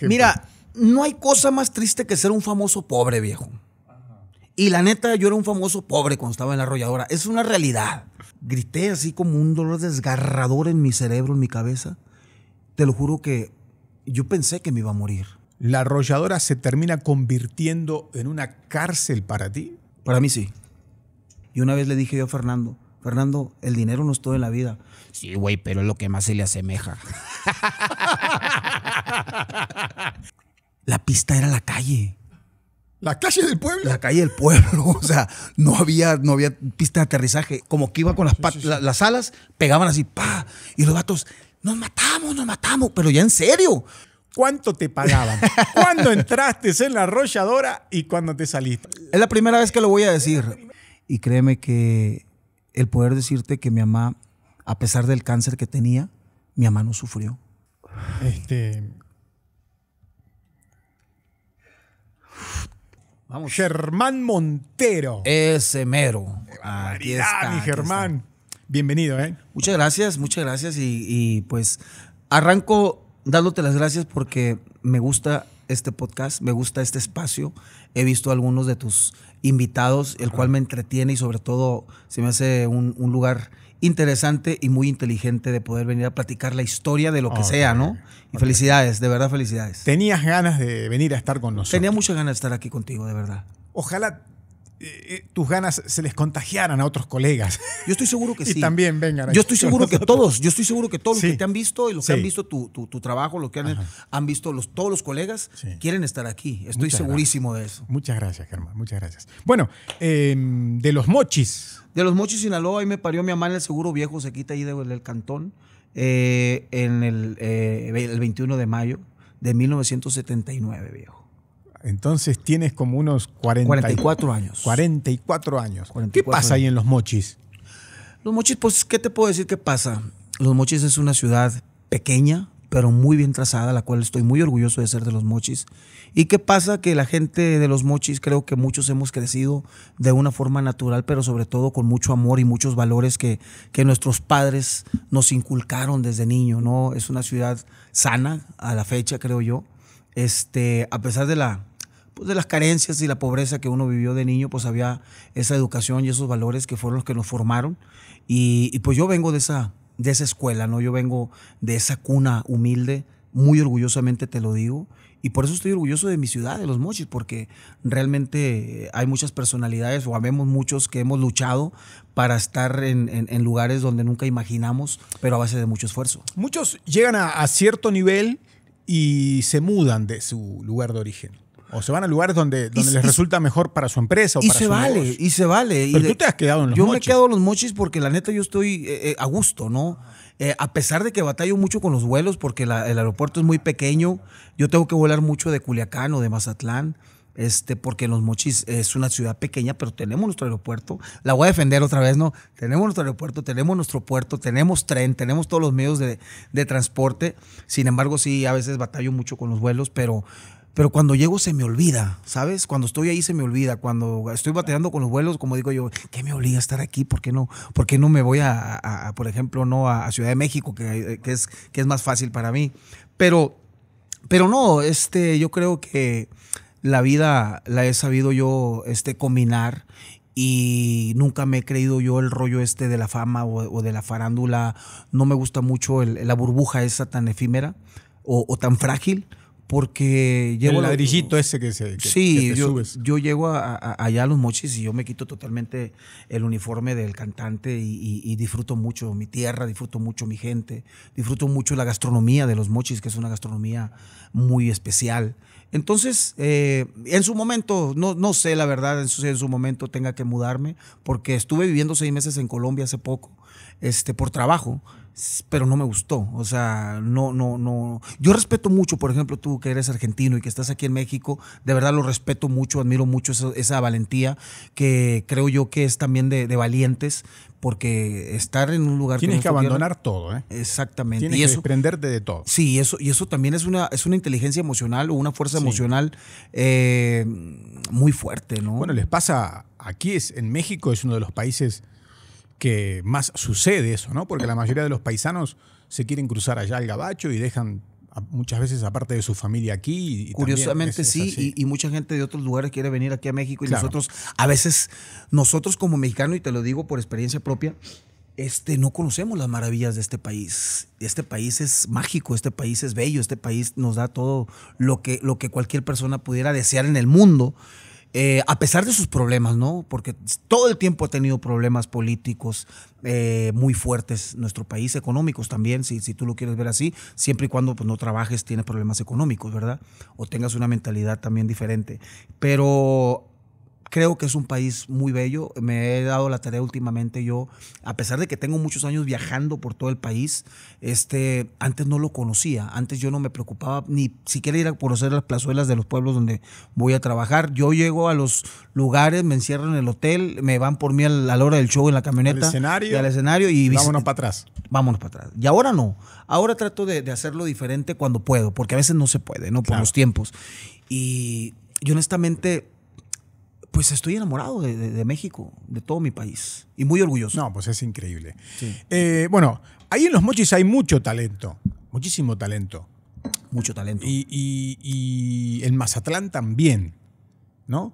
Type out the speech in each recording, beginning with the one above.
Mira, no hay cosa más triste que ser un famoso pobre, viejo. Y la neta, yo era un famoso pobre cuando estaba en la arrolladora. Es una realidad. Grité así como un dolor desgarrador en mi cerebro, en mi cabeza. Te lo juro que yo pensé que me iba a morir. ¿La arrolladora se termina convirtiendo en una cárcel para ti? Para mí sí. Y una vez le dije yo a Fernando, Fernando, el dinero no es todo en la vida. Sí, güey, pero es lo que más se le asemeja. la pista era la calle. La calle del pueblo. La calle del pueblo. O sea, no había, no había pista de aterrizaje. Como que iba con las, las alas, pegaban así, pa. Y los vatos, nos matamos, nos matamos, pero ya en serio. ¿Cuánto te pagaban? ¿Cuándo entraste en la arrolladora y cuándo te saliste? Es la primera vez que lo voy a decir. Y créeme que el poder decirte que mi mamá, a pesar del cáncer que tenía, mi mamá no sufrió. Este. Vamos. Germán Montero. Ese mero. Aquí está, mi Germán. Bienvenido, ¿eh? Muchas gracias, muchas gracias. y, pues arranco dándote las gracias porque me gusta este podcast, me gusta este espacio He visto algunos de tus invitados, el cual me entretiene y sobre todo se me hace un, lugar interesante y muy inteligente de poder venir a platicar la historia de lo que sea, ¿no? Y felicidades, de verdad felicidades. Tenías ganas de venir a estar con nosotros. Tenía muchas ganas de estar aquí contigo, de verdad. Ojalá eh, eh, tus ganas se les contagiaran a otros colegas. Yo estoy seguro que sí. y también vengan. Yo estoy seguro que todos, yo estoy seguro que todos los que te han visto y los que han visto tu, trabajo, los que han, visto todos los colegas, quieren estar aquí. Estoy segurísimo de eso. Muchas gracias, Germán. Muchas gracias. Bueno, em, de los mochis. De los mochis Sinaloa, ahí me parió mi mamá el seguro viejo, se quita ahí del, cantón, eh, en el, el 21 de mayo de 1979, viejo. Entonces tienes como unos 44 años. 44 años. ¿Qué pasa ahí en Los Mochis? Los Mochis, pues, ¿qué te puedo decir qué pasa? Los Mochis es una ciudad pequeña, pero muy bien trazada, la cual estoy muy orgulloso de ser de los mochis. ¿Y qué pasa? Que la gente de los mochis, creo que muchos hemos crecido de una forma natural, pero sobre todo con mucho amor y muchos valores que, que nuestros padres nos inculcaron desde niño, ¿no? Es una ciudad sana a la fecha, creo yo. Este, a pesar de la pues, de las carencias y la pobreza que uno vivió de niño, pues había esa educación y esos valores que fueron los que nos formaron. Y, pues yo vengo de esa, de esa escuela, ¿no? Yo vengo de esa cuna humilde, muy orgullosamente te lo digo. Y por eso estoy orgulloso de mi ciudad, de los Mochis, porque realmente eh, hay muchas personalidades o habemos muchos que hemos luchado para estar en, lugares donde nunca imaginamos, pero a base de mucho esfuerzo. Muchos llegan a cierto nivel y se mudan de su lugar de origen o se van a lugares donde, donde les resulta mejor para su empresa. O y para se vale, y se vale. Pero tú te has quedado en los mochis. Yo me he quedado en los mochis porque la neta yo estoy eh, eh, a gusto, ¿no? Eh, a pesar de que batallo mucho con los vuelos porque el aeropuerto es muy pequeño, yo tengo que volar mucho de Culiacán o de Mazatlán. Este, porque Los Mochis es una ciudad pequeña, pero tenemos nuestro aeropuerto. La voy a defender otra vez, ¿no? Tenemos nuestro aeropuerto, tenemos nuestro puerto, tenemos tren, tenemos todos los medios de, de transporte. Sin embargo, sí, a veces batallo mucho con los vuelos, pero pero cuando llego se me olvida, ¿sabes? Cuando estoy ahí se me olvida, cuando estoy bateando con los vuelos, como digo yo, ¿qué me obliga a estar aquí? ¿Por qué no, por qué no me voy a, por ejemplo, no a, Ciudad de México, eh, que, es, que es más fácil para mí? Pero, pero no, este, yo creo que la vida la he sabido yo este, combinar y nunca me he creído yo el rollo este de la fama o, de la farándula. No me gusta mucho la burbuja esa tan efímera o tan frágil porque llevo... El ladrillito ese que se Sí, yo, llego allá a Los Mochis y yo me quito totalmente el uniforme del cantante y, disfruto mucho mi tierra, disfruto mucho mi gente, disfruto mucho la gastronomía de Los Mochis, que es una gastronomía muy especial. Entonces, eh, en su momento, no, sé la verdad, en su, en su momento tenga que mudarme, porque estuve viviendo seis meses en Colombia hace poco, este, por trabajo pero no me gustó. O sea, no, no, no. Yo respeto mucho, por ejemplo, tú que eres argentino y que estás aquí en México, de verdad lo respeto mucho, admiro mucho esa, valentía que creo yo que es también de, valientes, porque estar en un lugar tienes que, abandonar todo, ¿eh? Exactamente. y eso, que desprenderte de todo. Sí, eso y eso también es una es una inteligencia emocional o una fuerza emocional eh, muy fuerte, ¿no? Bueno, les pasa aquí es en México es uno de los países que más sucede eso, ¿no? Porque la mayoría de los paisanos se quieren cruzar allá al Gabacho y dejan muchas veces aparte de su familia aquí. Y Curiosamente sí, y, mucha gente de otros lugares quiere venir aquí a México y nosotros, a veces, nosotros como mexicanos, y te lo digo por experiencia propia, este, no conocemos las maravillas de este país. Este país es mágico, este país es bello, este país nos da todo lo que, lo que cualquier persona pudiera desear en el mundo. Eh, a pesar de sus problemas, ¿no? Porque todo el tiempo ha tenido problemas políticos eh, muy fuertes, nuestro país, económicos también, si, si tú lo quieres ver así, siempre y cuando pues, no trabajes, tiene problemas económicos, ¿verdad? O tengas una mentalidad también diferente. Pero creo que es un país muy bello. Me he dado la tarea últimamente yo, a pesar de que tengo muchos años viajando por todo el país, este, antes no lo conocía. Antes yo no me preocupaba ni siquiera ir a conocer las plazuelas de los pueblos donde voy a trabajar. Yo llego a los lugares, me encierro en el hotel, me van por mí a la hora del show en la camioneta. Al escenario. Y al escenario y vámonos para atrás. Vámonos para atrás. Y ahora no. Ahora trato de, hacerlo diferente cuando puedo, porque a veces no se puede, ¿no? Por los tiempos. Y yo honestamente pues estoy enamorado de, México, de todo mi país. Y muy orgulloso. No, pues es increíble. Eh, bueno, ahí en los mochis hay mucho talento. Muchísimo talento. Mucho talento. Y, y, en Mazatlán también, ¿no?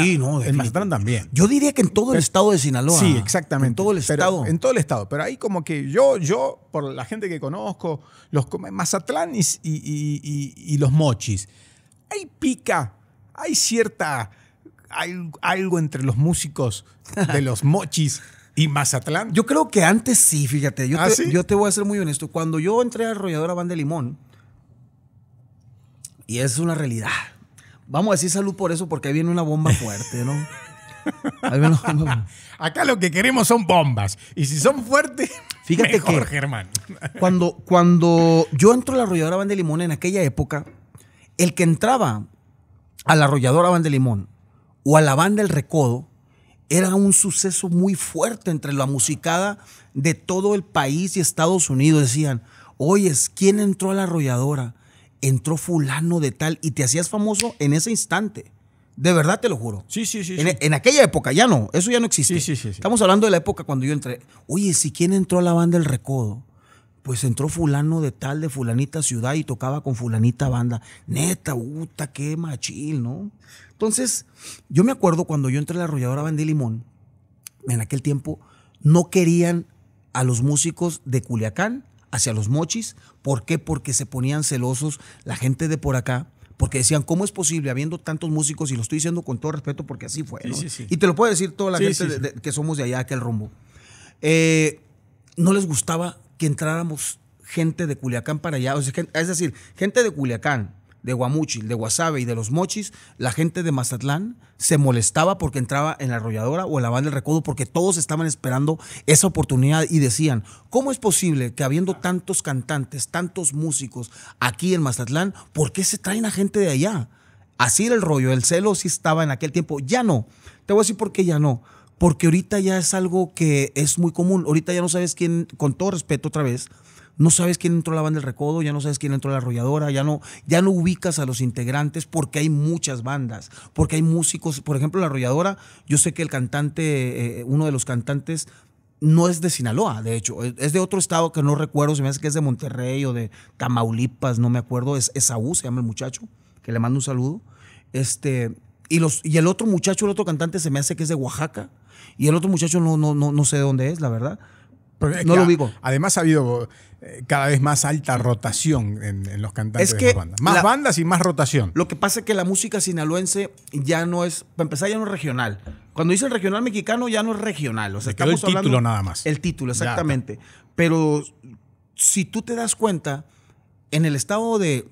sí, no, en Mazatlán también. Yo diría que en todo el estado de Sinaloa. Sí, exactamente. En todo el estado. en todo el estado. Pero ahí como que yo, yo, por la gente que conozco, los Mazatlán y, los mochis, hay pica, hay cierta algo entre los músicos de los mochis y Mazatlán? Yo creo que antes sí, fíjate. ¿Ah, yo, te, voy a ser muy honesto. Cuando yo entré a Arrolladora van de Limón, y es una realidad. Vamos a decir salud por eso, porque ahí viene una bomba fuerte, ¿no? Acá lo que queremos son bombas. Y si son fuertes, fíjate mejor, que Germán. Cuando, cuando yo entro a la arrolladora Van de Limón en aquella época, el que entraba a la arrolladora Van de Limón o a la banda El Recodo, era un suceso muy fuerte entre la musicada de todo el país y Estados Unidos. Decían, oye, ¿quién entró a la arrolladora? Entró fulano de tal y te hacías famoso en ese instante. De verdad te lo juro. Sí, sí, sí. En, aquella época ya no, eso ya no existe. Sí, sí, Estamos hablando de la época cuando yo entré. Oye, si quién entró a la banda El Recodo, pues entró fulano de tal, de fulanita ciudad y tocaba con fulanita banda. Neta, puta, qué machil, ¿no? Entonces, yo me acuerdo cuando yo entré a la arrolladora Bandí Limón, en aquel tiempo, no querían a los músicos de Culiacán hacia los mochis. ¿Por qué? Porque se ponían celosos la gente de por acá. Porque decían, ¿cómo es posible habiendo tantos músicos? Y lo estoy diciendo con todo respeto porque así fue. ¿no? Y te lo puedo decir toda la gente que somos de allá, aquel rumbo. Eh, no les gustaba que entráramos gente de Culiacán para allá. es decir, gente de Culiacán, de Guamuchil, de Guasave y de los Mochis, la gente de Mazatlán se molestaba porque entraba en la arrolladora o en la banda del recodo porque todos estaban esperando esa oportunidad y decían, ¿cómo es posible que habiendo tantos cantantes, tantos músicos aquí en Mazatlán, ¿por qué se traen a gente de allá? Así era el rollo, el celo sí estaba en aquel tiempo, ya no. Te voy a decir por qué ya no porque ahorita ya es algo que es muy común. Ahorita ya no sabes quién, con todo respeto otra vez, no sabes quién entró a la banda del recodo, ya no sabes quién entró a la arrolladora, ya no, ya no ubicas a los integrantes porque hay muchas bandas, porque hay músicos. Por ejemplo, la arrolladora, yo sé que el cantante, eh, uno de los cantantes, no es de Sinaloa, de hecho, es de otro estado que no recuerdo, se me hace que es de Monterrey o de Tamaulipas, no me acuerdo, es Esaú, se llama el muchacho, que le mando un saludo. Este, y, los, y el otro muchacho, el otro cantante, se me hace que es de Oaxaca y el otro muchacho no, no, sé de dónde es, la verdad. no lo digo. Además ha habido eh, cada vez más alta rotación en, los cantantes es que Más bandas y más rotación. Lo que pasa es que la música sinaloense ya no es, para empezar, ya no es regional. Cuando dice el regional mexicano ya no es regional. O sea, el título nada más. El título, exactamente. Pero si tú te das cuenta, en el estado de,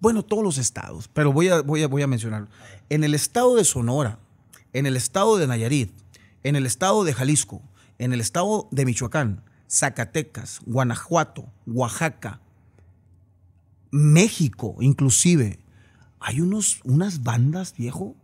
bueno, todos los estados, pero voy voy a, voy a mencionarlo. En el estado de Sonora, en el estado de Nayarit, en el estado de Jalisco, en el estado de Michoacán, Zacatecas, Guanajuato, Oaxaca, México inclusive, hay unos, unas bandas, viejo,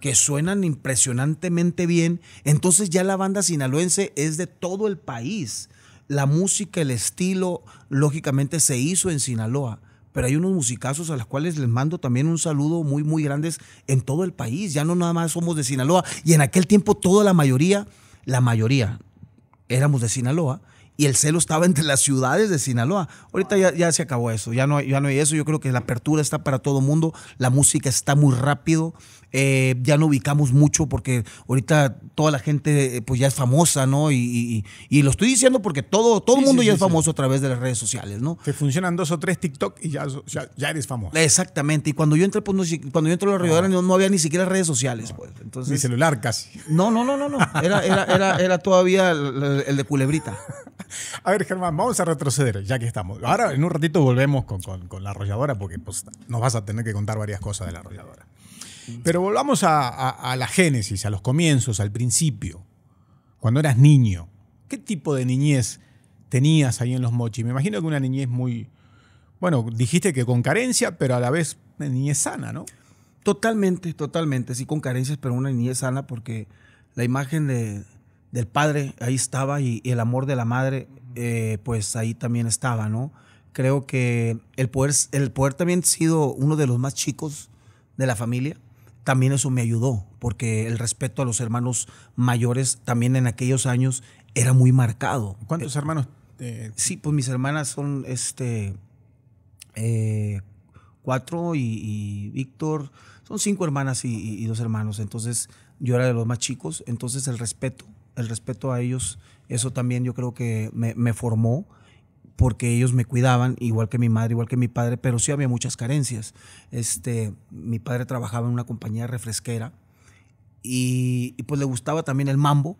que suenan impresionantemente bien. Entonces ya la banda sinaloense es de todo el país. La música, el estilo, lógicamente se hizo en Sinaloa pero hay unos musicazos a los cuales les mando también un saludo muy, muy grandes en todo el país. Ya no nada más somos de Sinaloa. Y en aquel tiempo toda la mayoría, la mayoría, éramos de Sinaloa y el celo estaba entre las ciudades de Sinaloa. Ahorita ya, se acabó eso, ya no, ya no hay eso. Yo creo que la apertura está para todo mundo, la música está muy rápido, eh, ya no ubicamos mucho porque ahorita toda la gente eh, pues ya es famosa, ¿no? Y, lo estoy diciendo porque todo, todo el mundo ya es famoso a través de las redes sociales, ¿no? Te funcionan dos o tres TikTok y ya, eres famoso. Exactamente. Y cuando yo entré, pues cuando yo entré a la Rolladora ah. no, había ni siquiera redes sociales, pues. Entonces, Ni celular casi. No, no, no, no, no. Era, era, era, era todavía el, de culebrita. A ver, Germán, vamos a retroceder, ya que estamos. Ahora en un ratito volvemos con, la arrolladora, porque pues, nos vas a tener que contar varias cosas de la arrolladora. Pero volvamos a, la génesis, a los comienzos, al principio. Cuando eras niño, ¿qué tipo de niñez tenías ahí en los mochis? Me imagino que una niñez muy, bueno, dijiste que con carencia, pero a la vez niñez sana, ¿no? Totalmente, totalmente, sí, con carencias, pero una niñez sana porque la imagen del padre ahí estaba y, el amor de la madre, eh, pues ahí también estaba, ¿no? Creo que el poder, el poder también sido uno de los más chicos de la familia, también eso me ayudó, porque el respeto a los hermanos mayores también en aquellos años era muy marcado. ¿Cuántos eh, hermanos? Eh, sí, pues mis hermanas son este eh, cuatro y, Víctor, son cinco hermanas y, dos hermanos, entonces yo era de los más chicos, entonces el respeto, el respeto a ellos, eso también yo creo que me formó porque ellos me cuidaban, igual que mi madre, igual que mi padre, pero sí había muchas carencias. Este, mi padre trabajaba en una compañía refresquera y, pues le gustaba también el mambo,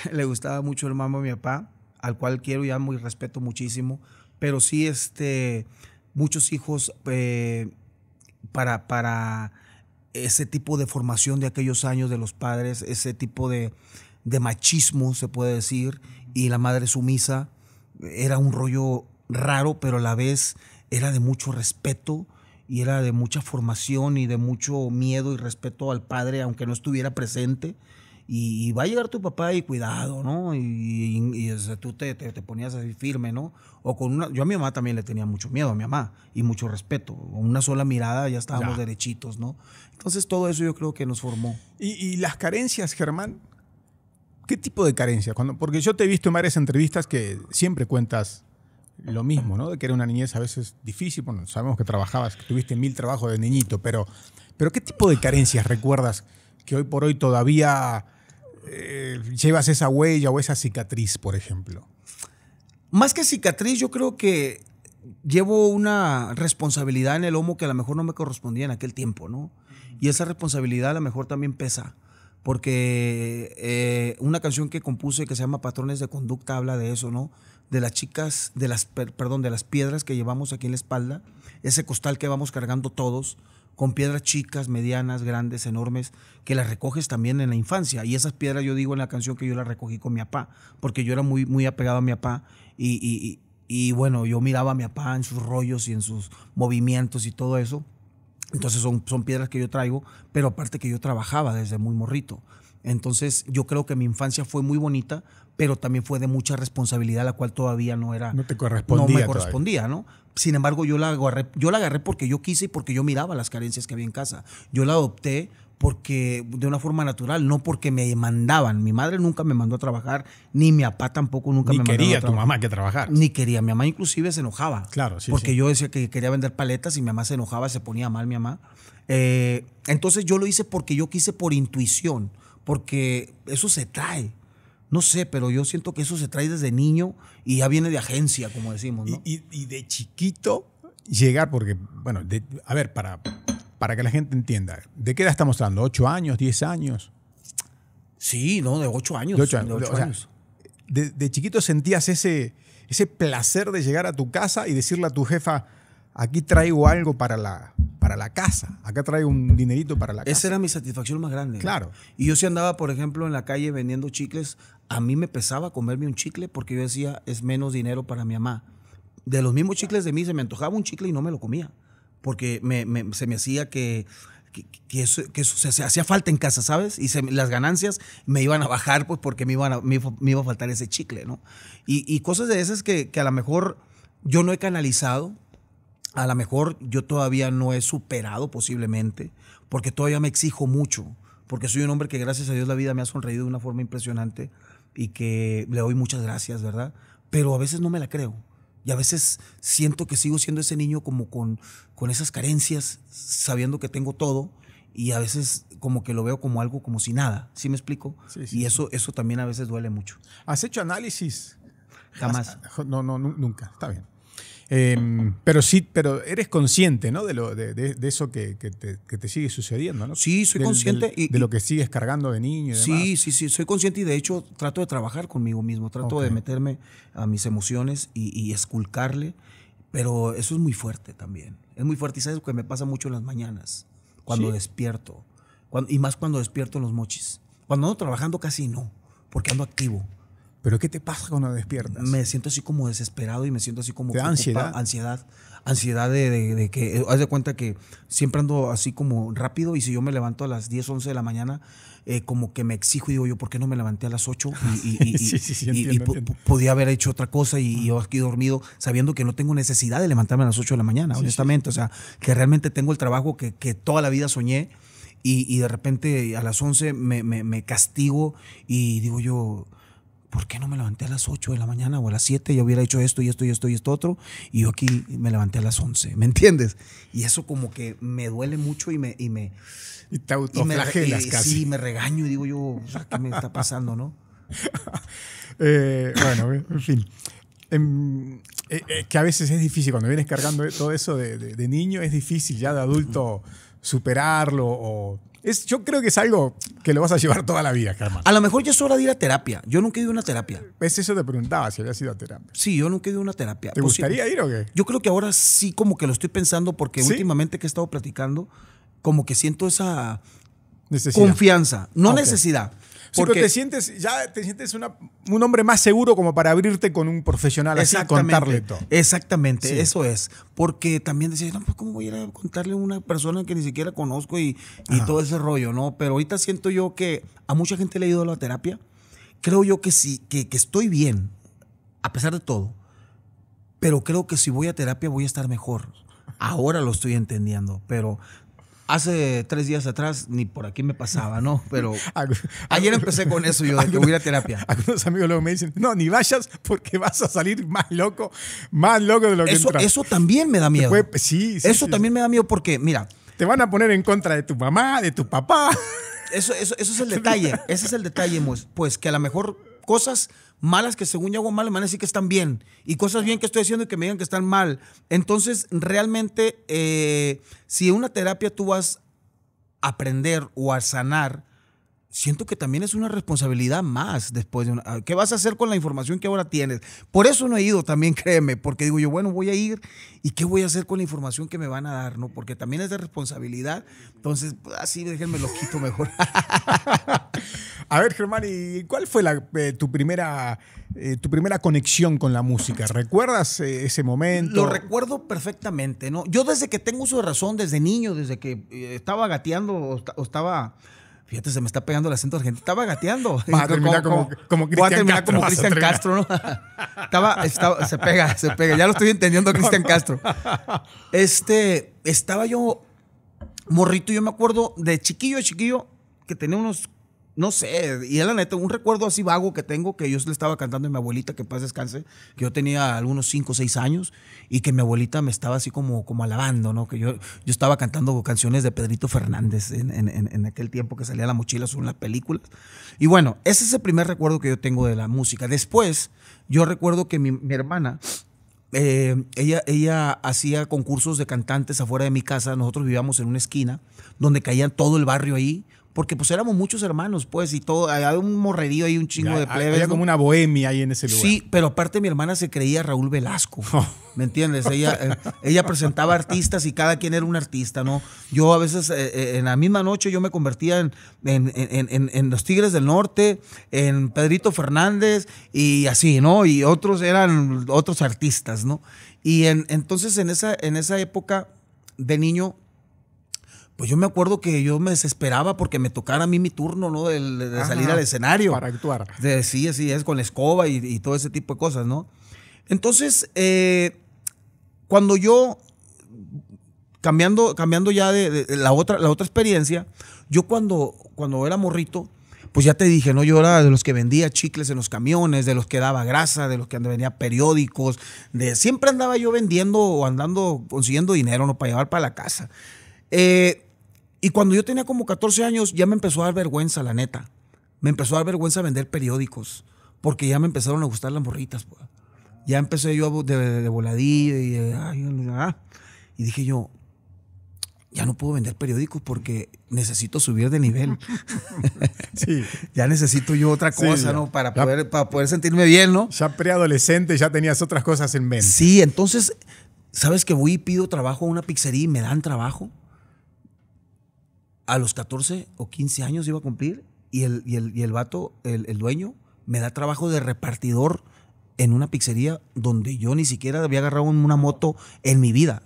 le gustaba mucho el mambo a mi papá, al cual quiero y amo y respeto muchísimo, pero sí, este, muchos hijos eh, para, para ese tipo de formación de aquellos años de los padres, ese tipo de, de machismo, se puede decir, y la madre sumisa era un rollo raro, pero a la vez era de mucho respeto y era de mucha formación y de mucho miedo y respeto al padre, aunque no estuviera presente. Y, va a llegar tu papá y cuidado, ¿no? Y, tú te, ponías así firme, ¿no? O con yo a mi mamá también le tenía mucho miedo, a mi mamá, y mucho respeto. Con una sola mirada ya estábamos derechitos, ¿no? Entonces todo eso yo creo que nos formó. ¿Y, las carencias, Germán? ¿Qué tipo de carencias? porque yo te he visto en varias entrevistas que siempre cuentas lo mismo, ¿no? De que era una niñez a veces difícil. Bueno, sabemos que trabajabas, que tuviste mil trabajos de niñito, pero, pero ¿qué tipo de carencias recuerdas que hoy por hoy todavía eh, llevas esa huella o esa cicatriz, por ejemplo? Más que cicatriz, yo creo que llevo una responsabilidad en el lomo que a lo mejor no me correspondía en aquel tiempo, ¿no? Y esa responsabilidad a lo mejor también pesa porque eh, una canción que compuse que se llama Patrones de Conducta habla de eso, ¿no? De las chicas, de las, perdón, de las piedras que llevamos aquí en la espalda, ese costal que vamos cargando todos, con piedras chicas, medianas, grandes, enormes, que las recoges también en la infancia. Y esas piedras yo digo en la canción que yo las recogí con mi papá, porque yo era muy, muy apegado a mi papá y, y bueno, yo miraba a mi papá en sus rollos y en sus movimientos y todo eso. Entonces son, piedras que yo traigo, pero aparte que yo trabajaba desde muy morrito. Entonces yo creo que mi infancia fue muy bonita, pero también fue de mucha responsabilidad, la cual todavía no era... No te correspondía. No me correspondía, ¿no? Sin embargo, yo la, agarré, yo la agarré porque yo quise y porque yo miraba las carencias que había en casa. Yo la adopté porque de una forma natural, no porque me mandaban. Mi madre nunca me mandó a trabajar, ni mi papá tampoco nunca me mandó a trabajar. Ni quería tu mamá que trabajar. Ni quería. Mi mamá inclusive se enojaba. Claro, sí. Porque yo decía que quería vender paletas y mi mamá se enojaba, se ponía mal mi mamá. Eh, entonces yo lo hice porque yo quise por intuición, porque eso se trae. No sé, pero yo siento que eso se trae desde niño y ya viene de agencia, como decimos, ¿no? Y, de chiquito llegar, porque, bueno, a ver, para para que la gente entienda, ¿de qué edad estamos hablando? ¿Ocho años? diez años? Sí, no, de ocho años. De chiquito sentías ese, ese placer de llegar a tu casa y decirle a tu jefa, aquí traigo algo para la, para la casa, acá traigo un dinerito para la casa. Esa era mi satisfacción más grande. Claro. Y yo si andaba, por ejemplo, en la calle vendiendo chicles, a mí me pesaba comerme un chicle porque yo decía, es menos dinero para mi mamá. De los mismos chicles de mí, se me antojaba un chicle y no me lo comía porque se me hacía que, que, se, hacía falta en casa, ¿sabes? Y se, las ganancias me iban a bajar pues, porque me, iban a, me, iba a faltar ese chicle, ¿no? Y, cosas de esas que a lo mejor yo no he canalizado, a lo mejor yo todavía no he superado posiblemente, porque todavía me exijo mucho, porque soy un hombre que gracias a Dios la vida me ha sonreído de una forma impresionante y que le doy muchas gracias, ¿verdad? Pero a veces no me la creo. Y a veces siento que sigo siendo ese niño como con, con esas carencias, sabiendo que tengo todo, y a veces como que lo veo como algo como si nada, ¿sí me explico? Y eso, eso también a veces duele mucho. ¿Has hecho análisis? Jamás. No, no, nunca, está bien. Em, pero sí, pero eres consciente, ¿no? De, lo, de, eso que, te, sigue sucediendo, ¿no? Sí, soy consciente. y, de lo que sigues cargando de niño. sí, sí, sí, soy consciente y de hecho trato de trabajar conmigo mismo, trato de meterme a mis emociones y, esculcarle, pero eso es muy fuerte también. Es muy fuerte y sabes que me pasa mucho en las mañanas, cuando despierto, cuando, y más cuando despierto en los mochis. Cuando ando trabajando casi no, porque ando activo ¿Pero qué te pasa cuando despiertas? Me siento así como desesperado y me siento así como... ¿De ansiedad? Ansiedad. Ansiedad de, que... Eh, haz de cuenta que siempre ando así como rápido y si yo me levanto a las 10, 11 de la mañana, eh, como que me exijo y digo yo, ¿por qué no me levanté a las 8? Y, y podía haber hecho otra cosa y, yo aquí dormido sabiendo que no tengo necesidad de levantarme a las 8 de la mañana, honestamente. O sea, que realmente tengo el trabajo que, que toda la vida soñé. Y, de repente a las 11 me, me, me castigo y digo yo, ¿por qué no me levanté a las 8 de la mañana o a las 7? Yo hubiera hecho esto y esto y esto y esto otro, y yo aquí me levanté a las 11, ¿me entiendes? Y eso como que me duele mucho y me... Y, me, y te Sí, me regaño y digo yo, ¿qué me está pasando, no? Eh, bueno, en fin. Em, eh, eh, que a veces es difícil, cuando vienes cargando todo eso de niño, es difícil ya de adulto superarlo o es, yo creo que es algo que lo vas a llevar toda la vida, Carmen. A lo mejor ya es hora de ir a terapia. Yo nunca he ido a una terapia. Es pues eso te preguntaba, si habías ido a terapia. Sí, yo nunca he ido a una terapia. ¿Te gustaría ir o qué? Yo creo que ahora sí como que lo estoy pensando porque últimamente que he estado platicando, como que siento esa... Confianza, no ah, necesidad. Porque te sientes, ya te sientes una, un hombre más seguro como para abrirte con un profesional así contarle todo. Exactamente, eso es. Porque también decías, no, pues cómo voy a contarle a una persona que ni siquiera conozco y, y todo ese rollo, ¿no? Pero ahorita siento yo que a mucha gente le ha ido a la terapia. Creo yo que sí, que, que estoy bien, a pesar de todo. Pero creo que si voy a terapia voy a estar mejor. Ahora lo estoy entendiendo, pero Hace tres días atrás ni por aquí me pasaba, ¿no? Pero ayer empecé con eso yo, de que voy a terapia. Algunos amigos luego me dicen, no, ni vayas porque vas a salir más loco, más loco de lo que eso, Eso también me da miedo. sí, Eso también me da miedo porque, mira. Te van a poner en contra de tu mamá, de tu papá. Eso, eso es el detalle. Ese es el detalle, pues, pues que a lo mejor cosas malas que según yo hago mal, me van que están bien. Y cosas bien que estoy haciendo y que me digan que están mal. Entonces, realmente, eh, si en una terapia tú vas a aprender o a sanar, siento que también es una responsabilidad más después de una, ah, ¿Qué vas a hacer con la información que ahora tienes? Por eso no he ido también, créeme, porque digo yo, bueno, voy a ir y ¿qué voy a hacer con la información que me van a dar? ¿no? Porque también es de responsabilidad. Entonces, pues, así déjenme lo quito mejor. a ver, Germán, ¿y cuál fue eh, tu, primera, eh, tu primera conexión con la música? ¿Recuerdas eh, ese momento? Lo recuerdo perfectamente, ¿no? Yo desde que tengo uso de razón, desde niño, desde que estaba gateando o estaba Fíjate, se me está pegando el acento argentino. Estaba gateando. Va a terminar como, como, Castro. Cristian a terminar Castro. Como Cristian Castro, ¿no? estaba, estaba, se pega, se pega. Ya lo estoy entendiendo, Cristian Castro. Este, estaba yo morrito, yo me acuerdo de chiquillo a chiquillo que tenía unos no sé, y es la neta, un recuerdo así vago que tengo, que yo le estaba cantando a mi abuelita, que paz descanse, que yo tenía algunos 5 o 6 años, y que mi abuelita me estaba así como, como alabando, ¿no? Que yo, yo estaba cantando canciones de Pedrito Fernández en, aquel tiempo que salía la mochila sobre las películas. Y bueno, ese es el primer recuerdo que yo tengo de la música. Después, yo recuerdo que mi, hermana... Eh, ella, ella hacía concursos de cantantes afuera de mi casa. Nosotros vivíamos en una esquina donde caía todo el barrio ahí porque pues éramos muchos hermanos, pues, y todo, había un morrerío ahí, un chingo de plebes. Había como una bohemia ahí en ese lugar. Sí, pero aparte mi hermana se creía Raúl Velasco, oh. ¿me entiendes? Ella, eh, ella presentaba artistas y cada quien era un artista, ¿no? Yo a veces eh, eh, en la misma noche yo me convertía en, en, en, Los Tigres del Norte, en Pedrito Fernández y así, ¿no? Y otros eran otros artistas, ¿no? Y entonces en esa, en esa época de niño pues yo me acuerdo que yo me desesperaba porque me tocara a mí mi turno, ¿no? De, salir al escenario. Para actuar. De, sí, es, con la escoba y, todo ese tipo de cosas, ¿no? Entonces, eh, cuando yo, cambiando, cambiando ya de, la, otra, la otra experiencia, yo cuando, cuando era morrito, pues ya te dije, ¿no? Yo era de los que vendía chicles en los camiones, de los que daba grasa, de los que vendía periódicos, de siempre andaba yo vendiendo o andando consiguiendo dinero, ¿no? Para llevar para la casa. Eh, y cuando yo tenía como 14 años, ya me empezó a dar vergüenza, la neta. Me empezó a dar vergüenza vender periódicos, porque ya me empezaron a gustar las morritas. Pues. Ya empecé yo de, de, voladillo y, dije yo, ya no puedo vender periódicos porque necesito subir de nivel. sí. ya necesito yo otra cosa, ¿no? Para poder, para poder sentirme bien, ¿no? Ya preadolescente, ya tenías otras cosas en mente. Sí, entonces, ¿sabes que voy y pido trabajo a una pizzería y me dan trabajo? a los 14 o 15 años iba a cumplir y el, y el, y el vato, el, dueño, me da trabajo de repartidor en una pizzería donde yo ni siquiera había agarrado una moto en mi vida.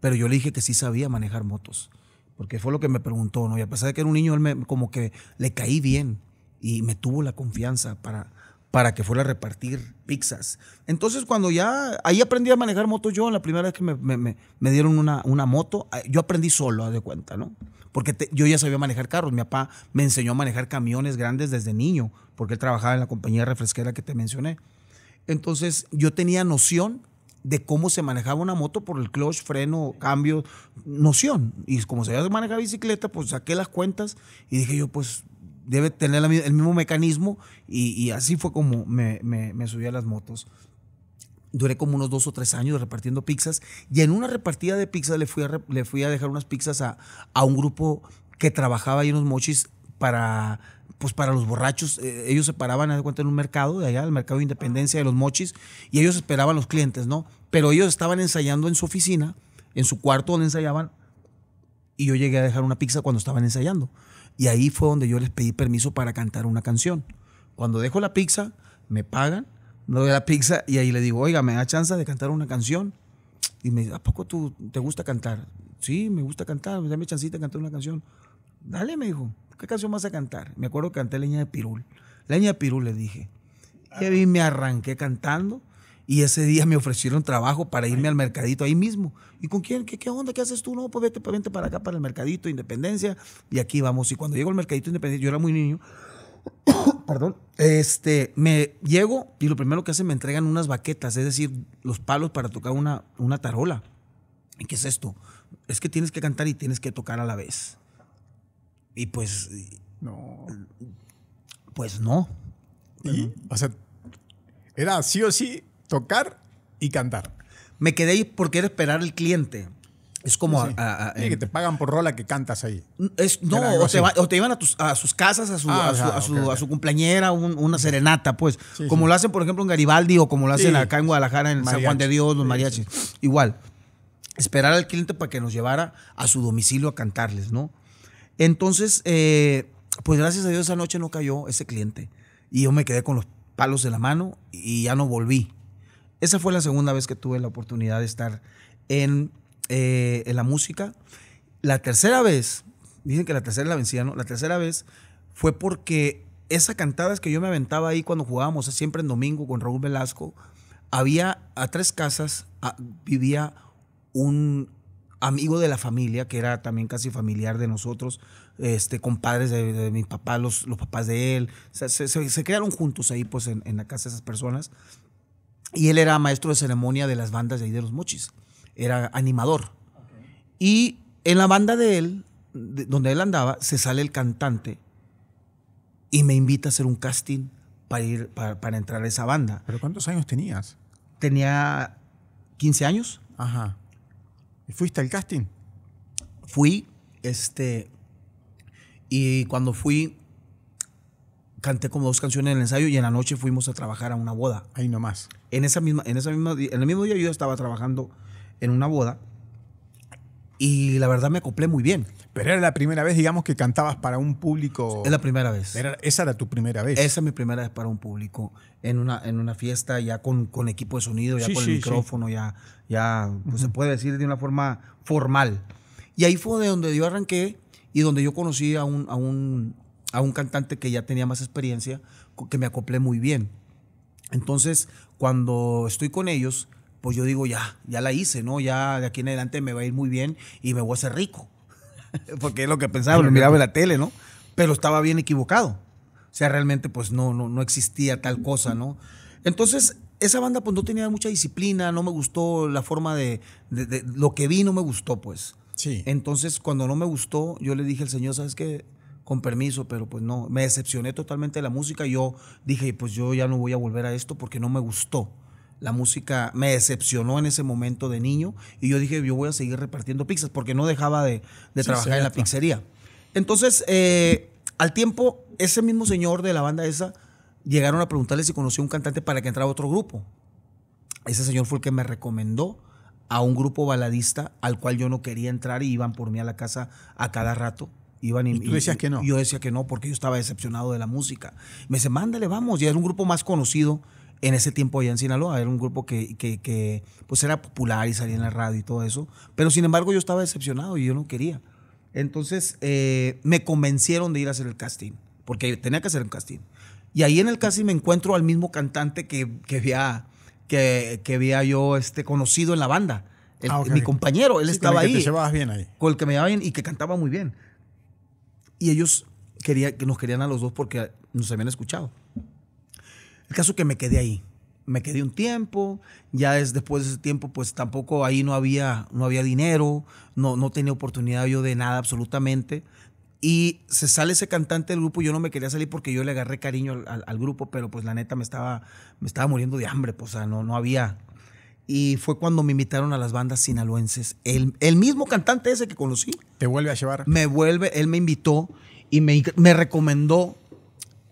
Pero yo le dije que sí sabía manejar motos, porque fue lo que me preguntó, ¿no? Y a pesar de que era un niño, él me, como que le caí bien y me tuvo la confianza para, para que fuera a repartir pizzas. Entonces, cuando ya, ahí aprendí a manejar motos yo, la primera vez que me, dieron una, una moto, yo aprendí solo, a de cuenta, ¿no? porque yo ya sabía manejar carros. Mi papá me enseñó a manejar camiones grandes desde niño, porque él trabajaba en la compañía refresquera que te mencioné. Entonces yo tenía noción de cómo se manejaba una moto por el clutch, freno, cambio, noción. Y como sabía manejar bicicleta, pues saqué las cuentas y dije yo, pues debe tener el mismo mecanismo y, así fue como me, me subí a las motos duré como unos dos o tres años repartiendo pizzas y en una repartida de pizzas le fui a, le fui a dejar unas pizzas a, un grupo que trabajaba ahí unos mochis para pues para los borrachos, eh, ellos se paraban en un mercado de allá, el mercado de Independencia de los Mochis, y ellos esperaban los clientes, ¿no? Pero ellos estaban ensayando en su oficina, en su cuarto donde ensayaban, y yo llegué a dejar una pizza cuando estaban ensayando. Y ahí fue donde yo les pedí permiso para cantar una canción. Cuando dejo la pizza, me pagan, me doy la pizza y ahí le digo, oiga, ¿me da chance de cantar una canción? Y me dice, ¿a poco tú te gusta cantar? Sí, me gusta cantar, pues, dame chancita de cantar una canción. Dale, me dijo, ¿qué canción vas a cantar? Me acuerdo que canté Leña de Pirul. Leña de Pirul le dije. Y ahí me arranqué cantando y ese día me ofrecieron trabajo para irme al mercadito ahí mismo. ¿Y con quién? ¿Qué, qué onda? ¿Qué haces tú? No, pues vete, pues, vente para acá, para el mercadito Independencia. Y aquí vamos. Y cuando llego al mercadito Independencia, yo era muy niño, perdón, este, me llego y lo primero que hacen me entregan unas baquetas, es decir, los palos para tocar una, una tarola. ¿Y qué es esto? Es que tienes que cantar y tienes que tocar a la vez. Y pues. No. Pues no. O sea, era sí o sí tocar y cantar. Me quedé porque era esperar al cliente. Es como que te pagan por rola que cantas ahí. Es, no, o te, va, iban a, sus casas, a su, ah, su, cumpleañera, una serenata, pues. como lo hacen, por ejemplo, en Garibaldi o como lo hacen acá en Guadalajara, en San Juan de Dios, los mariachis. Igual. Esperar al cliente para que nos llevara a su domicilio a cantarles, ¿no? Entonces, eh, pues gracias a Dios esa noche no cayó ese cliente. Y yo me quedé con los palos de la mano y ya no volví. Esa fue la segunda vez que tuve la oportunidad de estar en eh, en la música. La tercera vez, dicen que la tercera la vencida, ¿no? La tercera vez fue porque esa cantada es que yo me aventaba ahí cuando jugábamos siempre en domingo con Raúl Velasco, había a tres casas, vivía un amigo de la familia, que era también casi familiar de nosotros, este, compadres de, de mi papá, los, los papás de él, se, se, quedaron juntos ahí pues en, en la casa de esas personas, y él era maestro de ceremonia de las bandas de ahí de los mochis era animador. Y en la banda de él, donde él andaba, se sale el cantante y me invita a hacer un casting para, ir, para, entrar a esa banda. ¿Pero cuántos años tenías? Tenía 15 años. Ajá. ¿Y fuiste al casting? Fui, este, y cuando fui, canté como dos canciones en el ensayo y en la noche fuimos a trabajar a una boda. Ahí nomás. En esa misma, en esa misma, en el mismo día yo estaba trabajando en una boda y la verdad me acoplé muy bien. Pero era la primera vez, digamos, que cantabas para un público. Es la primera vez. Era, esa era tu primera vez. Esa es mi primera vez para un público. En una, en una fiesta, ya con, con equipo de sonido, ya con el micrófono, ya, ya pues, se puede decir de una forma formal. Y ahí fue de donde yo arranqué y donde yo conocí a un, a un, a un cantante que ya tenía más experiencia, que me acoplé muy bien. Entonces, cuando estoy con ellos, pues yo digo, ya, ya la hice, ¿no? Ya de aquí en adelante me va a ir muy bien y me voy a hacer rico. Porque es lo que pensaba, lo miraba en la tele, ¿no? Pero estaba bien equivocado. O sea, realmente pues no, no, no existía tal cosa, ¿no? Entonces, esa banda pues no tenía mucha disciplina, no me gustó la forma de, de lo que vi no me gustó, pues. Sí. Entonces, cuando no me gustó, yo le dije al Señor, ¿sabes qué? Con permiso, pero pues no, me decepcioné totalmente de la música. Y yo dije, pues yo ya no voy a volver a esto porque no me gustó la música me decepcionó en ese momento de niño y yo dije, yo voy a seguir repartiendo pizzas porque no dejaba de, trabajar en la pizzería. Entonces, eh, al tiempo, ese mismo señor de la banda esa llegaron a preguntarle si conocía un cantante para que entrara a otro grupo. Ese señor fue el que me recomendó a un grupo baladista al cual yo no quería entrar y iban por mí a la casa a cada rato. Iban y, tú decías que no. Yo decía que no porque yo estaba decepcionado de la música. Me dice, mándale, vamos. ya es un grupo más conocido en ese tiempo allá en Sinaloa. Era un grupo que, que, pues era popular y salía en la radio y todo eso. Pero sin embargo yo estaba decepcionado y yo no quería. Entonces eh, me convencieron de ir a hacer el casting, porque tenía que hacer el casting. Y ahí en el casting me encuentro al mismo cantante que, que había, que, que yo este, conocido en la banda. Ah, mi compañero, él estaba ahí. bien Con el que me llevaba bien y que cantaba muy bien. Y ellos quería, nos querían a los dos porque nos habían escuchado. El caso que me quedé ahí. Me quedé un tiempo, ya después de ese tiempo pues tampoco ahí no había, no había dinero, no, no tenía oportunidad yo de nada absolutamente. Y se sale ese cantante del grupo, yo no me quería salir porque yo le agarré cariño al, grupo, pero pues la neta me estaba, me estaba muriendo de hambre, pues, o sea, no, no había. Y fue cuando me invitaron a las bandas sinaloenses. El, el mismo cantante ese que conocí. Te vuelve a llevar. Me vuelve, él me invitó y me, me recomendó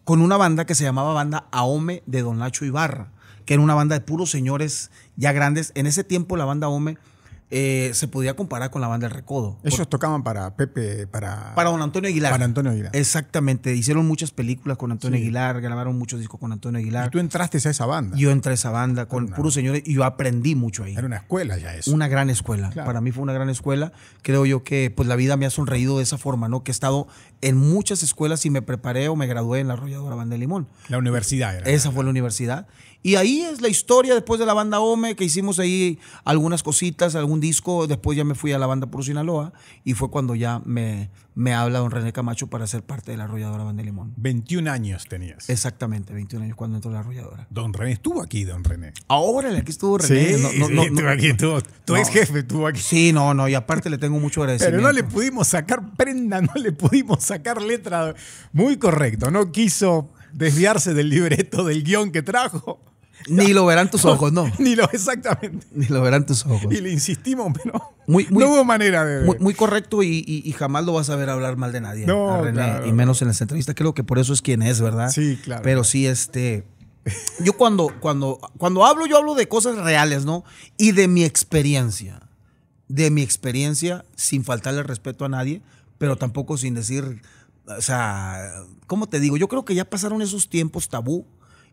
con una banda que se llamaba Banda Aome de Don Nacho Ibarra, que era una banda de puros señores ya grandes. En ese tiempo la banda Aome eh, se podía comparar con la banda del Recodo. Ellos tocaban para Pepe, para... Para don Antonio Aguilar. Para Antonio Aguilar. Exactamente. Hicieron muchas películas con Antonio Aguilar, grabaron muchos discos con Antonio Aguilar. Y tú entraste a esa banda. Yo entré a esa banda con puros señores y yo aprendí mucho ahí. Era una escuela ya eso. Una gran escuela. Para mí fue una gran escuela. Creo yo que pues la vida me ha sonreído de esa forma, ¿no? Que he estado en muchas escuelas y me preparé o me gradué en la Arrolladora Banda de Limón. La universidad era. Esa fue la universidad. Y ahí es la historia después de la banda Ome, que hicimos ahí algunas cositas, algún disco. Después ya me fui a la banda por Sinaloa y fue cuando ya me, me habla don René Camacho para ser parte de la arrolladora Banda Limón. 21 años tenías. Exactamente, 21 años cuando entró la arrolladora. Don René estuvo aquí, don René. Ahora aquí estuvo René. Sí, aquí, estuvo, tu ex jefe estuvo aquí. Sí, no, no, y aparte le tengo mucho agradecimiento. Pero no le pudimos sacar prenda, no le pudimos sacar letra. Muy correcto, no quiso desviarse del libreto, del guión que trajo. Ni lo verán tus ojos, no. Ni lo, exactamente. Ni lo verán tus ojos. Y le insistimos, pero muy, no hubo manera de... Muy, correcto y, jamás lo vas a ver hablar mal de nadie. No, y menos en las entrevistas. Creo que por eso es quien es, ¿verdad? Sí, claro. Pero sí, este... Yo cuando, cuando, cuando hablo, yo hablo de cosas reales, ¿no? Y de mi experiencia. De mi experiencia, sin faltarle respeto a nadie, pero tampoco sin decir o sea, ¿cómo te digo? Yo creo que ya pasaron esos tiempos tabú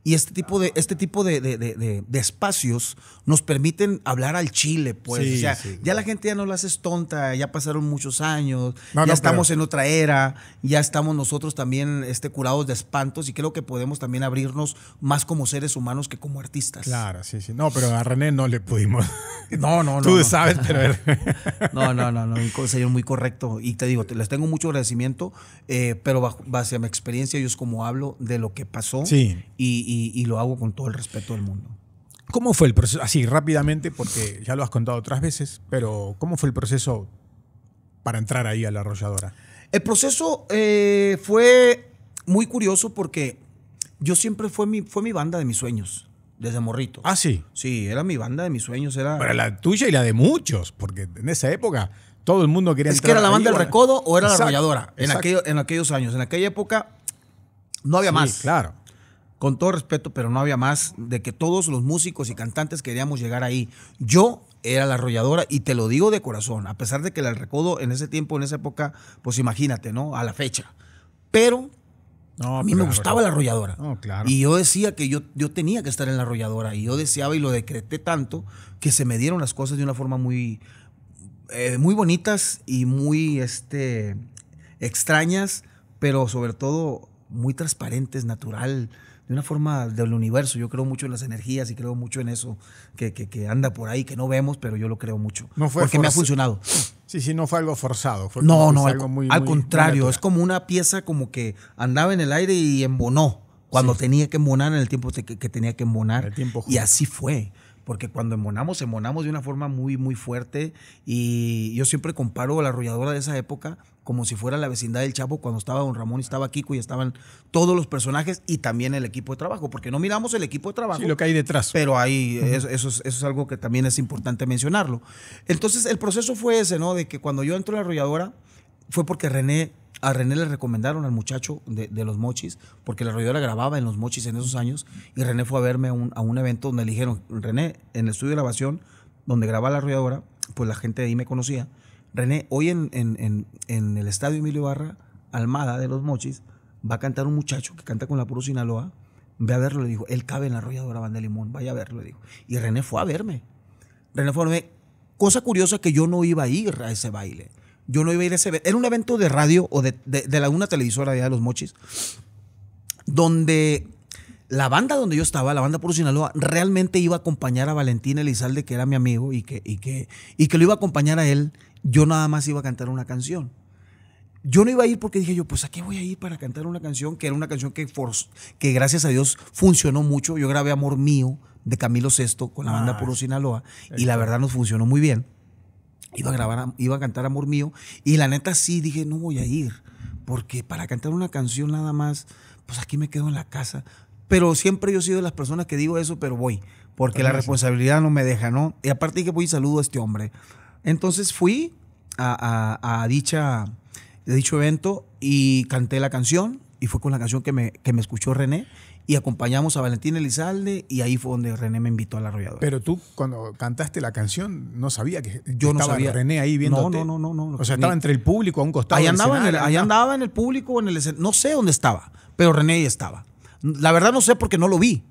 y este tipo de, este tipo de, espacios nos permiten hablar al Chile, pues. ya la gente ya no la hace tonta, ya pasaron muchos años, ya estamos en otra era, ya estamos nosotros también este, curados de espantos y creo que podemos también abrirnos más como seres humanos que como artistas. Claro, sí, sí. No, pero a René no le pudimos. no, no, no. Tú sabes, pero. no, no, no, no. Señor, muy correcto. Y te digo, les tengo mucho agradecimiento, eh, pero bajo, base mi experiencia, yo es como hablo de lo que pasó. Sí. y y, lo hago con todo el respeto del mundo. ¿Cómo fue el proceso? Así rápidamente, porque ya lo has contado otras veces, pero ¿cómo fue el proceso para entrar ahí a la arrolladora? El proceso eh, fue muy curioso porque yo siempre fue mi, fue mi banda de mis sueños, desde morrito. Ah, sí. Sí, era mi banda de mis sueños. Era... la tuya y la de muchos, porque en esa época todo el mundo quería... Es que era la banda del recodo o era la arrolladora, en, en aquellos años. En aquella época no había sí, más. Claro con todo respeto, pero no había más, de que todos los músicos y cantantes queríamos llegar ahí. Yo era la arrolladora y te lo digo de corazón, a pesar de que la recodo en ese tiempo, en esa época, pues imagínate, ¿no? A la fecha. Pero a mí me gustaba la arrolladora. Y yo decía que yo, yo tenía que estar en la arrolladora y yo deseaba y lo decreté tanto que se me dieron las cosas de una forma muy, eh, muy bonitas y muy este, extrañas, pero sobre todo muy transparentes, natural de una forma del universo. Yo creo mucho en las energías y creo mucho en eso que, anda por ahí, que no vemos, pero yo lo creo mucho. No fue porque me ha funcionado. Sí, sí, no fue algo forzado. no, no, al, contrario, es como una pieza como que andaba en el aire y embonó cuando tenía que embonar en el tiempo que, tenía que embonar. y así fue porque cuando embonamos, embonamos de una forma muy, muy fuerte. Y yo siempre comparo a la arrolladora de esa época como si fuera la vecindad del Chapo cuando estaba Don Ramón y estaba Kiko y estaban todos los personajes y también el equipo de trabajo, porque no miramos el equipo de trabajo. Sí, lo que hay detrás. Pero ahí, eso, eso, es, algo que también es importante mencionarlo. Entonces, el proceso fue ese, ¿no? De que cuando yo entro a la arrolladora, fue porque René, a René le recomendaron al muchacho de, los mochis, porque la arrolladora grababa en los mochis en esos años, y René fue a verme a un, a un evento donde le dijeron, René, en el estudio de grabación, donde grababa la arrolladora, pues la gente de ahí me conocía René, hoy en, el estadio Emilio Barra, Almada de los Mochis, va a cantar un muchacho que canta con la Puro Sinaloa. Ve a verlo, le dijo. Él cabe en la arrolladora Banda Limón, vaya a verlo, le dijo. Y René fue a verme. René fue a verme. Cosa curiosa que yo no iba a ir a ese baile. Yo no iba a ir a ese Era un evento de radio o de, de, de televisora allá de los Mochis, donde la banda donde yo estaba, la banda Puro Sinaloa, realmente iba a acompañar a Valentín Elizalde, que era mi amigo, y que, que, y que lo iba a acompañar a él. Yo nada más iba a cantar una canción. Yo no iba a ir porque dije yo, pues aquí voy a ir para cantar una canción? Que era una canción que, que gracias a Dios funcionó mucho. Yo grabé Amor Mío de Camilo VI con la banda ah, Puro Sinaloa y la verdad nos funcionó muy bien. Iba a, grabar, iba a cantar Amor Mío y la neta sí dije, no voy a ir porque para cantar una canción nada más, pues aquí me quedo en la casa. Pero siempre yo he sido de las personas que digo eso, pero voy, porque la responsabilidad no me deja, ¿no? Y aparte que voy y saludo a este hombre. Entonces fui a, dicha, dicho evento y canté la canción, y fue con la canción que me, que me escuchó René, y acompañamos a Valentín Elizalde, y ahí fue donde René me invitó a la Pero tú, cuando cantaste la canción, no sabía que yo estaba no sabía. René ahí viendo No, no, no, no. no o sea, estaba entre el público, a un costado. Ahí andaba, en el, ahí andaba en el público, en el no sé dónde estaba, pero René ahí estaba. La verdad no sé por qué no lo vi.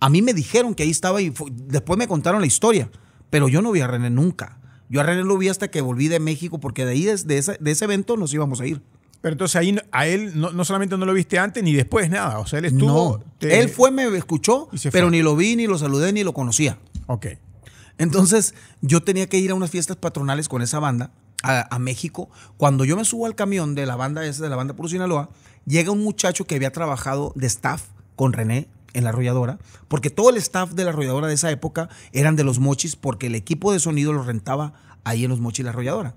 A mí me dijeron que ahí estaba y después me contaron la historia, pero yo no vi a René nunca. Yo a René lo vi hasta que volví de México porque de ahí, de, ese, evento, nos íbamos a ir. Pero entonces ahí a él no, solamente no lo viste antes ni después, nada. O sea, él estuvo. No, Él fue, me escuchó, pero ni lo vi, ni lo saludé, ni lo conocía. Ok. Entonces, yo tenía que ir a unas fiestas patronales con esa banda a, México. Cuando yo me subo al camión de la banda esa, de la banda por Sinaloa, llega un muchacho que había trabajado de staff con René en la arrolladora, porque todo el staff de la arrolladora de esa época eran de los mochis, porque el equipo de sonido lo rentaba ahí en los mochis la arrolladora.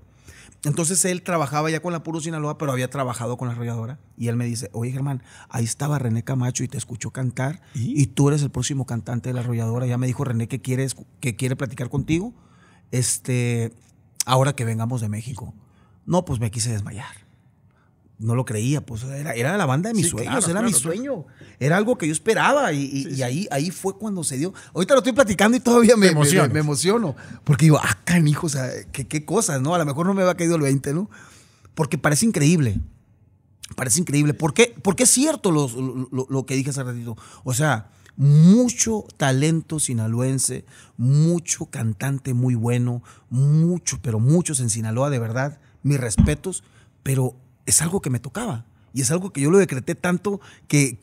Entonces él trabajaba ya con la Puro Sinaloa, pero había trabajado con la arrolladora. Y él me dice, oye Germán, ahí estaba René Camacho y te escuchó cantar. ¿Y? tú eres el próximo cantante de la arrolladora. Ya me dijo René que, quieres, que quiere platicar contigo. Este, ahora que vengamos de México. No, pues me quise desmayar no lo creía, pues era, era la banda de mis sueños, era mi sueño, era algo que yo esperaba y, ahí, ahí fue cuando se dio. Ahorita lo estoy platicando y todavía me, me, me, emociono, porque digo, ah, canijo, o sea, qué, cosas, ¿no? A lo mejor no me va a caer el 20, ¿no? Porque parece increíble, parece increíble, porque, porque es cierto lo, lo, que dije hace ratito, o sea, mucho talento sinaloense, mucho cantante muy bueno, mucho, pero muchos en Sinaloa, de verdad, mis respetos, pero es algo que me tocaba. Y es algo que yo lo decreté tanto que,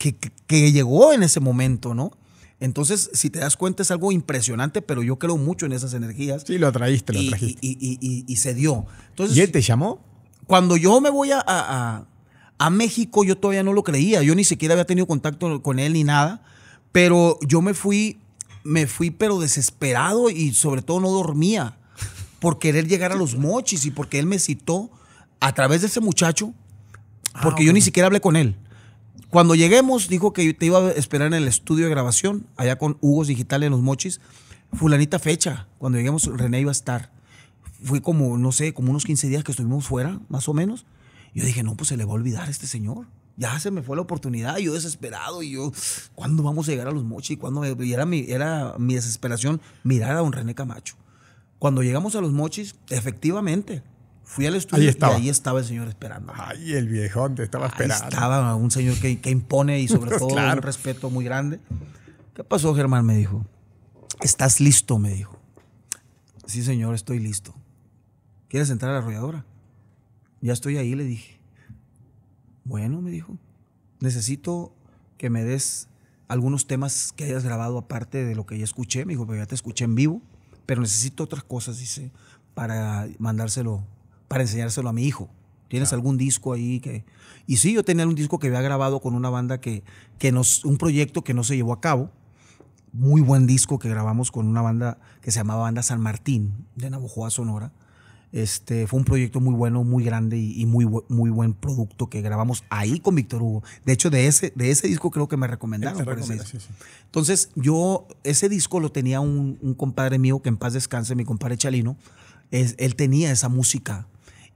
llegó en ese momento, ¿no? Entonces, si te das cuenta, es algo impresionante, pero yo creo mucho en esas energías. Sí, lo atraíste, lo atrajiste. Y, y, y, se dio. Entonces, ¿Y él te llamó? Cuando yo me voy a, a, a, México, yo todavía no lo creía. Yo ni siquiera había tenido contacto con él ni nada. Pero yo me fui, me fui, pero desesperado y sobre todo no dormía por querer llegar a los mochis y porque él me citó a través de ese muchacho, ah, porque yo ni siquiera hablé con él. Cuando lleguemos, dijo que te iba a esperar en el estudio de grabación, allá con Hugo Digital en Los Mochis. Fulanita fecha, cuando lleguemos, René iba a estar. Fui como, no sé, como unos 15 días que estuvimos fuera, más o menos. Yo dije, no, pues se le va a olvidar a este señor. Ya se me fue la oportunidad, yo desesperado, y yo, ¿cuándo vamos a llegar a los mochis? ¿Cuándo? Y era mi, era mi desesperación mirar a un René Camacho. Cuando llegamos a los mochis, efectivamente, Fui al estudio y ahí estaba el señor esperando. Ay, el viejón te estaba esperando. estaba un señor que, impone y sobre todo un respeto muy grande. ¿Qué pasó, Germán? Me dijo. ¿Estás listo? Me dijo. Sí, señor, estoy listo. ¿Quieres entrar a la arrolladora? Ya estoy ahí, le dije. Bueno, me dijo. Necesito que me des algunos temas que hayas grabado aparte de lo que ya escuché. Me dijo, pero ya te escuché en vivo. Pero necesito otras cosas, dice, para mandárselo para enseñárselo a mi hijo. ¿Tienes algún disco ahí que.? Y sí, yo tenía un disco que había grabado con una banda que, que nos. un proyecto que no se llevó a cabo. Muy buen disco que grabamos con una banda que se llamaba Banda San Martín, de Navajoa, Sonora. Este, fue un proyecto muy bueno, muy grande y, muy, muy buen producto que grabamos ahí con Víctor Hugo. De hecho, de ese, de ese disco creo que me recomendaron. Entonces, yo, ese disco lo tenía un, compadre mío, que en paz descanse, mi compadre Chalino. él tenía esa música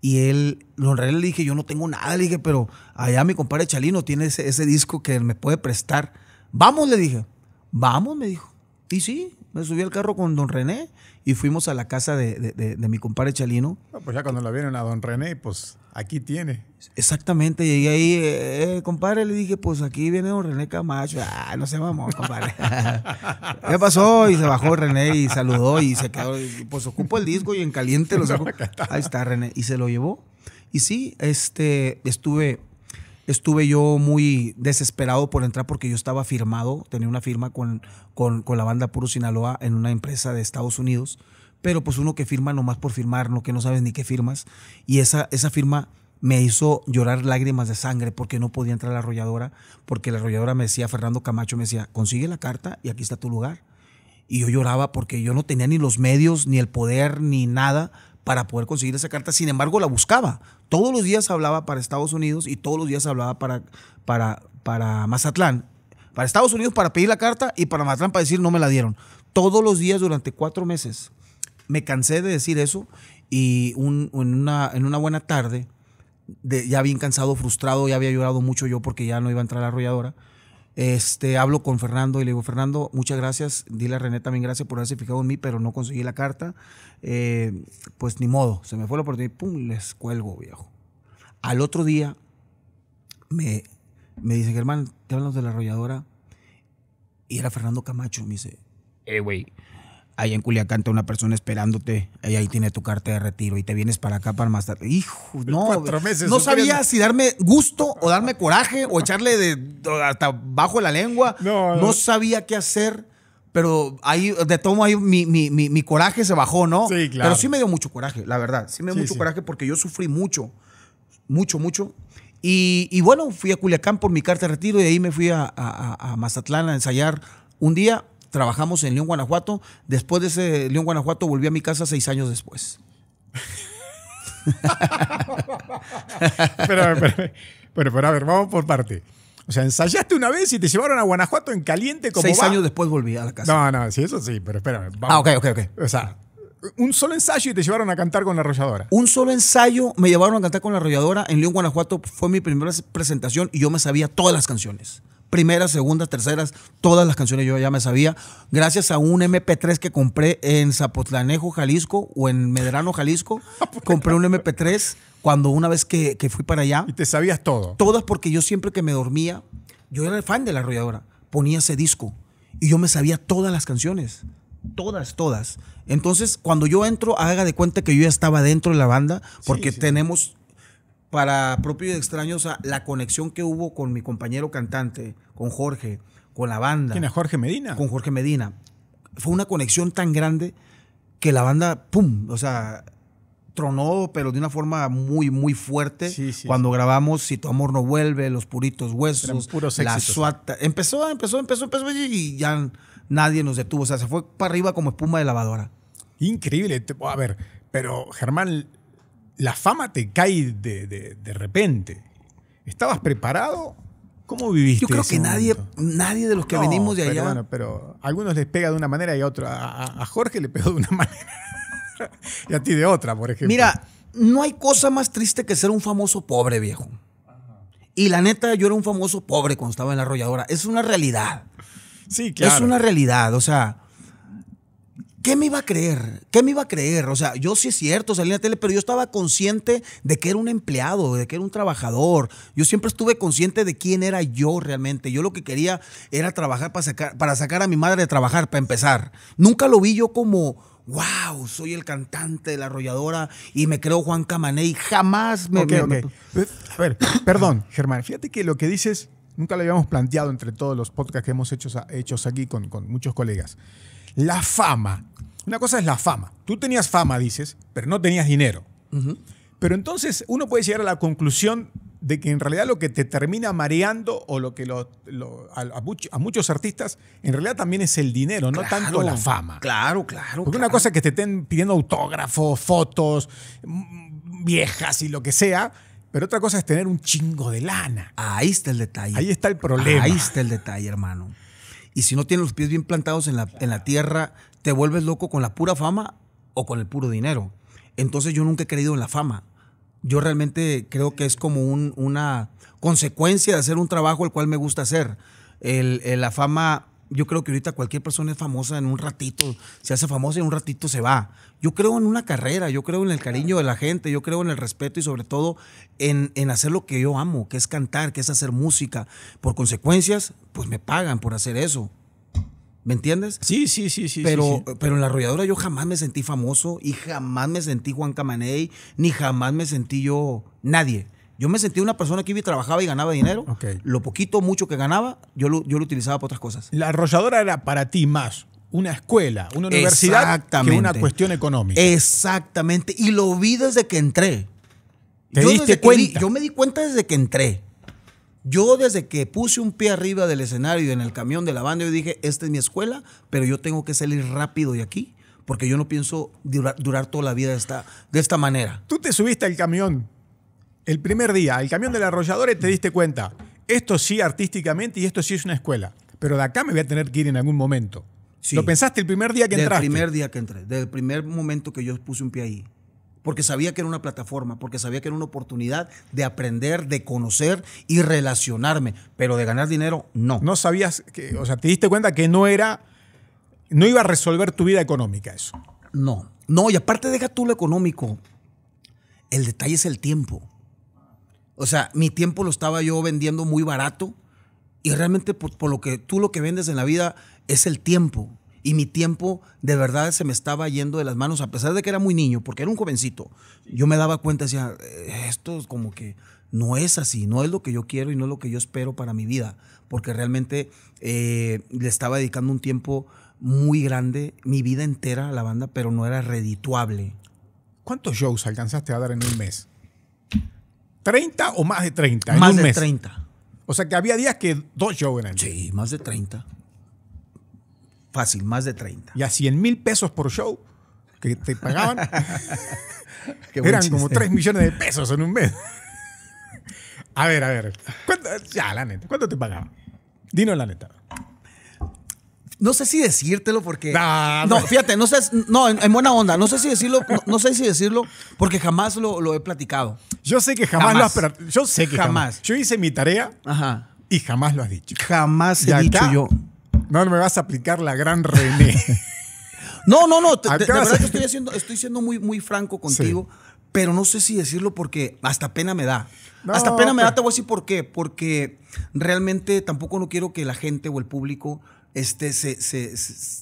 y él, lo reales le dije, yo no tengo nada, le dije, pero allá mi compadre Chalino tiene ese, ese disco que me puede prestar. Vamos, le dije. Vamos, me dijo. Y sí, subí al carro con don René y fuimos a la casa de, mi compadre Chalino. Ah, pues ya cuando la vieron a don René, pues aquí tiene. Exactamente, llegué ahí, eh, eh, compadre, le dije, pues aquí viene don René Camacho. Ah, no se vamos, compadre. ¿Qué pasó? Y se bajó René y saludó y se quedó, pues ocupó el disco y en caliente lo sacó. Ahí está René. Y se lo llevó. Y sí, este, estuve estuve yo muy desesperado por entrar porque yo estaba firmado, tenía una firma con, con, la banda Puro Sinaloa en una empresa de Estados Unidos, pero pues uno que firma nomás por firmar, no que no sabes ni qué firmas, y esa, esa firma me hizo llorar lágrimas de sangre porque no podía entrar a la arrolladora, porque la arrolladora me decía, Fernando Camacho me decía, consigue la carta y aquí está tu lugar. Y yo lloraba porque yo no tenía ni los medios, ni el poder, ni nada para poder conseguir esa carta. Sin embargo, la buscaba. Todos los días hablaba para Estados Unidos y todos los días hablaba para, para, para Mazatlán. Para Estados Unidos para pedir la carta y para Mazatlán para decir no me la dieron. Todos los días durante cuatro meses. Me cansé de decir eso y una, en una buena tarde, ya bien cansado, frustrado, ya había llorado mucho yo porque ya no iba a entrar a la arrolladora este, hablo con Fernando y le digo, Fernando, muchas gracias. Dile a René también gracias por haberse fijado en mí, pero no conseguí la carta. Eh, pues ni modo, se me fue la oportunidad y pum, les cuelgo, viejo. Al otro día me, me dice, Germán, te hablan de la arrolladora. Y era Fernando Camacho. Me dice, eh, güey, ahí en Culiacán está una persona esperándote, y ahí tiene tu carta de retiro y te vienes para acá para Mazatlán. Hijo, no. no sabía si darme gusto o darme coraje o echarle de, hasta bajo la lengua. No, sabía qué hacer. Pero ahí, de todo ahí, mi, mi, mi, coraje se bajó, ¿no? Sí, claro. Pero sí me dio mucho coraje, la verdad. Sí me dio mucho coraje porque yo sufrí mucho, mucho, mucho. Y, bueno, fui a Culiacán por mi carta de retiro y ahí me fui a, a, a Mazatlán a ensayar un día trabajamos en León, Guanajuato. Después de ese León, Guanajuato, volví a mi casa seis años después. pero a ver, vamos por parte. O sea, ensayaste una vez y te llevaron a Guanajuato en caliente como Seis años después volví a la casa. No, no, sí, eso sí, pero espérame. Vamos. Ah, ok, ok, ok. O sea, un solo ensayo y te llevaron a cantar con la arrolladora. Un solo ensayo me llevaron a cantar con la arrolladora. En León, Guanajuato fue mi primera presentación y yo me sabía todas las canciones primeras, segundas, terceras, todas las canciones yo ya me sabía, gracias a un MP3 que compré en Zapotlanejo, Jalisco, o en Medrano, Jalisco, ah, pues. compré un MP3 cuando una vez que, fui para allá. Y te sabías todo. Todas porque yo siempre que me dormía, yo era el fan de la arrolladora, ponía ese disco y yo me sabía todas las canciones. Todas, todas. Entonces, cuando yo entro, haga de cuenta que yo ya estaba dentro de la banda, porque tenemos para propios y extraños la conexión que hubo con mi compañero cantante, con Jorge, con la banda. ¿Quién es Jorge Medina? Con Jorge Medina. Fue una conexión tan grande que la banda, ¡pum! O sea, tronó, pero de una forma muy, muy fuerte. Sí, sí, cuando grabamos Si tu amor no vuelve, Los puritos huesos, puros La suata. Empezó, empezó, empezó, empezó y ya nadie nos detuvo. O sea, se fue para arriba como espuma de lavadora. Increíble. A ver, pero Germán, la fama te cae de, repente. ¿Estabas preparado? ¿Cómo viviste? Yo creo que nadie, nadie, de los que venimos de allá. Bueno, pero a algunos les pega de una manera y a otros... A, a Jorge le pegó de una manera y a ti de otra, por ejemplo. Mira, no hay cosa más triste que ser un famoso pobre, viejo. Y la neta, yo era un famoso pobre cuando estaba en la arrolladora. Es una realidad. Sí, claro. Es una realidad. O sea, ¿Qué me iba a creer? ¿Qué me iba a creer? O sea, yo sí es cierto, salí en tele, pero yo estaba consciente de que era un empleado, de que era un trabajador. Yo siempre estuve consciente de quién era yo realmente. Yo lo que quería era trabajar para sacar, para sacar a mi madre de trabajar, para empezar. Nunca lo vi yo como, wow, soy el cantante de la arrolladora y me creo Juan Camaney. Jamás me... Okay, A ver, perdón, Germán, fíjate que lo que dices nunca lo habíamos planteado entre todos los podcasts que hemos hecho, hechos aquí con, con muchos colegas la fama. Una cosa es la fama. Tú tenías fama, dices, pero no tenías dinero. Pero entonces uno puede llegar a la conclusión de que en realidad lo que te termina mareando o lo que lo, a, muchos artistas en realidad también es el dinero, no tanto la fama. Claro, claro. Porque una cosa es que te estén pidiendo autógrafos, fotos, mm, viejas y lo que sea, pero otra cosa es tener un chingo de lana. Ahí está el detalle. Ahí está el problema. Ahí está el detalle, hermano. Y si no tienes los pies bien plantados en la, tierra, te vuelves loco con la pura fama o con el puro dinero. Entonces yo nunca he creído en la fama. Yo realmente creo que es como una consecuencia de hacer un trabajo el cual me gusta hacer. la fama yo creo que ahorita cualquier persona es famosa en un ratito, se hace famosa y en un ratito se va. Yo creo en una carrera, yo creo en el cariño de la gente, yo creo en el respeto y sobre todo en, en hacer lo que yo amo, que es cantar, que es hacer música. Por consecuencias, pues me pagan por hacer eso. ¿Me entiendes? Sí, sí, sí, sí. Pero, pero en la arrolladora yo jamás me sentí famoso y jamás me sentí Juan Camaney, ni jamás me sentí yo nadie. Yo me sentía una persona que iba y trabajaba y ganaba dinero. Lo poquito, mucho que ganaba, yo lo, yo lo utilizaba para otras cosas. La arrolladora era para ti más una escuela, una universidad, que una cuestión económica. Exactamente. Y lo vi desde que entré. ¿Te yo, diste cuenta? yo me di cuenta desde que entré. Yo desde que puse un pie arriba del escenario en el camión de la banda, yo dije, esta es mi escuela, pero yo tengo que salir rápido de aquí porque yo no pienso durar, toda la vida de esta manera. Tú te subiste al camión el primer día, el camión del arrollador, te diste cuenta, esto sí artísticamente y esto sí es una escuela, pero de acá me voy a tener que ir en algún momento. ¿Lo pensaste el primer día que entraste. entraste? El primer día que entré, del primer momento que yo puse un pie ahí. Porque sabía que era una plataforma, porque sabía que era una oportunidad de aprender, de conocer y relacionarme, pero de ganar dinero, no. No sabías, que, o sea, te diste cuenta que no era, no iba a resolver tu vida económica eso. No, no, y aparte deja tú lo económico. El detalle es el tiempo. O sea, mi tiempo lo estaba yo vendiendo muy barato y realmente por, lo que tú lo que vendes en la vida es el tiempo. Y mi tiempo de verdad se me estaba yendo de las manos, a pesar de que era muy niño, porque era un jovencito. Yo me daba cuenta, decía, eh, esto como que no es así, no es lo que yo quiero y no es lo que yo espero para mi vida, porque realmente eh, le estaba dedicando un tiempo muy grande, mi vida entera a la banda, pero no era redituable. ¿Cuántos shows alcanzaste a dar en un mes? ¿30 o más de 30? Más en un de 30. O sea que había días que dos shows eran. Sí, más de 30. Fácil, más de 30. Y a 100 mil pesos por show que te pagaban, eran como 3 millones de pesos en un mes. a ver, a ver. ya, la neta, ¿cuánto te pagaban? Dinos la neta. No sé si decírtelo porque. no, fíjate, no sé. No, en, buena onda. No sé si decirlo. No, sé si decirlo porque jamás lo, he platicado. Yo sé que jamás, lo has. Yo sé que jamás. Yo hice mi tarea y jamás lo has dicho. Jamás he dicho yo. No me vas a aplicar la gran René. no, no, no. de, verdad que estoy, siendo muy, muy franco contigo, pero no sé si decirlo porque hasta pena me da. hasta pena me da. Te voy a decir por qué. Porque realmente tampoco no quiero que la gente o el público este, se,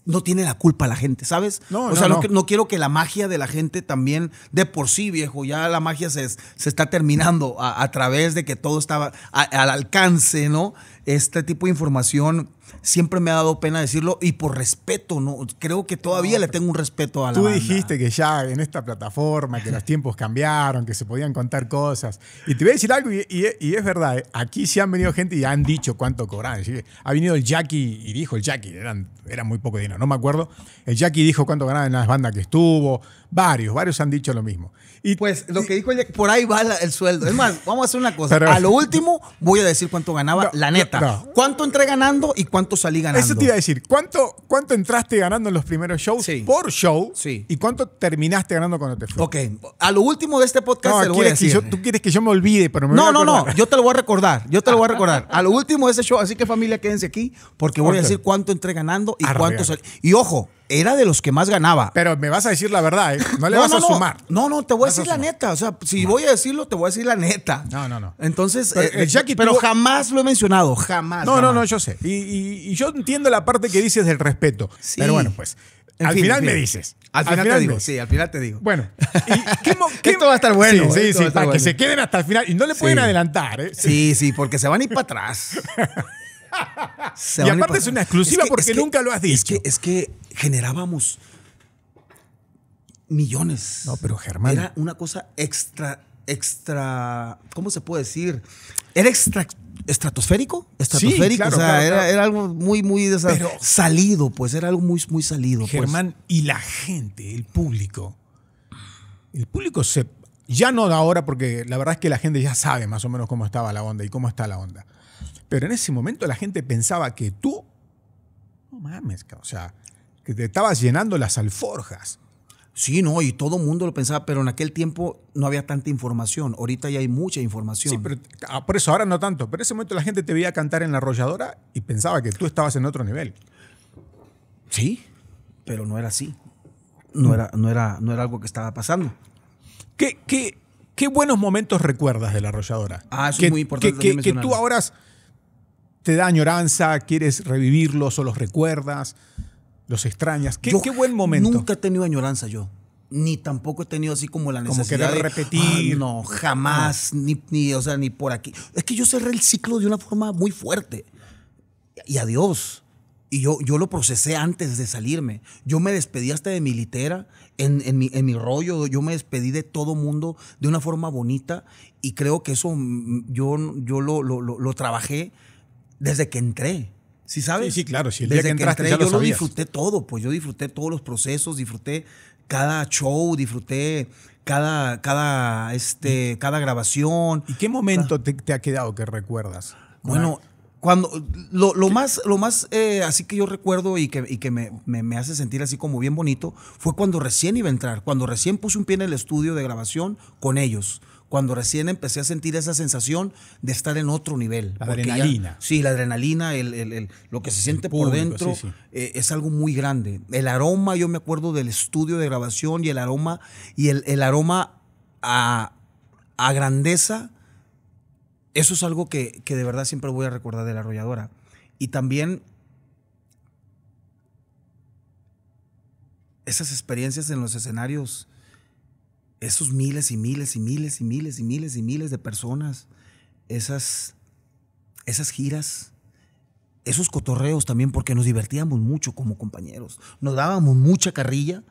no tiene la culpa la gente, ¿sabes? No, o sea, no. quiero que la magia de la gente también, de por sí, viejo, ya la magia se, se está terminando a, través de que todo estaba al alcance, ¿no? Este tipo de información Siempre me ha dado pena decirlo y por respeto, ¿no? Creo que todavía le tengo un respeto a la Tú dijiste que ya en esta plataforma, que los tiempos cambiaron, que se podían contar cosas. Y te voy a decir algo, y, es verdad, ¿eh? aquí sí han venido gente y han dicho cuánto cobran. Ha venido el Jackie y dijo el Jackie, eran, era muy poco dinero, no me acuerdo. El Jackie dijo cuánto ganaba en las bandas que estuvo. Varios, varios han dicho lo mismo. Y pues lo que dijo el Jackie, por ahí va el sueldo. Es más, vamos a hacer una cosa. a lo último voy a decir cuánto ganaba, la neta. ¿Cuánto entré ganando y cuánto cuánto salí ganando. Eso te iba a decir. ¿Cuánto, cuánto entraste ganando en los primeros shows por show? Sí. ¿Y cuánto terminaste ganando cuando te fuiste? Ok. A lo último de este podcast no, te lo tú quieres que yo me olvide, pero No, no, no. Yo te lo voy a recordar. Yo te lo voy a recordar. A lo último de ese show. Así que familia, quédense aquí porque voy a decir cuánto entré ganando y cuánto salí. Y ojo, era de los que más ganaba. Pero me vas a decir la verdad, ¿eh? No le vas a sumar. No, no, te voy a decir la neta. O sea, si voy a decirlo, te voy a decir la neta. No, no, no. Entonces, pero, eh, pero jamás lo he mencionado, jamás. No, no, no, yo sé. Y, yo entiendo la parte que dices del respeto. Sí. Pero bueno, pues. al final me dices. Al final, te digo, sí, al final te digo. Bueno, ¿qué, qué... esto va a estar bueno. Sí, ¿eh? sí, para que se queden hasta el final. Y no le pueden adelantar, ¿eh? Sí, sí, porque se van a ir para atrás. y aparte es una exclusiva porque nunca lo has dicho. Es que, generábamos millones. No, pero Germán. Era una cosa extra, extra, ¿cómo se puede decir? Era extra, estratosférico, estratosférico, o sea, Era, algo muy, muy salido, pues, era algo muy, muy salido. Pues. Germán, y la gente, el público, el público se, ya no da ahora porque la verdad es que la gente ya sabe más o menos cómo estaba la onda y cómo está la onda. Pero en ese momento la gente pensaba que tú, no mames, o sea, que te estabas llenando las alforjas. Sí, no, y todo el mundo lo pensaba, pero en aquel tiempo no había tanta información. Ahorita ya hay mucha información. Sí, pero ah, por eso ahora no tanto. Pero en ese momento la gente te veía cantar en la arrolladora y pensaba que tú estabas en otro nivel. Sí, pero no era así. No, era, no, era, no era algo que estaba pasando. ¿Qué, qué, qué buenos momentos recuerdas de la arrolladora? Ah, eso es muy importante. que tú ahora te da añoranza, quieres revivirlos o los recuerdas, los extrañas. Qué, buen momento. Nunca he tenido añoranza yo. Ni tampoco he tenido así como la necesidad de repetir. Ah, no, jamás, Ni, ni, sea, ni por aquí. Es que yo cerré el ciclo de una forma muy fuerte. Y adiós. Y yo, yo lo procesé antes de salirme. Yo me despedí hasta de mi litera, en, mi, rollo, yo me despedí de todo mundo de una forma bonita y creo que eso mm, yo, yo lo, lo trabajé desde que entré. ¿Sí sabes? Sí, sí claro. desde que, entraste, entré, yo lo, disfruté todo, pues yo disfruté todos los procesos, disfruté cada show, disfruté cada, cada, este, cada grabación. ¿Y qué momento te, ha quedado que recuerdas? Bueno, cuando lo, más, lo más eh, así que yo recuerdo y que, que me, me, hace sentir así como bien bonito fue cuando recién iba a entrar, cuando recién puse un pie en el estudio de grabación con ellos cuando recién empecé a sentir esa sensación de estar en otro nivel. La adrenalina. sí, la adrenalina, lo que se siente por dentro eh, es algo muy grande. El aroma, yo me acuerdo del estudio de grabación y el aroma, y el, aroma a, grandeza, eso es algo que, que de verdad siempre voy a recordar de la arrolladora. Y también esas experiencias en los escenarios esos miles y miles y miles y miles y miles y miles de personas, esas, esas giras, esos cotorreos también, porque nos divertíamos mucho como compañeros. Nos dábamos mucha carrilla,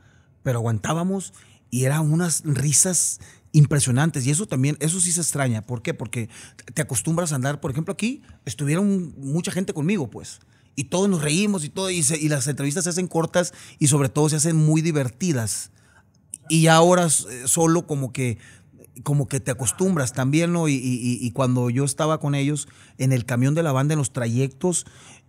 pero aguantábamos y eran unas risas impresionantes. Y eso también, eso sí se extraña. ¿Por qué? Porque te acostumbras a andar, por ejemplo, aquí estuvieron mucha gente conmigo, pues. Y todos nos reímos y todo, y, y las entrevistas se hacen cortas y sobre todo se hacen muy divertidas. Y ahora eh, solo como que como que te acostumbras también, ¿no? Y, cuando yo estaba con ellos en el camión de la banda, en los trayectos,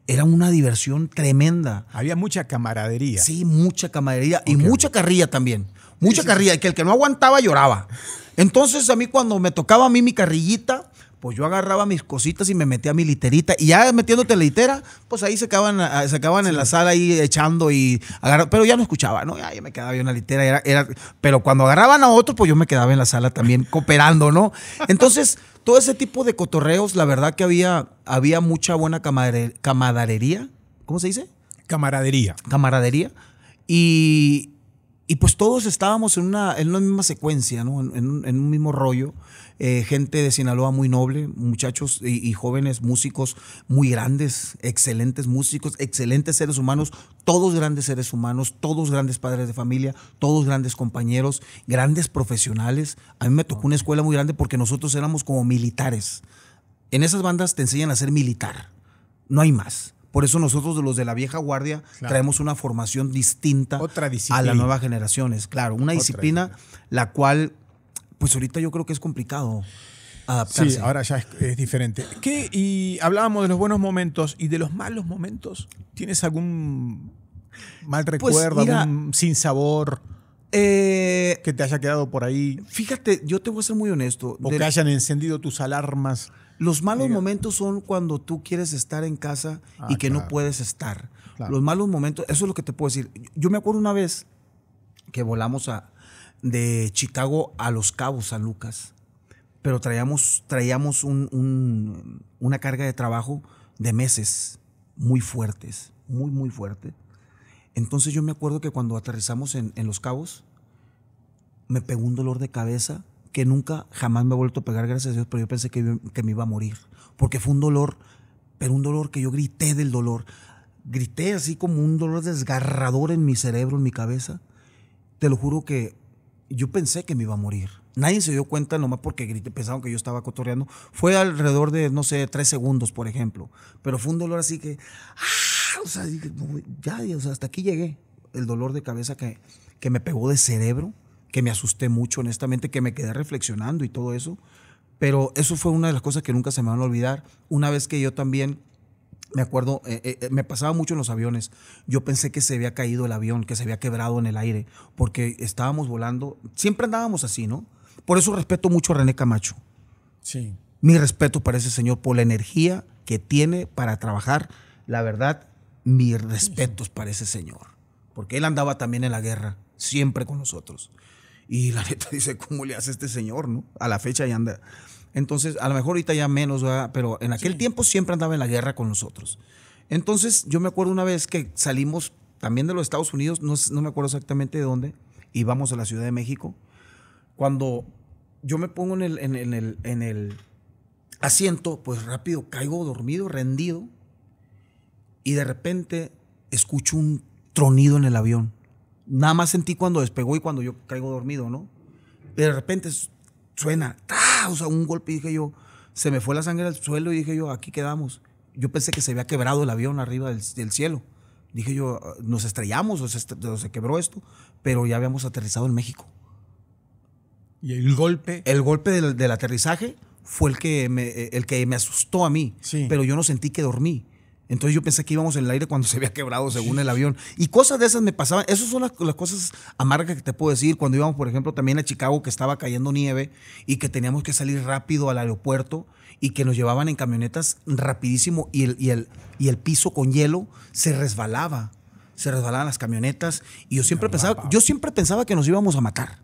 era una diversión tremenda. Había mucha camaradería. Sí, mucha camaradería y mucha carrilla también. Mucha carrilla y carrilla, que el que no aguantaba lloraba. Entonces a mí cuando me tocaba a mí mi carrillita, pues yo agarraba mis cositas y me metía a mi literita. Y ya metiéndote la litera, pues ahí se acaban, ah, se en la sala ahí echando y agarrando. Pero ya no escuchaba, ¿no? Ya, me quedaba yo en la litera. Era, pero cuando agarraban a otro, pues yo me quedaba en la sala también cooperando, ¿no? Entonces, todo ese tipo de cotorreos, la verdad que había, había mucha buena camaradería. ¿Cómo se dice? Camaradería. Camaradería. Y, y pues todos estábamos en una, en una misma secuencia, ¿no? en un mismo rollo. Eh, gente de Sinaloa muy noble, muchachos y, jóvenes músicos muy grandes, excelentes músicos, excelentes seres humanos, todos grandes seres humanos, todos grandes padres de familia, todos grandes compañeros, grandes profesionales. A mí me tocó una escuela muy grande porque nosotros éramos como militares. En esas bandas te enseñan a ser militar, no hay más. Por eso nosotros de los de la vieja guardia traemos una formación distinta a las nuevas generaciones. Claro, una disciplina la cual pues ahorita yo creo que es complicado. Adaptarse. Sí, ahora ya es, diferente. ¿Qué, y hablábamos de los buenos momentos y de los malos momentos. ¿Tienes algún mal pues, recuerdo, algún sinsabor eh, que te haya quedado por ahí? Fíjate, yo te voy a ser muy honesto. O que hayan encendido tus alarmas. Los malos momentos son cuando tú quieres estar en casa y ah, que no puedes estar. Los malos momentos, eso es lo que te puedo decir. Yo me acuerdo una vez que volamos a, de Chicago a Los Cabos, San Lucas. Pero traíamos, traíamos un, una carga de trabajo de meses muy fuertes, muy, muy fuerte. Entonces yo me acuerdo que cuando aterrizamos en, Los Cabos, me pegó un dolor de cabeza que nunca, jamás me ha vuelto a pegar, gracias a Dios, pero yo pensé que, que me iba a morir. Porque fue un dolor, pero un dolor que yo grité del dolor. Grité así como un dolor desgarrador en mi cerebro, en mi cabeza. Te lo juro que yo pensé que me iba a morir. Nadie se dio cuenta nomás porque grité, pensaban que yo estaba cotorreando. Fue alrededor de, no sé, tres segundos, por ejemplo. Pero fue un dolor así que, ah, o sea, ya, hasta aquí llegué. El dolor de cabeza que, que me pegó de cerebro, que me asusté mucho, honestamente, que me quedé reflexionando y todo eso. Pero eso fue una de las cosas que nunca se me van a olvidar. Una vez que yo también me acuerdo, eh, eh, eh, me pasaba mucho en los aviones. Yo pensé que se había caído el avión, que se había quebrado en el aire, porque estábamos volando. Siempre andábamos así, ¿no? Por eso respeto mucho a René Camacho. Sí. Mi respeto para ese señor por la energía que tiene para trabajar. La verdad, mis respetos para ese señor. Porque él andaba también en la guerra, siempre con nosotros. Y la neta dice, ¿cómo le hace este señor, no? A la fecha ya anda entonces, a lo mejor ahorita ya menos, pero en aquel tiempo siempre andaba en la guerra con nosotros. Entonces, yo me acuerdo una vez que salimos también de los Estados Unidos, no, me acuerdo exactamente de dónde, íbamos a la Ciudad de México. Cuando yo me pongo en el, en, el, en el asiento, pues rápido caigo dormido, rendido, y de repente escucho un tronido en el avión. Nada más sentí cuando despegó y cuando yo caigo dormido, ¿no? De repente suena, o sea, un golpe, y dije yo, se me fue la sangre al suelo y dije yo, aquí quedamos. Yo pensé que se había quebrado el avión arriba del, cielo. Dije yo, nos estrellamos o se, quebró esto, pero ya habíamos aterrizado en México. ¿Y el golpe? El golpe del, aterrizaje fue el que, me, el que me asustó a mí, pero yo no sentí que dormí. Entonces yo pensé que íbamos en el aire cuando se había quebrado según el avión. Y cosas de esas me pasaban. Esas son las, cosas amargas que te puedo decir. Cuando íbamos, por ejemplo, también a Chicago que estaba cayendo nieve y que teníamos que salir rápido al aeropuerto y que nos llevaban en camionetas rapidísimo y el, y el, y el piso con hielo se resbalaba. Se resbalaban las camionetas y yo siempre, pensaba, yo siempre pensaba que nos íbamos a matar.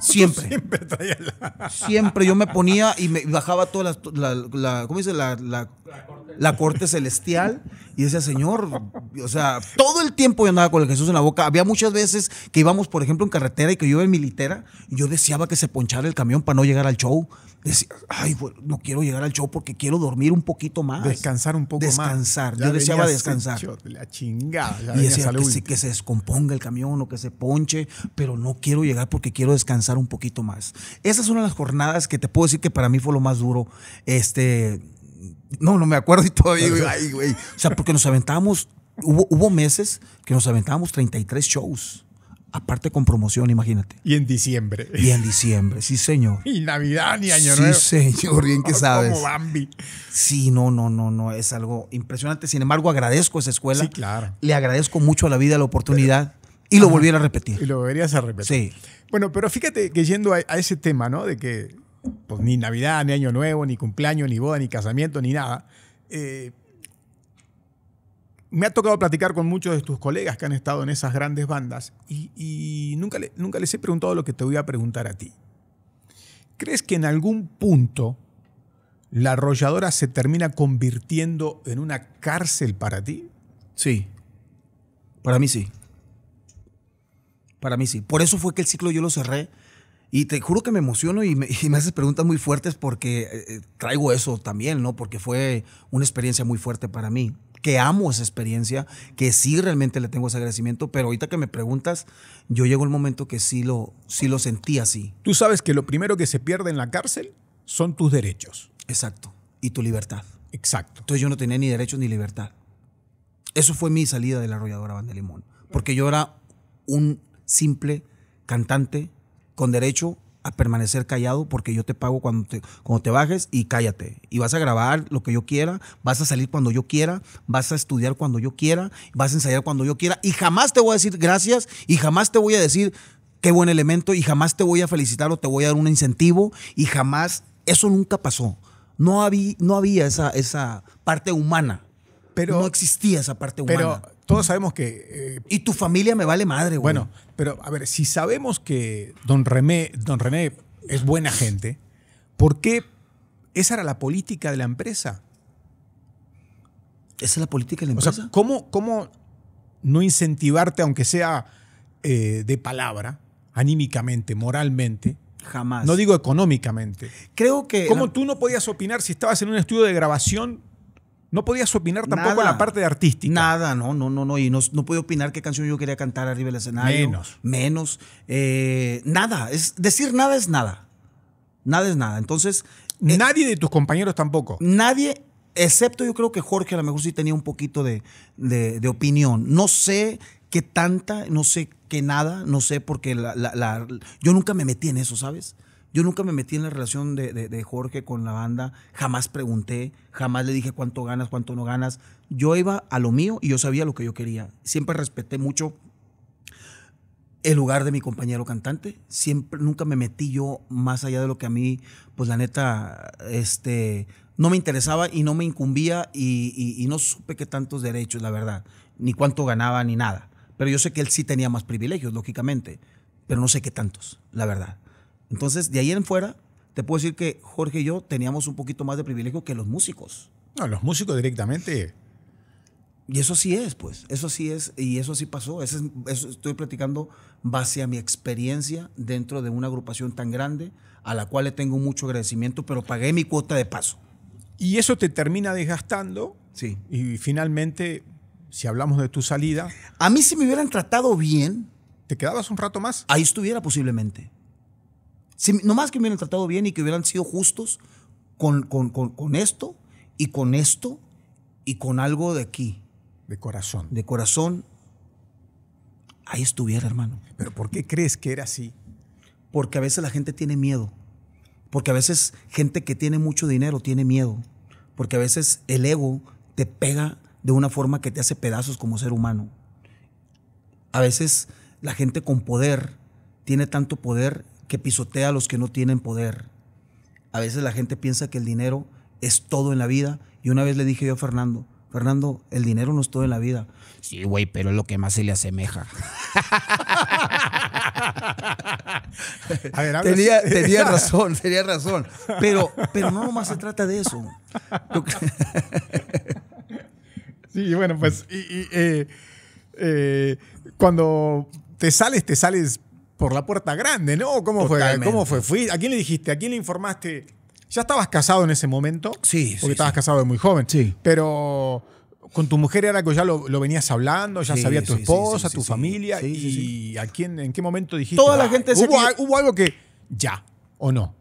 Siempre. Siempre yo me ponía y me bajaba toda la, la, la ¿cómo dice? La, corte. la, corte. celestial y decía, Señor, o sea, todo el tiempo yo andaba con el Jesús en la boca. Había muchas veces que íbamos, por ejemplo, en carretera y que yo iba en mi y yo deseaba que se ponchara el camión para no llegar al show. Decía, ay, no quiero llegar al show porque quiero dormir un poquito más. Descansar un poco más. Descansar. Yo deseaba descansar. la chingada. y decía que sí, que se descomponga el camión o que se ponche, pero no quiero llegar porque quiero descansar un poquito más. Esa es una de las jornadas que te puedo decir que para mí fue lo más duro. Este no, no me acuerdo y todavía, digo, ay, güey. O sea, porque nos aventábamos, hubo, meses que nos aventábamos 33 shows aparte con promoción, imagínate. Y en diciembre. Y en diciembre, sí, señor. Y Navidad ni Año Nuevo. Sí, señor, bien que sabes. Como Bambi. Sí, no, no, no, no, es algo impresionante. Sin embargo, agradezco a esa escuela. Sí, claro. Le agradezco mucho a la vida la oportunidad y lo volviera a repetir. Y lo volverías a repetir. Sí. Bueno, pero fíjate que yendo a, a ese tema, ¿no? De que pues ni Navidad, ni Año Nuevo, ni cumpleaños, ni boda, ni casamiento, ni nada. Eh, me ha tocado platicar con muchos de tus colegas que han estado en esas grandes bandas y, nunca, nunca les he preguntado lo que te voy a preguntar a ti. ¿Crees que en algún punto la arrolladora se termina convirtiendo en una cárcel para ti? Sí, para mí sí. Para mí sí. Por eso fue que el ciclo yo lo cerré y te juro que me emociono y me, haces preguntas muy fuertes porque eh, eh, traigo eso también, ¿no? Porque fue una experiencia muy fuerte para mí, que amo esa experiencia, que sí realmente le tengo ese agradecimiento, pero ahorita que me preguntas, yo llego al momento que sí lo, sí lo sentí así. Tú sabes que lo primero que se pierde en la cárcel son tus derechos. Exacto, y tu libertad. Exacto. Entonces yo no tenía ni derechos ni libertad. Eso fue mi salida de la arrolladora Banda Limón, porque yo era un simple cantante con derecho a permanecer callado porque yo te pago cuando te, cuando te bajes y cállate. Y vas a grabar lo que yo quiera, vas a salir cuando yo quiera, vas a estudiar cuando yo quiera, vas a ensayar cuando yo quiera y jamás te voy a decir gracias y jamás te voy a decir qué buen elemento y jamás te voy a felicitar o te voy a dar un incentivo y jamás, eso nunca pasó. No, había, no había esa, esa parte humana. Pero, no existía esa parte humana todos sabemos que... Eh, y tu familia me vale madre, güey. Bueno, pero a ver, si sabemos que don René, es buena gente, ¿por qué esa era la política de la empresa? Esa es la política de la empresa. O sea, ¿cómo, no incentivarte, aunque sea eh, de palabra, anímicamente, moralmente? Jamás. No digo económicamente. Creo que. ¿Cómo tú no podías opinar si estabas en un estudio de grabación no podías opinar tampoco en la parte de artística. Nada, no, no, no, no. Y no, no, podía opinar qué canción yo quería cantar arriba del escenario. Menos. Menos. Eh, nada. Es, decir nada es nada. Nada es nada. Entonces. Eh, nadie de tus compañeros tampoco. Nadie, excepto yo creo que Jorge a lo mejor sí tenía un poquito de, de, opinión. No sé qué tanta, no sé qué nada, no sé porque yo nunca me metí en eso, ¿sabes? Yo nunca me metí en la relación de, Jorge con la banda, jamás pregunté, jamás le dije cuánto ganas, cuánto no ganas. Yo iba a lo mío y yo sabía lo que yo quería. Siempre respeté mucho el lugar de mi compañero cantante. Siempre, nunca me metí yo más allá de lo que a mí, pues la neta, este, no me interesaba y no me incumbía y, y no supe qué tantos derechos, la verdad, ni cuánto ganaba ni nada. Pero yo sé que él sí tenía más privilegios, lógicamente, pero no sé qué tantos, la verdad. Entonces, de ahí en fuera, te puedo decir que Jorge y yo teníamos un poquito más de privilegio que los músicos. No, los músicos directamente. Y eso sí es, pues, eso sí es, y eso sí pasó. Eso, es, estoy platicando base a mi experiencia dentro de una agrupación tan grande, a la cual le tengo mucho agradecimiento, pero pagué mi cuota de paso. Y eso te termina desgastando. Sí. Y finalmente, si hablamos de tu salida. A mí, si me hubieran tratado bien. ¿Te quedabas un rato más? Ahí estuviera posiblemente. Si, nomás que me hubieran tratado bien y que hubieran sido justos con, con esto y con esto y con algo de aquí. De corazón. De corazón. Ahí estuviera, hermano. Pero ¿por qué crees que era así? Porque a veces la gente tiene miedo. Porque a veces gente que tiene mucho dinero tiene miedo. Porque a veces el ego te pega de una forma que te hace pedazos como ser humano. A veces la gente con poder tiene tanto poder que pisotea a los que no tienen poder. A veces la gente piensa que el dinero es todo en la vida. Y una vez le dije yo a Fernando, Fernando, el dinero no es todo en la vida. Sí, güey, pero es lo que más se le asemeja. tenía, razón, tenía razón. Pero, pero no nomás se trata de eso. sí, bueno, pues eh, eh, cuando te sales, te sales por la puerta grande, ¿no? ¿Cómo fue? ¿Cómo fue? ¿A quién le dijiste? ¿A quién le informaste? ¿Ya estabas casado en ese momento? Sí. Porque estabas casado de muy joven. Sí. Pero con tu mujer era que ya lo, venías hablando, ya sabía tu esposa, tu familia. ¿Y a quién, en qué momento dijiste? Toda la gente se hubo, hubo algo que ya, ¿o no?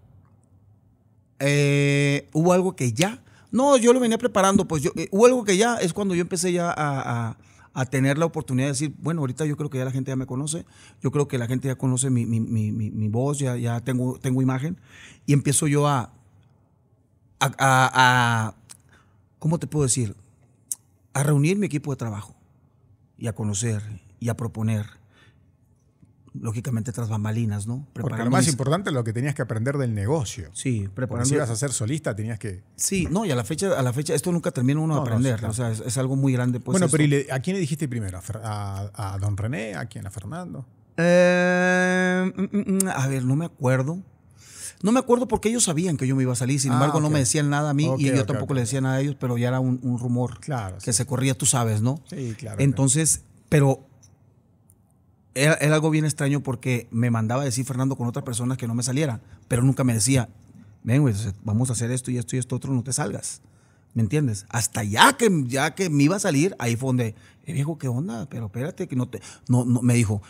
Eh, hubo algo que ya. No, yo lo venía preparando, pues eh, hubo algo que ya es cuando yo empecé ya a a tener la oportunidad de decir, bueno, ahorita yo creo que ya la gente ya me conoce, yo creo que la gente ya conoce mi, voz, ya, ya tengo, tengo imagen, y empiezo yo a, a, ¿cómo te puedo decir? A reunir mi equipo de trabajo y a conocer y a proponer lógicamente tras bambalinas, ¿no? pero Porque lo más importante es lo que tenías que aprender del negocio. Sí, preparando. si ibas a ser solista tenías que... Sí, no, y a la fecha, a la fecha esto nunca termina uno de aprender, o sea, es, algo muy grande. Pues, bueno, pero ¿a quién le dijiste primero? ¿A, don René? ¿A quién? ¿A Fernando? Eh, mm, mm, mm, a ver, no me acuerdo. No me acuerdo porque ellos sabían que yo me iba a salir, sin ah, embargo no me decían nada a mí y yo tampoco le decía nada a ellos, pero ya era un, rumor claro, que se corría, tú sabes, ¿no? Sí, claro. Entonces, pero era, algo bien extraño porque me mandaba a decir Fernando con otras personas que no me saliera, pero nunca me decía, ven, güey, vamos a hacer esto y esto y esto otro, no te salgas. ¿Me entiendes? Hasta ya que, ya que me iba a salir, ahí fue donde, eh, viejo, ¿qué onda? Pero espérate, que no te. No, no, me dijo,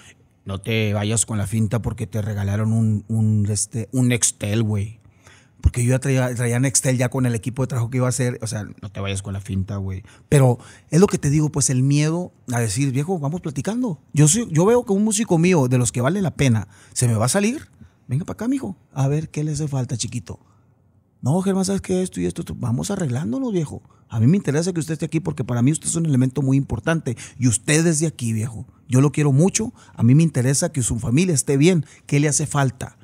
no te vayas con la finta porque te regalaron un, un, este, un Nextel, güey. Porque yo ya traía, traía, Nextel ya con el equipo de trabajo que iba a hacer. O sea, no te vayas con la finta, güey. Pero es lo que te digo, pues el miedo a decir, viejo, vamos platicando. Yo, soy, yo veo que un músico mío, de los que vale la pena, se me va a salir. Venga para acá, mijo. A ver qué le hace falta, chiquito. No, Germán, ¿sabes qué? Esto y esto, Vamos arreglándolo, viejo. A mí me interesa que usted esté aquí porque para mí usted es un elemento muy importante. Y usted desde aquí, viejo. Yo lo quiero mucho. A mí me interesa que su familia esté bien. ¿Qué le hace falta?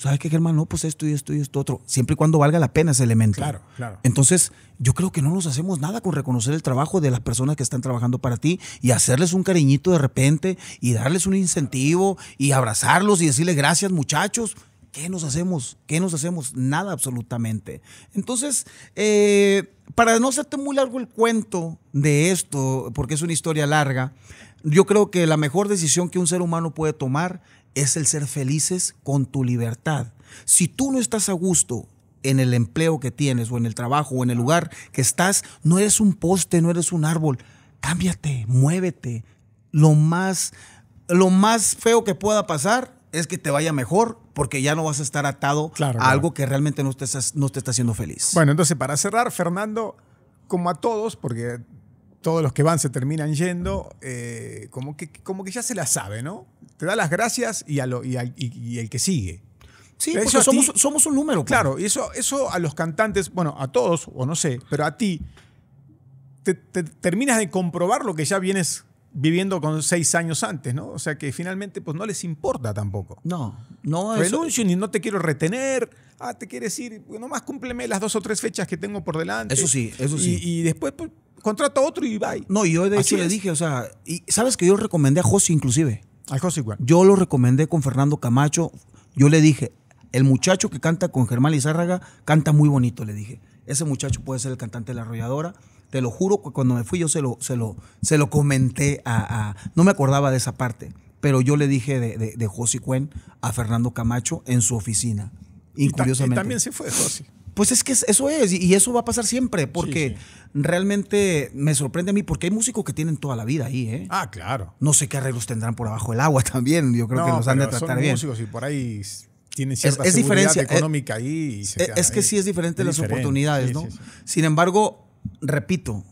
¿sabes qué, Germán? No, pues esto y esto y esto otro. Siempre y cuando valga la pena ese elemento. Claro, claro. Entonces, yo creo que no nos hacemos nada con reconocer el trabajo de las personas que están trabajando para ti y hacerles un cariñito de repente y darles un incentivo y abrazarlos y decirles gracias, muchachos. ¿Qué nos hacemos? ¿Qué nos hacemos? Nada absolutamente. Entonces, eh, para no hacerte muy largo el cuento de esto, porque es una historia larga, yo creo que la mejor decisión que un ser humano puede tomar es el ser felices con tu libertad. Si tú no estás a gusto en el empleo que tienes o en el trabajo o en el lugar que estás, no eres un poste, no eres un árbol. Cámbiate, muévete. Lo más, lo más feo que pueda pasar es que te vaya mejor porque ya no vas a estar atado a algo que realmente no no te está haciendo feliz. Bueno, entonces para cerrar, Fernando, como a todos, porque todos los que van se terminan yendo, eh, como, que, como que ya se la sabe, ¿no? Te da las gracias y, a lo, el que sigue. Sí, somos, somos, un número. Pues. Claro, y eso, eso a los cantantes, bueno, a todos, o no sé, pero a ti, te, terminas de comprobar lo que ya vienes viviendo con seis años antes, ¿no? O sea que finalmente pues no les importa tampoco. No, no es... Renuncio ni no te quiero retener, ah, te quieres ir, nomás cúmpleme las dos o tres fechas que tengo por delante. Eso sí, eso sí. y después pues, contrata otro y bye. No, yo de hecho le dije, o sea, y sabes que yo recomendé a José inclusive. A José igual. Yo lo recomendé con Fernando Camacho. Yo le dije, el muchacho que canta con Germán Lizárraga canta muy bonito, le dije. Ese muchacho puede ser el cantante de la arrolladora. Te lo juro cuando me fui yo se lo, se lo, se lo comenté a, No me acordaba de esa parte, pero yo le dije de, de, de José Cuen a Fernando Camacho en su oficina. Y, también se fue José. Pues es que eso es, y eso va a pasar siempre, porque realmente me sorprende a mí, porque hay músicos que tienen toda la vida ahí, ¿eh? Ah, claro. No sé qué arreglos tendrán por abajo del agua también, yo creo que los han de tratar son músicos y por ahí tienen cierta seguridad diferencia, eh, económica ahí. E, es, que sí es diferente las oportunidades, ¿no? Sin embargo, repito,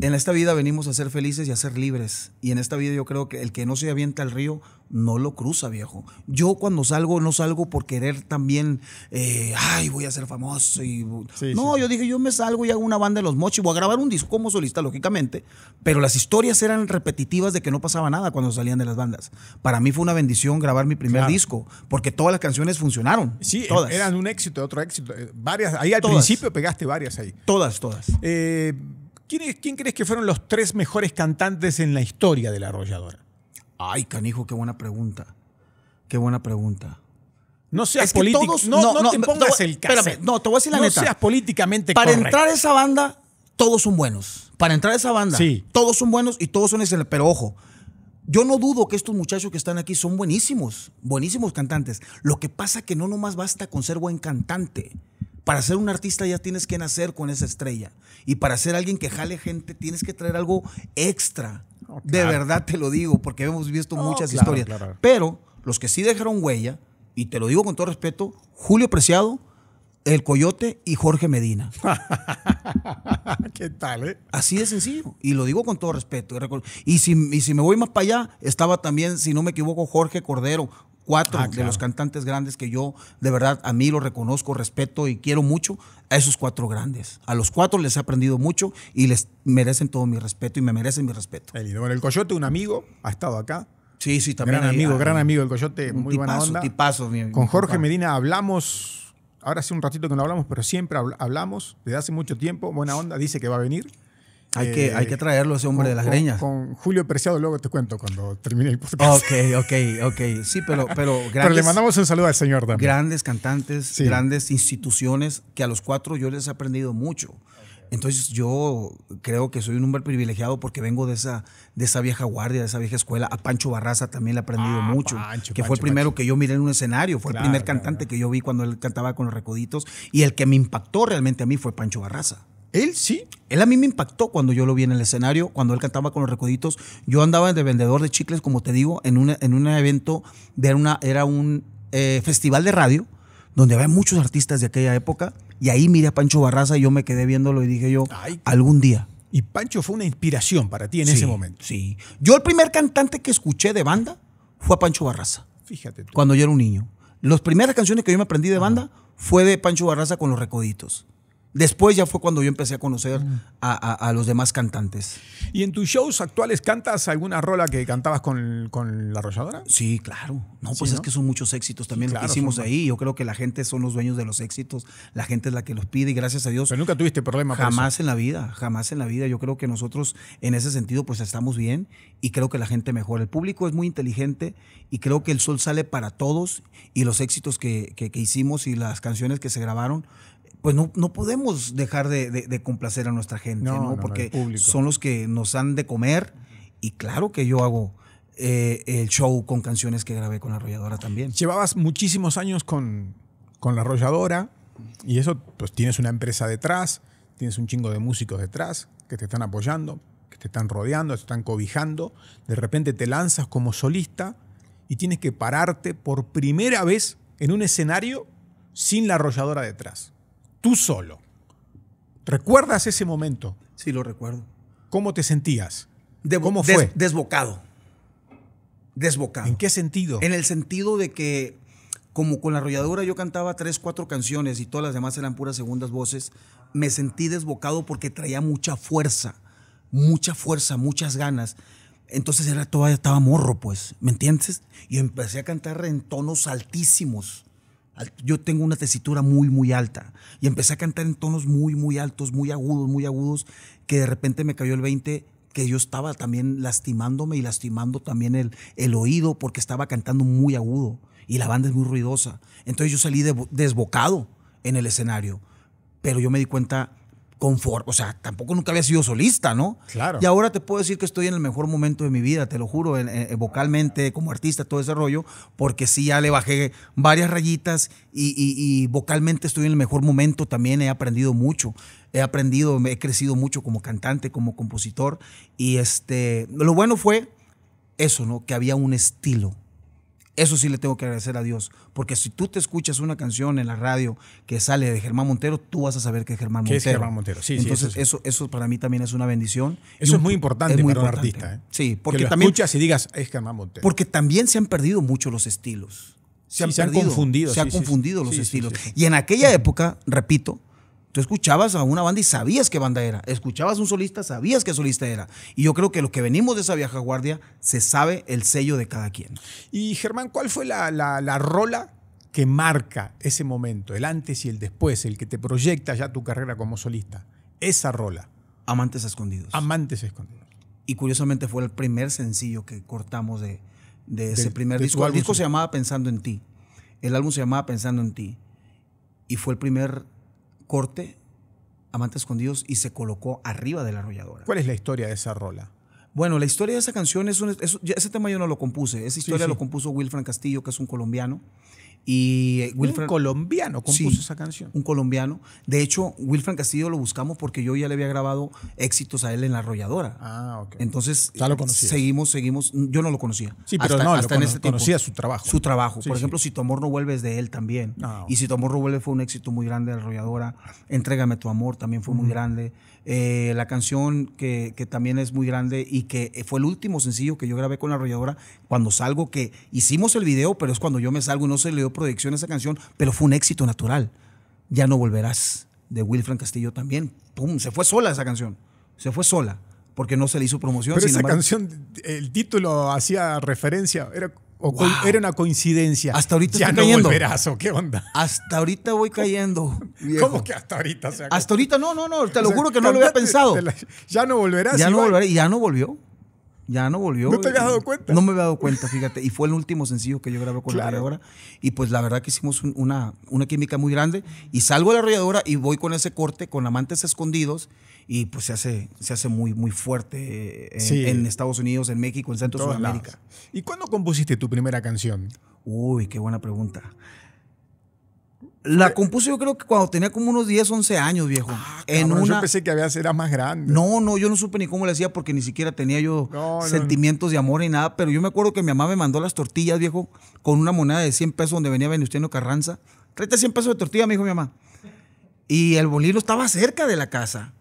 en esta vida venimos a ser felices y a ser libres, y en esta vida yo creo que el que no se avienta al río no lo cruza, viejo. Yo cuando salgo, no salgo por querer también, eh, ay, voy a ser famoso. Y... no, yo dije, yo me salgo y hago una banda de los mochis, voy a grabar un disco como solista, lógicamente, pero las historias eran repetitivas de que no pasaba nada cuando salían de las bandas. Para mí fue una bendición grabar mi primer disco, porque todas las canciones funcionaron. Sí, e-, todas. eran un éxito, otro éxito. Eh, varias, ahí al principio pegaste varias ahí. Todas, todas. Eh, ¿quién, ¿Quién crees que fueron los tres mejores cantantes en la historia de la arrolladora? Ay, canijo, qué buena pregunta. Qué buena pregunta. No seas político. no, te pongas el caso. no, te voy a decir la neta. No seas políticamente Para entrar a esa banda, todos son buenos. Para entrar a esa banda, todos son buenos y todos son excelentes. Pero ojo, yo no dudo que estos muchachos que están aquí son buenísimos, buenísimos cantantes. Lo que pasa es que no nomás basta con ser buen cantante. Para ser un artista ya tienes que nacer con esa estrella. Y para ser alguien que jale gente, tienes que traer algo extra de verdad te lo digo, porque hemos visto oh, muchas historias. Pero los que sí dejaron huella, y te lo digo con todo respeto, Julio Preciado, El Coyote y Jorge Medina. ¿Qué tal, eh? Así de sencillo. Y lo digo con todo respeto. Y si, y si me voy más para allá, estaba también, si no me equivoco, Jorge Cordero, cuatro ah, de los cantantes grandes que yo de verdad a mí lo reconozco, respeto y quiero mucho, a esos cuatro grandes. A los cuatro les he aprendido mucho y les merecen todo mi respeto y me merecen mi respeto. El el Coyote, un amigo, ha estado acá. Sí, sí, también. Gran amigo, ah, gran amigo el Coyote, muy buena onda. Tipazo, mi, Con Jorge Medina hablamos, ahora hace un ratito que no hablamos, pero siempre hablamos desde hace mucho tiempo, buena onda, dice que va a venir. Hay, que, hay que eh, traerlo ese hombre de las greñas. Con Julio Preciado luego te cuento cuando termine el podcast. Ok, ok, ok. Sí, pero... Pero, pero le mandamos un saludo al señor también. Grandes cantantes, grandes instituciones que a los cuatro yo les he aprendido mucho. Entonces yo creo que soy un hombre privilegiado porque vengo de esa, de esa vieja guardia, de esa vieja escuela. A Pancho Barraza también le he aprendido ah, mucho, que fue el primero que yo miré en un escenario, fue el primer cantante que yo vi cuando él cantaba con los Recoditos y el que me impactó realmente a mí fue Pancho Barraza. Él sí. Él a mí me impactó cuando yo lo vi en el escenario, cuando él cantaba con los recoditos. Yo andaba de vendedor de chicles, como te digo, en un evento, una, era un eh, festival de radio, donde había muchos artistas de aquella época. Y ahí miré a Pancho Barraza y yo me quedé viéndolo y dije yo, algún día. Y Pancho fue una inspiración para ti en ese momento. Sí. Yo el primer cantante que escuché de banda fue a Pancho Barraza. Fíjate tú. Cuando yo era un niño. Las primeras canciones que yo me aprendí de banda fue de Pancho Barraza con los recoditos. Después ya fue cuando yo empecé a conocer mm. a, los demás cantantes. ¿Y en tus shows actuales cantas alguna rola que cantabas con, la arrolladora? Sí, claro. No, pues es que son muchos éxitos también que hicimos ahí. Yo creo que la gente son los dueños de los éxitos. La gente es la que los pide y gracias a Dios. Pero nunca tuviste problema Jamás en la vida, jamás en la vida. Yo creo que nosotros en ese sentido pues estamos bien y creo que la gente mejora. El público es muy inteligente y creo que el sol sale para todos y los éxitos que hicimos y las canciones que se grabaron pues no, podemos dejar de, complacer a nuestra gente, ¿no? Porque son los que nos han de comer y claro que yo hago eh, el show con canciones que grabé con la arrolladora también. Llevabas muchísimos años con, con la arrolladora y eso, pues tienes una empresa detrás, tienes un chingo de músicos detrás que te están apoyando, que te están rodeando, te están cobijando, de repente te lanzas como solista y tienes que pararte por primera vez en un escenario sin la arrolladora detrás tú solo. ¿Recuerdas ese momento? Sí, lo recuerdo. ¿Cómo te sentías? ¿Cómo fue? desbocado. Desbocado. ¿En qué sentido? En el sentido de que, como con la arrolladura, yo cantaba tres, cuatro canciones y todas las demás eran puras segundas voces, me sentí desbocado porque traía mucha fuerza, mucha fuerza, muchas ganas. Entonces era todavía estaba morro, pues, ¿me entiendes? Y empecé a cantar en tonos altísimos yo tengo una tesitura muy, muy alta y empecé a cantar en tonos muy, muy altos, muy agudos, muy agudos, que de repente me cayó el 20 que yo estaba también lastimándome y lastimando también el, oído porque estaba cantando muy agudo y la banda es muy ruidosa. Entonces yo salí desbocado en el escenario, pero yo me di cuenta conforme, o sea, tampoco nunca había sido solista, ¿no? Claro. Y ahora te puedo decir que estoy en el mejor momento de mi vida, te lo juro, eh, vocalmente, como artista, todo ese rollo, porque sí, ya le bajé varias rayitas y, y, vocalmente estoy en el mejor momento, también he aprendido mucho, he aprendido, he crecido mucho como cantante, como compositor, y este, lo bueno fue eso, ¿no? Que había un estilo eso sí le tengo que agradecer a Dios, porque si tú te escuchas una canción en la radio que sale de Germán Montero, tú vas a saber que es Germán Montero. es Germán Montero, sí, Entonces, sí, eso, eso, para mí también es una bendición. Eso es muy importante para un artista. ¿eh? Sí, porque que también. escuchas y digas, es Germán Montero. Porque también se han perdido mucho los estilos. Se han, confundido. Se han confundido los estilos. Y en aquella época, repito, Tú escuchabas a una banda y sabías qué banda era. Escuchabas a un solista, sabías qué solista era. Y yo creo que los que venimos de esa vieja guardia, se sabe el sello de cada quien. Y Germán, ¿cuál fue la, rola que marca ese momento, el antes y el después, el que te proyecta ya tu carrera como solista? Esa rola. Amantes Escondidos. Amantes Escondidos. Y curiosamente fue el primer sencillo que cortamos de, ese primer disco. El disco se llamaba Pensando en ti. El álbum se llamaba Pensando en ti. Y fue el primer corte Amantes Escondidos y se colocó arriba de la arrolladora. ¿Cuál es la historia de esa rola? Bueno, la historia de esa canción es, un, ese tema yo no lo compuse, esa historia lo compuso Wilfran Castillo, que es un colombiano. Y eh, un colombiano compuso esa canción. Un colombiano. De hecho, Wilfran Castillo lo buscamos porque yo ya le había grabado éxitos a él en La Arrolladora. Ah, ok. Entonces, seguimos, seguimos. Yo no lo conocía. Sí, pero no, hasta en conocía su trabajo. Su trabajo. Por ejemplo, Si tu amor no vuelve es de él también. Ah, y Si tu amor no vuelve fue un éxito muy grande de La Arrolladora. Entrégame tu amor también fue muy grande. Eh, la canción que, también es muy grande y que fue el último sencillo que yo grabé con la arrolladora cuando salgo, que hicimos el video, pero es cuando yo me salgo y no se le dio proyección a esa canción, pero fue un éxito natural. Ya no volverás, de Wilfred Castillo también. ¡Pum! Se fue sola esa canción, se fue sola, porque no se le hizo promoción. Pero esa canción, el título hacía referencia, era o era una coincidencia. Hasta ahorita ya estoy no Volverás, ¿Qué onda? Hasta ahorita voy cayendo. ¿Cómo que hasta ahorita? hasta ahorita no, no, no. Te lo juro que no lo había pensado. ya no volverás. Ya no ya no volvió. Ya no volvió. ¿No te habías dado cuenta? No me había dado cuenta, fíjate. Y fue el último sencillo que yo grabé con la arrolladora. Y pues la verdad que hicimos una, una química muy grande. Y salgo a la arrolladora y voy con ese corte, con Amantes Escondidos. Y pues se hace, se hace muy, muy fuerte eh, en, Estados Unidos, en México, en Centro Sudamérica. ¿Y cuándo compusiste tu primera canción? Uy, qué buena pregunta. La compuse yo creo que cuando tenía como unos 10, 11 años, viejo. Ah, en una... Yo pensé que era más grande. No, no, yo no supe ni cómo le hacía porque ni siquiera tenía yo sentimientos de amor ni nada. Pero yo me acuerdo que mi mamá me mandó las tortillas, viejo, con una moneda de 100 pesos donde venía Venustiano Carranza. 30, 100 pesos de tortilla, me dijo mi mamá. Y el molino estaba cerca de la casa.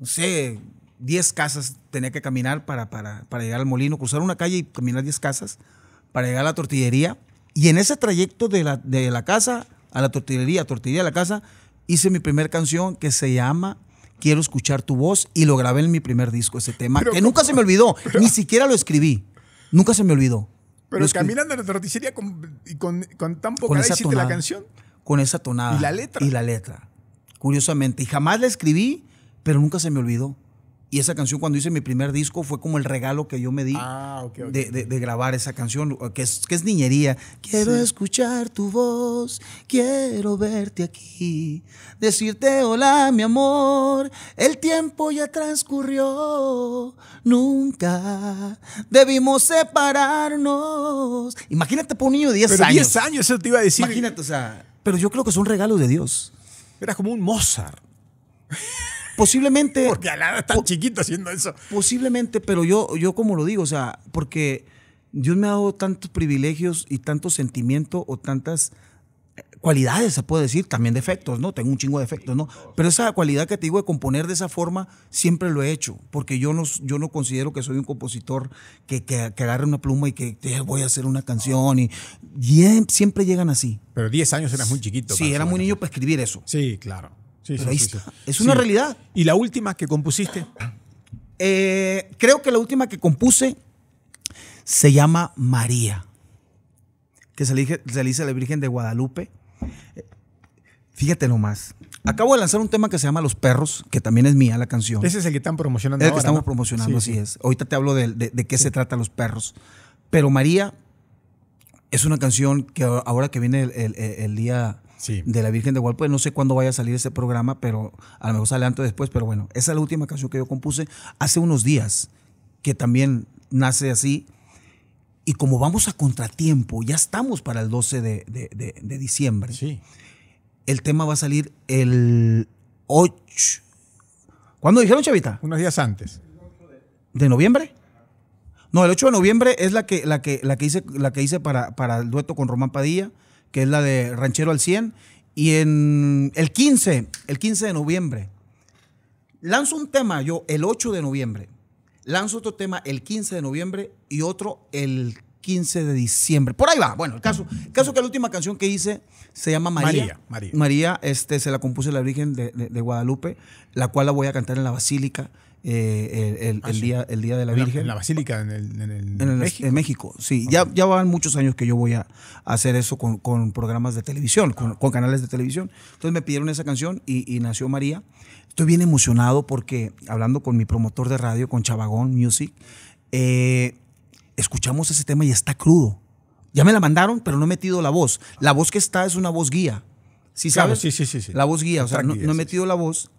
No sé, 10 casas tenía que caminar para, para, llegar al molino, cruzar una calle y caminar 10 casas para llegar a la tortillería. Y en ese trayecto de la, de la casa a la tortillería, a tortillería de la casa, hice mi primera canción que se llama Quiero escuchar tu voz y lo grabé en mi primer disco, ese tema, que nunca se me olvidó, ni siquiera lo escribí, nunca se me olvidó. Pero caminando en la tortillería con, con, con tan poca con la canción. Con esa tonada. Y la letra. Y la letra, curiosamente. Y jamás la escribí, pero nunca se me olvidó. Y esa canción cuando hice mi primer disco fue como el regalo que yo me di ah, De, grabar esa canción, que es, niñería. Quiero escuchar tu voz, quiero verte aquí, decirte hola mi amor, el tiempo ya transcurrió, nunca debimos separarnos. Imagínate por un niño de 10 Pero 10 años, eso te iba a decir. Imagínate, o sea... Pero yo creo que es un regalo de Dios. Era como un Mozart. Posiblemente. Porque Alana es tan chiquito haciendo eso. Posiblemente, pero yo, yo como lo digo, o sea, porque Dios me ha dado tantos privilegios y tanto sentimiento o tantas eh, cualidades, se puede decir, también defectos, ¿no? Tengo un chingo de defectos, ¿no? Pero esa cualidad que te digo de componer de esa forma, siempre lo he hecho, porque yo no, yo no considero que soy un compositor que, que, agarre una pluma y que, voy a hacer una canción, y, siempre llegan así. Pero 10 años eras muy chiquito. Sí, era muy niño para escribir eso. Sí, claro. Sí, Es una realidad. ¿Y la última que compusiste? Eh, creo que la última que compuse se llama María, que se le, la Virgen de Guadalupe. Fíjate nomás. Acabo de lanzar un tema que se llama Los Perros, que también es mía la canción. Ese es el que están promocionando. El que estamos promocionando, así es. Ahorita te hablo de, qué se trata Los Perros. Pero María es una canción que ahora que viene el día de la Virgen de Guadalupe. No sé cuándo vaya a salir ese programa, pero a lo mejor sale antes o después. Pero bueno, esa es la última canción que yo compuse hace unos días, que también nace así. Y como vamos a contratiempo, ya estamos para el 12 de, diciembre. Sí. El tema va a salir el 8. ¿Cuándo dijeron, Chavita? Unos días antes. ¿De noviembre? No, el 8 de noviembre es la que, la que, la que hice, la que hice para, para el dueto con Román Padilla que es la de Ranchero al 100, y en el 15, el 15 de noviembre. Lanzo un tema yo el 8 de noviembre, lanzo otro tema el 15 de noviembre y otro el 15 de diciembre. Por ahí va. Bueno, el caso, caso que la última canción que hice se llama María. María, María. este, se la compuse la Virgen de, Guadalupe, la cual la voy a cantar en la Basílica. Eh, el, ah, día, el Día de la Virgen. La, en la Basílica, en, el, en, México. En México, sí. Ya, ya van muchos años que yo voy a, hacer eso con, con, programas de televisión, con, canales de televisión. Entonces me pidieron esa canción y, nació María. Estoy bien emocionado porque hablando con mi promotor de radio, con Chavagón Music, eh, escuchamos ese tema y está crudo. Ya me la mandaron, pero no he metido la voz. La voz que está es una voz guía. ¿Sí sabes? Sí, sí, sí, La voz guía. O sea, no, no he metido la voz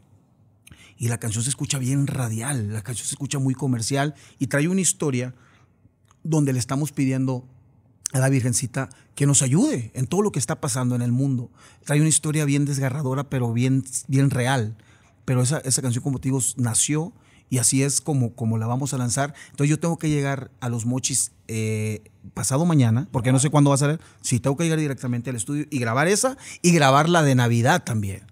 y la canción se escucha bien radial, la canción se escucha muy comercial y trae una historia donde le estamos pidiendo a la Virgencita que nos ayude en todo lo que está pasando en el mundo. Trae una historia bien desgarradora, pero bien, bien real. Pero esa, canción, como te digo, nació y así es como, como la vamos a lanzar. Entonces yo tengo que llegar a los mochis eh, pasado mañana, porque no sé cuándo va a salir. Sí, tengo que llegar directamente al estudio y grabar esa y grabar la de Navidad también.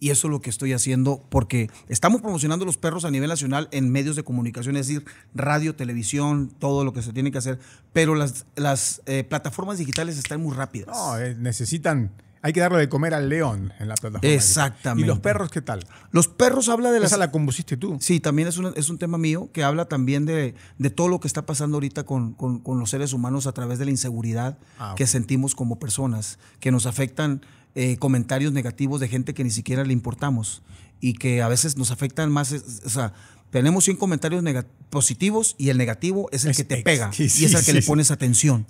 Y eso es lo que estoy haciendo porque estamos promocionando los perros a nivel nacional en medios de comunicación, es decir, radio, televisión, todo lo que se tiene que hacer. Pero las, las eh, plataformas digitales están muy rápidas. No, eh, necesitan... Hay que darle de comer al león en la plataforma. Exactamente. ¿Y los perros qué tal? Los perros habla de las... Esa la compusiste tú. Sí, también es un, es un tema mío que habla también de, todo lo que está pasando ahorita con, los seres humanos a través de la inseguridad ah, que sentimos como personas, que nos afectan eh, comentarios negativos de gente que ni siquiera le importamos y que a veces nos afectan más, o sea, tenemos 100 comentarios positivos y el negativo es el que te pega y es el que le pones atención.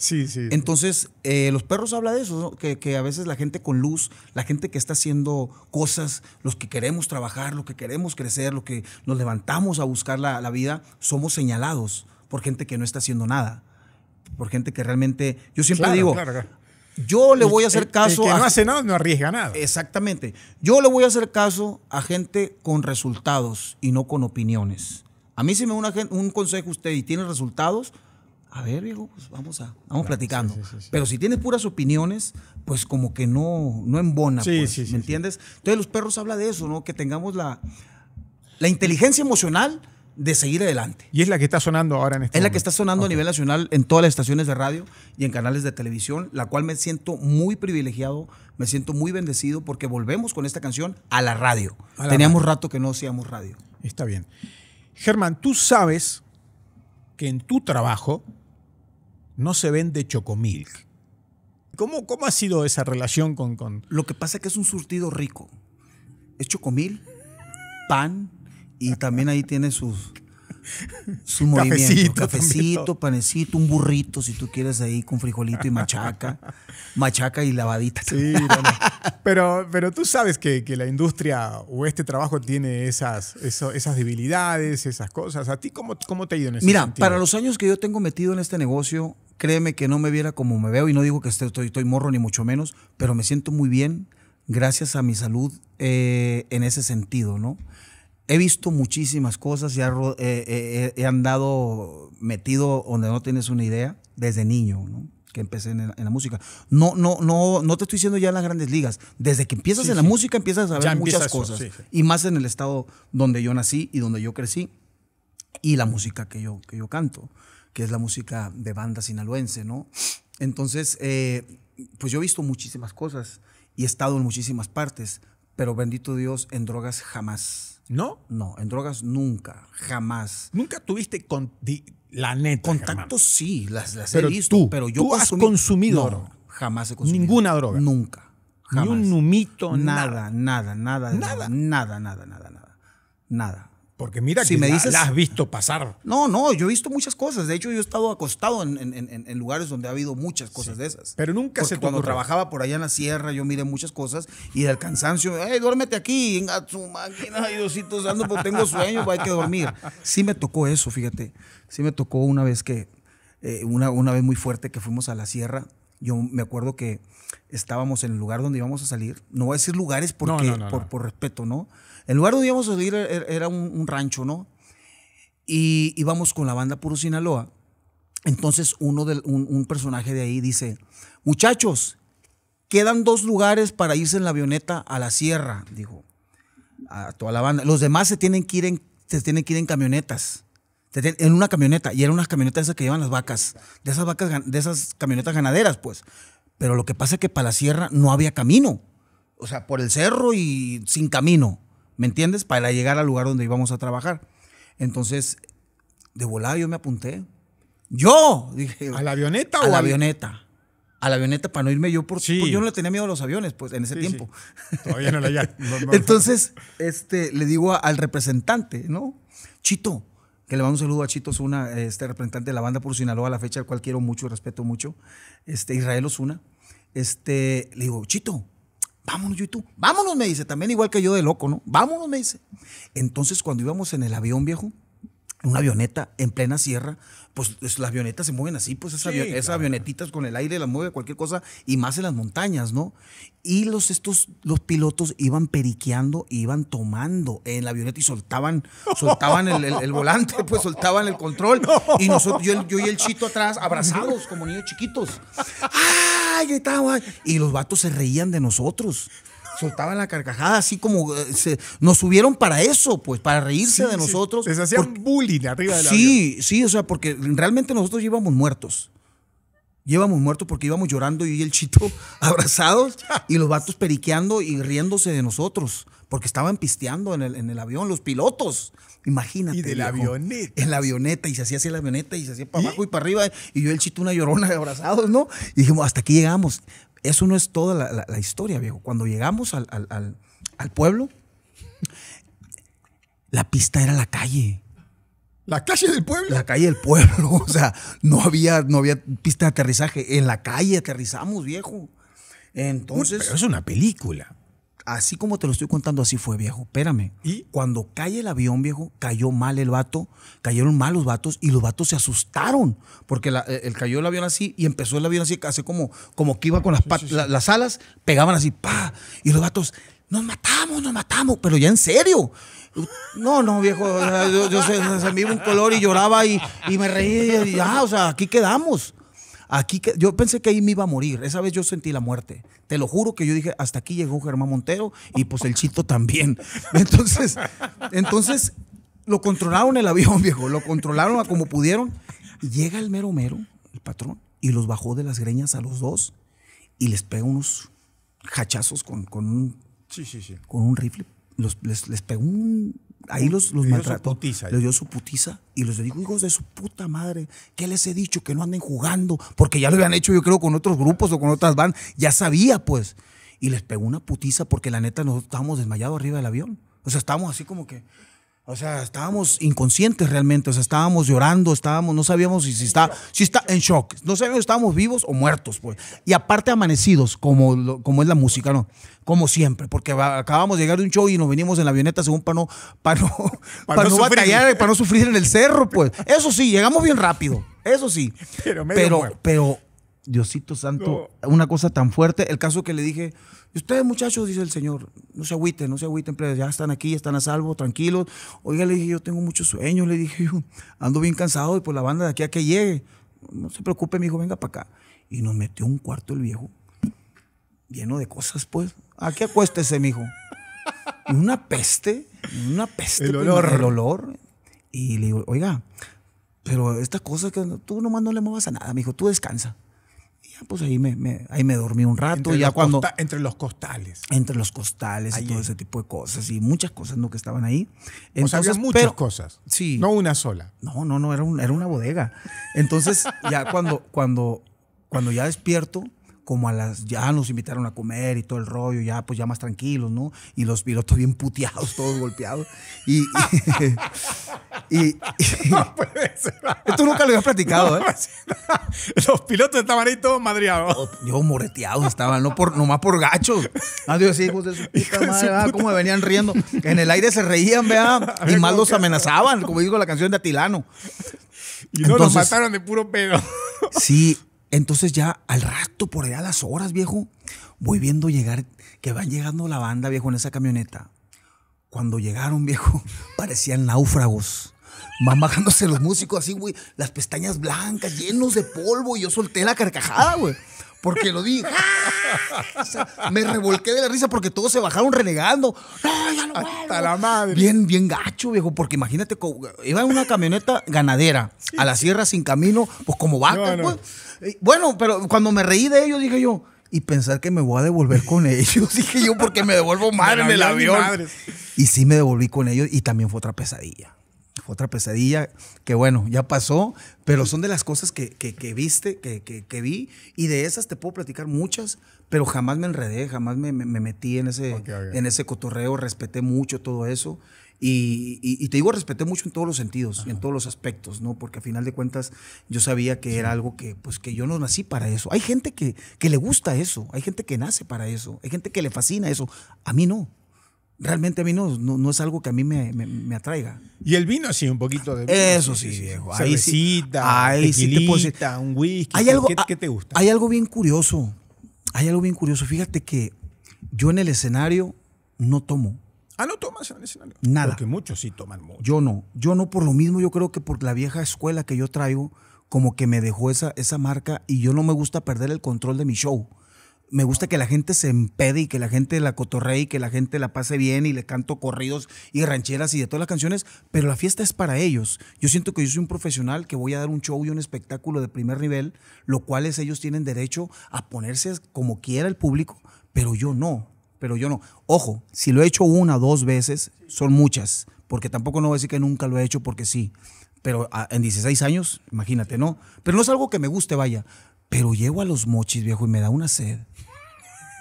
Entonces, eh, los perros habla de eso, que, que, a veces la gente con luz, la gente que está haciendo cosas, los que queremos trabajar, los que queremos crecer, los que nos levantamos a buscar la, vida, somos señalados por gente que no está haciendo nada por gente que realmente, yo siempre digo, yo le voy a hacer caso. El, no hace nada no arriesga nada. Exactamente. Yo le voy a hacer caso a gente con resultados y no con opiniones. A mí si me da un consejo usted y tiene resultados, a ver, viejo, pues vamos a vamos platicando. Pero si tienes puras opiniones, pues como que no no embona, pues, ¿me entiendes? Entonces los perros habla de eso, ¿no? Que tengamos la la inteligencia emocional de seguir adelante. Y es la que está sonando ahora en este Es la que está sonando a nivel nacional en todas las estaciones de radio y en canales de televisión, la cual me siento muy privilegiado, me siento muy bendecido porque volvemos con esta canción a la radio. Teníamos rato que no hacíamos radio. Está bien. Germán, tú sabes que en tu trabajo no se vende chocomilk. ¿Cómo, cómo ha sido esa relación con, con...? Lo que pasa es que es un surtido rico. Es chocomil, pan, y también ahí tiene sus, su Cafecito, panecito, un burrito, si tú quieres ahí con frijolito y machaca. machaca y lavadita. Sí, no, no. Pero, pero tú sabes que, la industria o este trabajo tiene esas, esas debilidades, esas cosas. ¿A ti cómo, cómo te ha ido en Mira, para los años que yo tengo metido en este negocio, créeme que no me viera como me veo y no digo que estoy, estoy morro ni mucho menos, pero me siento muy bien gracias a mi salud eh, en ese sentido, ¿no? he visto muchísimas cosas y eh, eh, eh, he, andado metido donde no tienes una idea desde niño, ¿no? que empecé en, la música. No, no, no, no te estoy diciendo ya en las grandes ligas. Desde que empiezas en la música empiezas a saber muchas cosas. y más en el estado donde yo nací y donde yo crecí. Y la música que yo, que yo canto, que es la música de banda sinaloense, ¿no? Entonces, pues yo he visto muchísimas cosas y he estado en muchísimas partes, pero bendito Dios, en drogas jamás ¿No? No, en drogas nunca, jamás. ¿Nunca tuviste con, la neta? Contactos sí, las, las pero tú, pero yo ¿tú has consumido? jamás he consumido. ¿Ninguna droga? Nunca. Ni un numito, Nada, nada, nada. Nada, nada, nada, nada, nada. Nada. Porque mira si que me dices, la, has visto pasar. No, no, yo he visto muchas cosas. De hecho, yo he estado acostado en, lugares donde ha habido muchas cosas de esas. Pero nunca se Cuando trabajaba por allá en la sierra, yo miré muchas cosas y del cansancio, ¡eh, duérmete aquí, venga tu máquina, Diosito santo, pues tengo sueño, pues hay que dormir. Sí me tocó eso, fíjate. Sí me tocó una vez que, eh, una, una vez muy fuerte que fuimos a la sierra, yo me acuerdo que estábamos en el lugar donde íbamos a salir. No voy a decir lugares porque, por, por, respeto, ¿no? El lugar donde íbamos a salir er, er, era un, rancho, ¿no? Y íbamos con la banda Puro Sinaloa. Entonces uno un, personaje de ahí dice, muchachos, quedan dos lugares para irse en la avioneta a la sierra, dijo, a toda la banda. Los demás se tienen que ir en, se tienen que ir en camionetas, en una camioneta, y eran unas camionetas esas que llevan las vacas, de esas vacas, de esas camionetas ganaderas, pues. Pero lo que pasa es que para la sierra no había camino, o sea, por el cerro y sin camino. ¿Me entiendes? Para llegar al lugar donde íbamos a trabajar. Entonces, de volada yo me apunté. Yo, dije. ¿A la avioneta a la avioneta? A la avioneta para no irme yo por sí. yo no le tenía miedo a los aviones, pues en ese tiempo. Todavía no la no, Entonces, este, le digo al representante, ¿no? Chito, que le mando un saludo a Chito una este representante de la banda por Sinaloa, a la fecha al cual quiero mucho y respeto mucho, este, Israel Osuna. Este, le digo, Chito, vámonos, yo y tú, vámonos, me dice, también igual que yo de loco, ¿no? Vámonos, me dice. Entonces, cuando íbamos en el avión viejo, una avioneta en plena sierra, pues, las avionetas se mueven así, pues esas, avionetitas con el aire las mueve cualquier cosa, y más en las montañas, ¿no? Y los, estos, los pilotos iban periqueando, iban tomando en la avioneta y soltaban, soltaban el, volante, pues soltaban el control. Y nosotros, yo, yo, y el chito atrás, abrazados como niños chiquitos. ¡Ah! y los vatos se reían de nosotros. Soltaban la carcajada, así como eh, se, nos subieron para eso, pues, para reírse de nosotros. Les hacían bullying arriba de la Sí, sí, o sea, porque realmente nosotros llevamos muertos. Llevamos muertos porque íbamos llorando y el chito abrazados y los vatos periqueando y riéndose de nosotros porque estaban pisteando en el, en el avión los pilotos. Imagínate. Y de la avioneta. En la avioneta, y se hacía así la avioneta, y se hacía para abajo y para arriba, y yo el chito una llorona de abrazados, ¿no? Y dijimos, hasta aquí llegamos. Eso no es toda la, historia, viejo. Cuando llegamos al, pueblo, la pista era la calle. La calle del pueblo. La calle del pueblo. O sea, no había, no había pista de aterrizaje. En la calle aterrizamos, viejo. Entonces. pero es una película así como te lo estoy contando, así fue, viejo. Espérame. Y cuando cae el avión, viejo, cayó mal el vato, cayeron mal los vatos y los vatos se asustaron porque el, eh, cayó el avión así y empezó el avión así, casi como, como que iba con las, las alas, pegaban así, pa. Y los vatos, nos matamos, nos matamos, pero ya en serio. No, no, viejo, yo, se, me iba un color y lloraba y, y me reía y ya, ah, o sea, aquí quedamos. Aquí yo pensé que ahí me iba a morir. Esa vez yo sentí la muerte. Te lo juro que yo dije, hasta aquí llegó Germán Montero y pues el Chito también. Entonces, entonces lo controlaron el avión, viejo. Lo controlaron a como pudieron. llega el mero mero, el patrón, y los bajó de las greñas a los dos y les pega unos hachazos con, un, sí, sí, sí. Con un rifle. Los, les, les pegó un ahí los, los maltrató. les dio su putiza y les dijo, hijos de su puta madre, ¿qué les he dicho? Que no anden jugando, porque ya lo habían hecho yo creo con otros grupos o con otras bandas, ya sabía pues. Y les pegó una putiza porque la neta nosotros estábamos desmayados arriba del avión. O sea, estábamos así como que, o sea, estábamos inconscientes realmente, o sea, estábamos llorando, estábamos, no sabíamos si, si está, si está en shock, no sabíamos si estábamos vivos o muertos, pues. Y aparte amanecidos, como, como es la música, ¿no? Como siempre, porque acabamos de llegar de un show y nos venimos en la avioneta según para no, para no, para, no, para no sufrir en el cerro, pues. Eso sí, llegamos bien rápido, eso sí. Pero, medio pero, pero Diosito Santo, una cosa tan fuerte. El caso que le dije, ustedes muchachos, dice el Señor, no se agüiten, no se agüiten, ya están aquí, están a salvo, tranquilos. Oiga, le dije, yo tengo muchos sueños, le dije, ando bien cansado y por pues la banda de aquí a que llegue. No se preocupe, mi hijo, venga para acá. Y nos metió un cuarto el viejo, lleno de cosas, pues. Aquí acuéstese, mi hijo una peste, una peste. El pues, olor. el olor. Y le digo, oiga, pero estas cosas que tú nomás no le muevas a nada, hijo, tú descansa pues ahí me, ahí dormí un rato. Entre, ya los cuando, entre los costales. Entre los costales y todo ese tipo de cosas. Y muchas cosas ¿no? que estaban ahí. Entonces, había muchas cosas. Sí. No una sola. No, no, no, era, era una bodega. Entonces, ya cuando, cuando, cuando ya despierto, como a las, ya nos invitaron a comer y todo el rollo, ya pues ya más tranquilos, ¿no? Y los pilotos bien puteados, todos golpeados. Y, Esto nunca lo habías platicado, ¿eh? Los pilotos estaban ahí todos madriados. Oh, yo moreteados estaban, no por, nomás por gachos. Adiós, ah, hijos de su puta madre, ah, cómo venían riendo. En el aire se reían, vea, y más los amenazaban, como dijo la canción de Atilano. Y no los mataron de puro pedo. Sí, entonces ya al rato, por allá a las horas, viejo, voy viendo llegar, que van llegando la banda, viejo, en esa camioneta. Cuando llegaron, viejo, parecían náufragos. Van bajándose los músicos así, güey, las pestañas blancas, llenos de polvo, y yo solté la carcajada, güey porque lo dije. me revolqué de la risa porque todos se bajaron renegando. No, ya lo Hasta la madre. Bien, bien gacho, viejo, porque imagínate, iba en una camioneta ganadera a la sierra sin camino, pues como vaca, Pues. Eh, bueno, pero cuando me reí de ellos, dije yo, y pensar que me voy a devolver con ellos. Dije yo, porque me devuelvo madre en el avión. Y sí me devolví con ellos y también fue otra pesadilla otra pesadilla que bueno, ya pasó, pero son de las cosas que, que, viste, que, que, vi, y de esas te puedo platicar muchas, pero jamás me enredé, jamás me, me, metí en ese, en ese cotorreo, respeté mucho todo eso. Y, y, te digo, respeté mucho en todos los sentidos, en todos los aspectos, ¿no? Porque a final de cuentas yo sabía que era algo que, pues, que yo no nací para eso. Hay gente que, que le gusta eso, hay gente que nace para eso, hay gente que le fascina eso. A mí no realmente a mí no, no, es algo que a mí me, atraiga. Y el vino sí, un poquito de vino. Eso sí, viejo. Ahí sí ahí sí un whisky. Hay algo, ¿qué, ah, te gusta? Hay algo bien curioso. Hay algo bien curioso. Fíjate que yo en el escenario no tomo. Ah, no tomas en el escenario. Nada. Porque muchos sí toman Yo no. Yo no por lo mismo. Yo creo que por la vieja escuela que yo traigo, como que me dejó esa, esa marca y yo no me gusta perder el control de mi show me gusta que la gente se empede y que la gente la cotorre y que la gente la pase bien y le canto corridos y rancheras y de todas las canciones, pero la fiesta es para ellos. Yo siento que yo soy un profesional que voy a dar un show y un espectáculo de primer nivel, lo cual es ellos tienen derecho a ponerse como quiera el público, pero yo no, pero yo no. Ojo, si lo he hecho una o dos veces, son muchas, porque tampoco no voy a decir que nunca lo he hecho porque sí. Pero en 16 años, imagínate, ¿no? Pero no es algo que me guste, vaya. Pero llego a los mochis, viejo, y me da una sed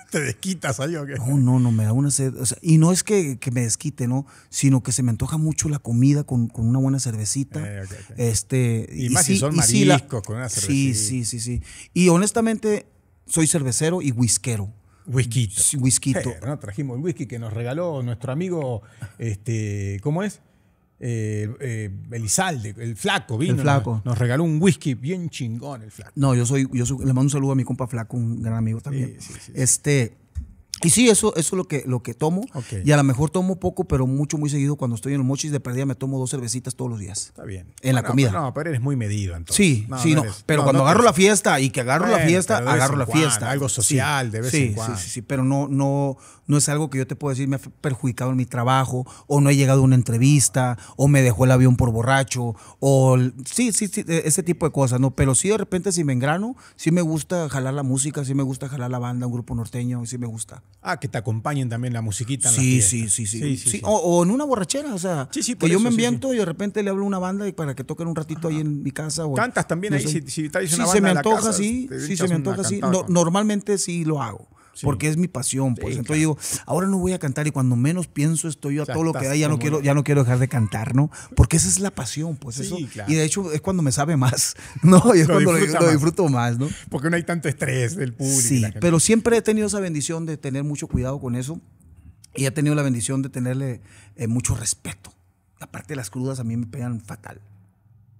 te desquitas o qué? No, no, no, me da una sed. y no es que, me desquite, ¿no? Sino que se me antoja mucho la comida con, una buena cervecita. Eh, este, y, más si son mariscos con una cervecita. Sí, sí, sí, sí. Y honestamente, soy cervecero y whiskero. Whisquito. Whisquito. trajimos el whisky que nos regaló nuestro amigo, este, ¿cómo es? Eh, eh, Elizalde, el flaco, vino. El flaco. Nos, regaló un whisky bien chingón, el flaco. No, yo soy, yo le mando un saludo a mi compa flaco, un gran amigo también. este, y sí, eso, es lo que, lo que tomo. Y a lo mejor tomo poco, pero mucho, muy seguido. Cuando estoy en los mochis de perdida, me tomo dos cervecitas todos los días. Está bien. En la ah, comida. Pues no, pero eres muy medido entonces. Sí, sí, no. pero cuando agarro la fiesta y que agarro la fiesta, agarro la fiesta. Algo social, de vez sí, en Sí, sí, sí. Pero no, no, no es algo que yo te puedo decir, me ha perjudicado en mi trabajo, o no he llegado a una entrevista, o me dejó el avión por borracho, o. Sí, sí, sí, e, ese tipo de cosas, ¿no? Pero sí, de repente, si me engrano, sí me gusta jalar la música, sí me gusta jalar la banda, un grupo norteño, sí me gusta. Ah, que te acompañen también la musiquita. En sí, sí, sí, sí, O, en una borrachera, o sea, que yo me enviento y de repente le hablo a una banda y para que toquen un ratito ahí en mi casa. Cantas también ahí, si, si traes una banda se me antoja, sí, sí, se me antoja, sí. normalmente sí lo hago porque es mi pasión. Pues. Entonces digo, ahora no voy a cantar y cuando menos pienso estoy yo a todo lo que da, ya no, quiero, ya no quiero dejar de cantar, ¿no? Porque esa es la pasión, pues eso. Claro. Y de hecho es cuando me sabe más, ¿no? Y es cuando lo, disfruto más, ¿no? Porque no hay tanto estrés del público. Sí, pero siempre he tenido esa bendición de tener mucho cuidado con eso y he tenido la bendición de tenerle eh, mucho respeto. Aparte las crudas a mí me pegan fatal.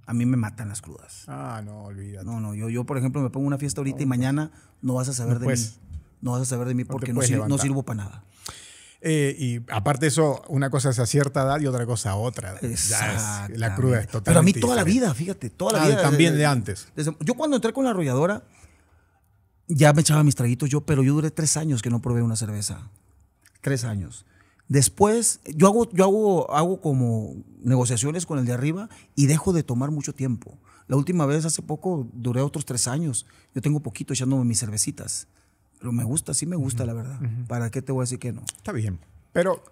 A mí me matan las crudas. Ah, no, olvídate. No, no, yo, yo por ejemplo me pongo una fiesta ahorita y pues. mañana no vas a saber de pues. mí no vas a saber de mí porque no, sirvo para nada. Eh, y aparte eso, una cosa es a cierta edad y otra cosa a otra. exacto la cruda es totalmente. Pero a mí toda la vida, fíjate, toda la ah, vida. También de antes. yo cuando entré con la arrolladora, ya me echaba mis traguitos yo, pero yo duré tres años que no probé una cerveza. Tres años. Después, yo hago, yo hago, hago como negociaciones con el de arriba y dejo de tomar mucho tiempo. La última vez, hace poco, duré otros tres años. Yo tengo poquito echándome mis cervecitas. Pero me gusta, sí me gusta, la verdad. ¿Para qué te voy a decir que no? Está bien. Pero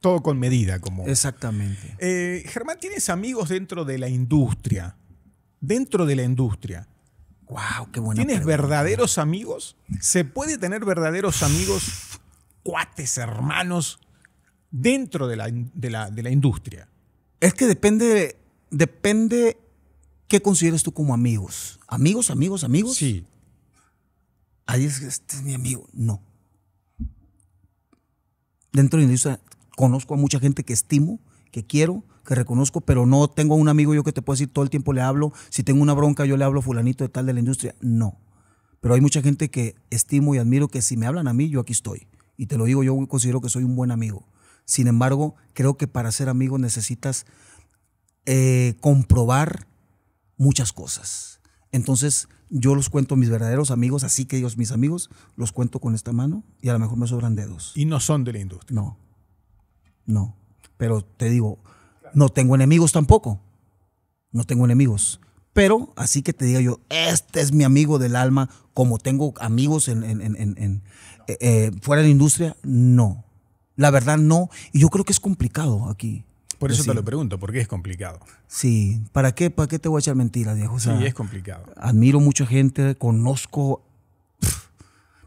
todo con medida, como. Exactamente. Eh, Germán, tienes amigos dentro de la industria. Dentro de la industria. ¡Wow! ¡Qué buena ¿Tienes verdaderos amigos? ¿Se puede tener verdaderos amigos, cuates, hermanos, dentro de la, de la, de la industria? Es que depende, depende qué consideras tú como amigos. ¿Amigos, amigos, amigos? Sí ahí es, que este es mi amigo. No. Dentro de la industria conozco a mucha gente que estimo, que quiero, que reconozco, pero no tengo un amigo yo que te puedo decir todo el tiempo le hablo. Si tengo una bronca, yo le hablo a fulanito de tal de la industria. No. Pero hay mucha gente que estimo y admiro que si me hablan a mí, yo aquí estoy. Y te lo digo, yo considero que soy un buen amigo. Sin embargo, creo que para ser amigo necesitas eh, comprobar muchas cosas. Entonces, yo los cuento a mis verdaderos amigos, así que ellos mis amigos, los cuento con esta mano y a lo mejor me sobran dedos. Y no son de la industria. No, no. Pero te digo, no tengo enemigos tampoco. No tengo enemigos. Pero así que te diga yo, este es mi amigo del alma, como tengo amigos en, eh, eh, fuera de la industria, no. La verdad no. Y yo creo que es complicado aquí. Por eso te lo pregunto, porque es complicado. Sí, ¿para qué, para qué te voy a echar mentiras, viejo? sí, es complicado. Admiro mucha gente, conozco,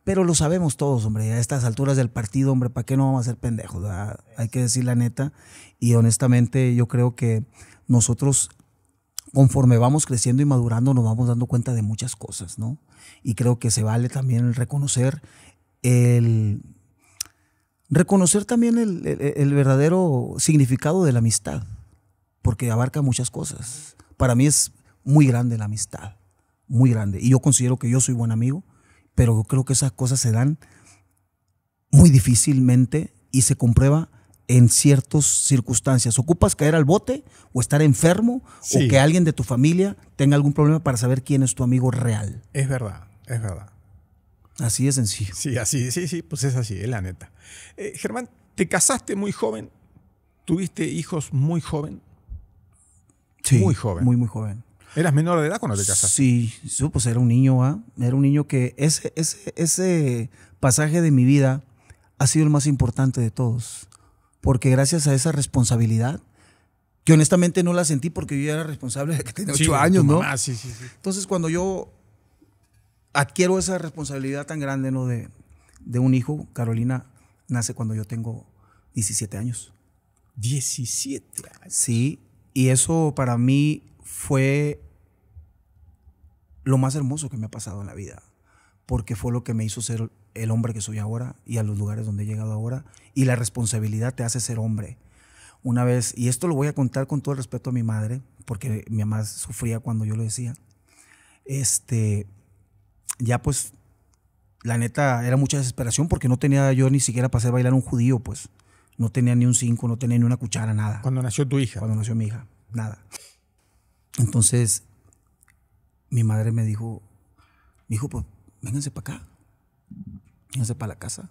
pero lo sabemos todos, hombre, a estas alturas del partido, hombre, ¿para qué no vamos a ser pendejos? Ah? Hay que decir la neta. Y honestamente yo creo que nosotros, conforme vamos creciendo y madurando, nos vamos dando cuenta de muchas cosas, ¿no? Y creo que se vale también reconocer el Reconocer también el, verdadero significado de la amistad, porque abarca muchas cosas. Para mí es muy grande la amistad, muy grande. Y yo considero que yo soy buen amigo, pero yo creo que esas cosas se dan muy difícilmente y se comprueba en ciertas circunstancias. Ocupas caer al bote o estar enfermo o que alguien de tu familia tenga algún problema para saber quién es tu amigo real. Es verdad, es verdad. Así es sencillo. Sí, así, sí, sí, pues es así, eh, la neta. Eh, Germán, te casaste muy joven, tuviste hijos muy joven. Sí, muy joven. Muy, muy joven. ¿Eras menor de edad cuando te casaste? Sí, sí pues, era un niño, ¿ah? Era un niño que ese, ese, ese pasaje de mi vida ha sido el más importante de todos. Porque gracias a esa responsabilidad, que honestamente no la sentí porque yo era responsable de que tenía ocho años, ¿no? sí, sí, sí. Entonces, cuando yo adquiero esa responsabilidad tan grande, ¿no? de un hijo, Carolina nace cuando yo tengo 17 años. 17 Sí, y eso para mí fue lo más hermoso que me ha pasado en la vida, porque fue lo que me hizo ser el hombre que soy ahora y a los lugares donde he llegado ahora, y la responsabilidad te hace ser hombre. Una vez, y esto lo voy a contar con todo el respeto a mi madre, porque mi mamá sufría cuando yo lo decía, este, ya pues la neta, era mucha desesperación porque no tenía yo ni siquiera para hacer bailar un judío, pues. No tenía ni un cinco, no tenía ni una cuchara, nada. Cuando nació tu hija. Cuando nació mi hija, nada. Entonces, mi madre me dijo, mi hijo, pues, vénganse para acá. Vénganse para la casa.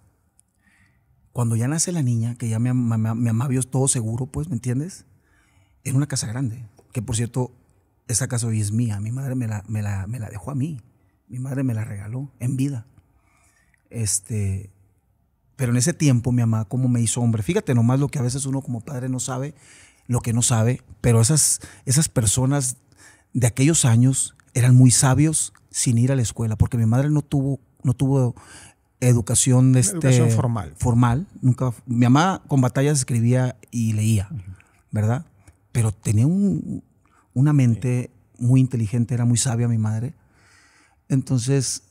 Cuando ya nace la niña, que ya mi mamá, vio todo seguro, pues, ¿me entiendes? En una casa grande. Que, por cierto, esa casa hoy es mía. Mi madre me la, me me la dejó a mí. Mi madre me la regaló en vida. Este, pero en ese tiempo mi mamá como me hizo hombre. Fíjate nomás lo que a veces uno como padre no sabe, lo que no sabe, pero esas, esas personas de aquellos años eran muy sabios sin ir a la escuela, porque mi madre no tuvo, no tuvo educación, este, formal. formal. Nunca, mi mamá con batallas escribía y leía, ¿verdad? Pero tenía una mente muy inteligente, era muy sabia mi madre. Entonces,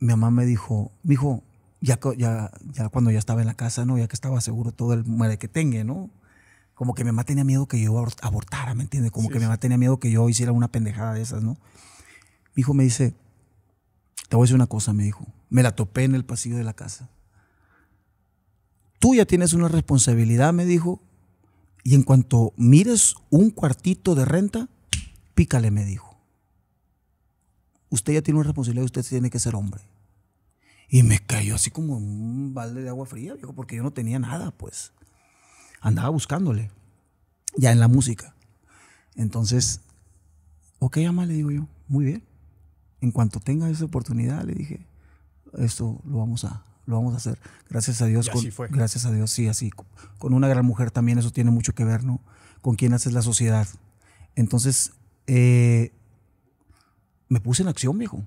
mi mamá me dijo, mijo, ya, ya, ya cuando ya estaba en la casa, ¿no? Ya que estaba seguro todo el que tenga, ¿no? Como que mi mamá tenía miedo que yo abortara, ¿me entiendes? Como que mi mamá tenía miedo que yo hiciera una pendejada de esas, ¿no? Mi hijo me dice, te voy a decir una cosa, me dijo. Me la topé en el pasillo de la casa. Tú ya tienes una responsabilidad, me dijo, y en cuanto mires un cuartito de renta, pícale, me dijo. Usted ya tiene una responsabilidad, usted tiene que ser hombre. Y me cayó así como un balde de agua fría, viejo, porque yo no tenía nada, pues. Andaba buscándole, ya en la música. Entonces, ok, amá, le digo yo, muy bien. En cuanto tenga esa oportunidad, le dije, esto lo vamos a, lo vamos a hacer. Gracias a Dios. Gracias a Dios, sí, así. Con una gran mujer también eso tiene mucho que ver, ¿no? Con quién haces la sociedad. Entonces, eh, me puse en acción, viejo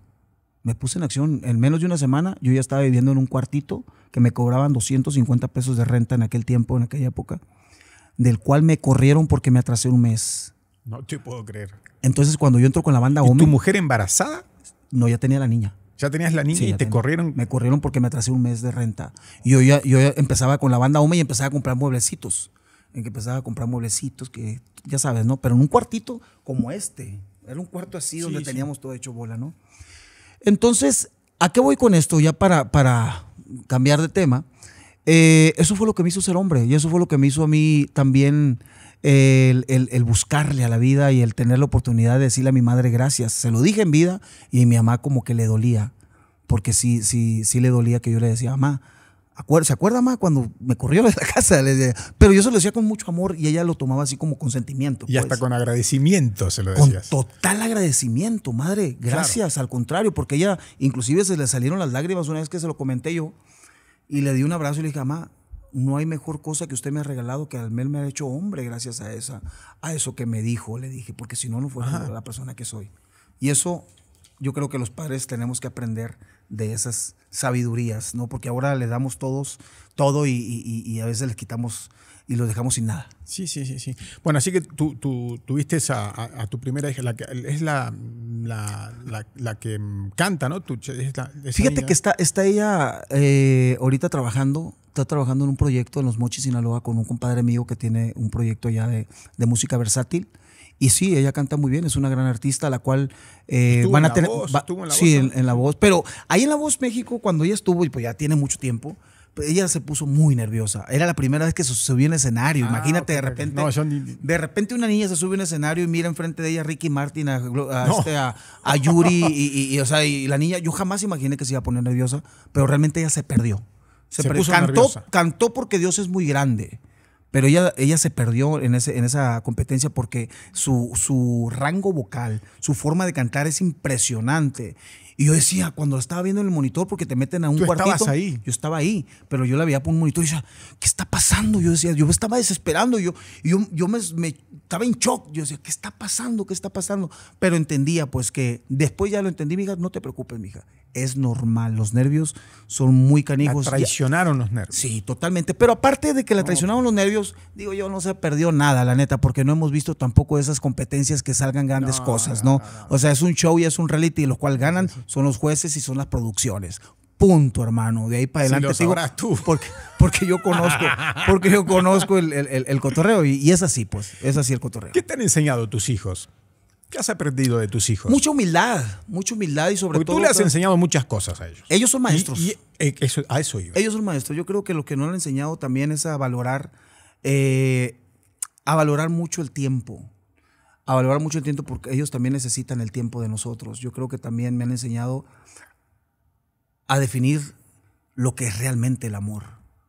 me puse en acción. En menos de una semana yo ya estaba viviendo en un cuartito que me cobraban 250 pesos de renta en aquel tiempo, en aquella época, del cual me corrieron porque me atrasé un mes. No te puedo creer. Entonces cuando yo entro con la banda ¿Y ¿Tu mujer embarazada? No, ya tenía la niña. Ya tenías la niña y te corrieron. Me corrieron porque me atrasé un mes de renta. Y yo ya, yo empezaba con la banda Home y empezaba a comprar mueblecitos. empezaba a comprar mueblecitos, que ya sabes, ¿no? Pero en un cuartito como este. Era un cuarto así donde teníamos todo hecho bola, ¿no? Entonces, ¿a qué voy con esto? Ya para, cambiar de tema. Eh, eso fue lo que me hizo ser hombre y eso fue lo que me hizo a mí también eh, el, buscarle a la vida y el tener la oportunidad de decirle a mi madre gracias. Se lo dije en vida y a mi mamá como que le dolía, porque sí, sí, sí le dolía que yo le decía, mamá, ¿Se acuerda más cuando me corrió de la casa? Pero yo se lo decía con mucho amor y ella lo tomaba así como consentimiento. Y hasta pues. con agradecimiento se lo decía Con total agradecimiento, madre. Gracias, al contrario, porque ella inclusive se le salieron las lágrimas una vez que se lo comenté yo y le di un abrazo y le dije, mamá, no hay mejor cosa que usted me ha regalado que al menos me ha hecho hombre gracias a, esa, a eso que me dijo, le dije, porque si no, no fuera la persona que soy. Y eso yo creo que los padres tenemos que aprender de esas sabidurías, ¿no? Porque ahora les damos todos todo y, a veces les quitamos y los dejamos sin nada. Sí, sí, sí, sí. Bueno, así que tú, tú tuviste a, tu primera hija, la que, es la, la, la, que mm, canta, ¿no? Fíjate que está, está ella eh, ahorita trabajando, está trabajando en un proyecto en Los Mochis, Sinaloa, con un compadre mío que tiene un proyecto ya de, de música versátil. Y sí, ella canta muy bien, es una gran artista, la cual eh, van a tener. en la sí, voz, en, la voz. Pero ahí en La Voz México, cuando ella estuvo, y pues ya tiene mucho tiempo, pues ella se puso muy nerviosa. Era la primera vez que se subió en escenario. Ah, imagínate, de repente. De repente una niña se sube en escenario y mira enfrente de ella a Ricky Martin, a, este, Yuri, y, o sea, y la niña, yo jamás imaginé que se iba a poner nerviosa, pero realmente ella se perdió. Se, Puso cantó, cantó porque Dios es muy grande. Pero ella, se perdió en, ese, en esa competencia porque su, rango vocal, su forma de cantar es impresionante. Y yo decía, cuando la estaba viendo en el monitor, porque te meten a un Tú Yo estaba ahí. Yo estaba ahí, pero yo la veía por un monitor y decía, ¿qué está pasando? Yo decía, yo me estaba desesperando, yo, yo, me, me, estaba en shock. Yo decía, ¿qué está pasando? ¿Qué está pasando? Pero entendía, pues que después ya lo entendí, mija, no te preocupes, mija es normal. Los nervios son muy canijos. traicionaron los nervios. Sí, totalmente. Pero aparte de que la traicionaron los nervios, digo yo, no se perdió nada, la neta, porque no hemos visto tampoco esas competencias que salgan grandes cosas, ¿no? No, O sea, es un show y es un reality, y lo cual ganan son los jueces y son las producciones. Punto, hermano. De ahí para adelante. tú. Porque, porque yo conozco, porque yo conozco el, cotorreo y, y es así, pues. Es así el cotorreo. ¿Qué te han enseñado tus hijos? ¿Qué has aprendido de tus hijos? Mucha humildad, mucha humildad y sobre Porque todo. Tú le has enseñado muchas cosas a ellos. Ellos son maestros. Eh, a eso Ellos son maestros. Yo creo que lo que no han enseñado también es a valorar, eh, a valorar mucho el tiempo. A valorar mucho el tiempo porque ellos también necesitan el tiempo de nosotros. Yo creo que también me han enseñado a definir lo que es realmente el amor.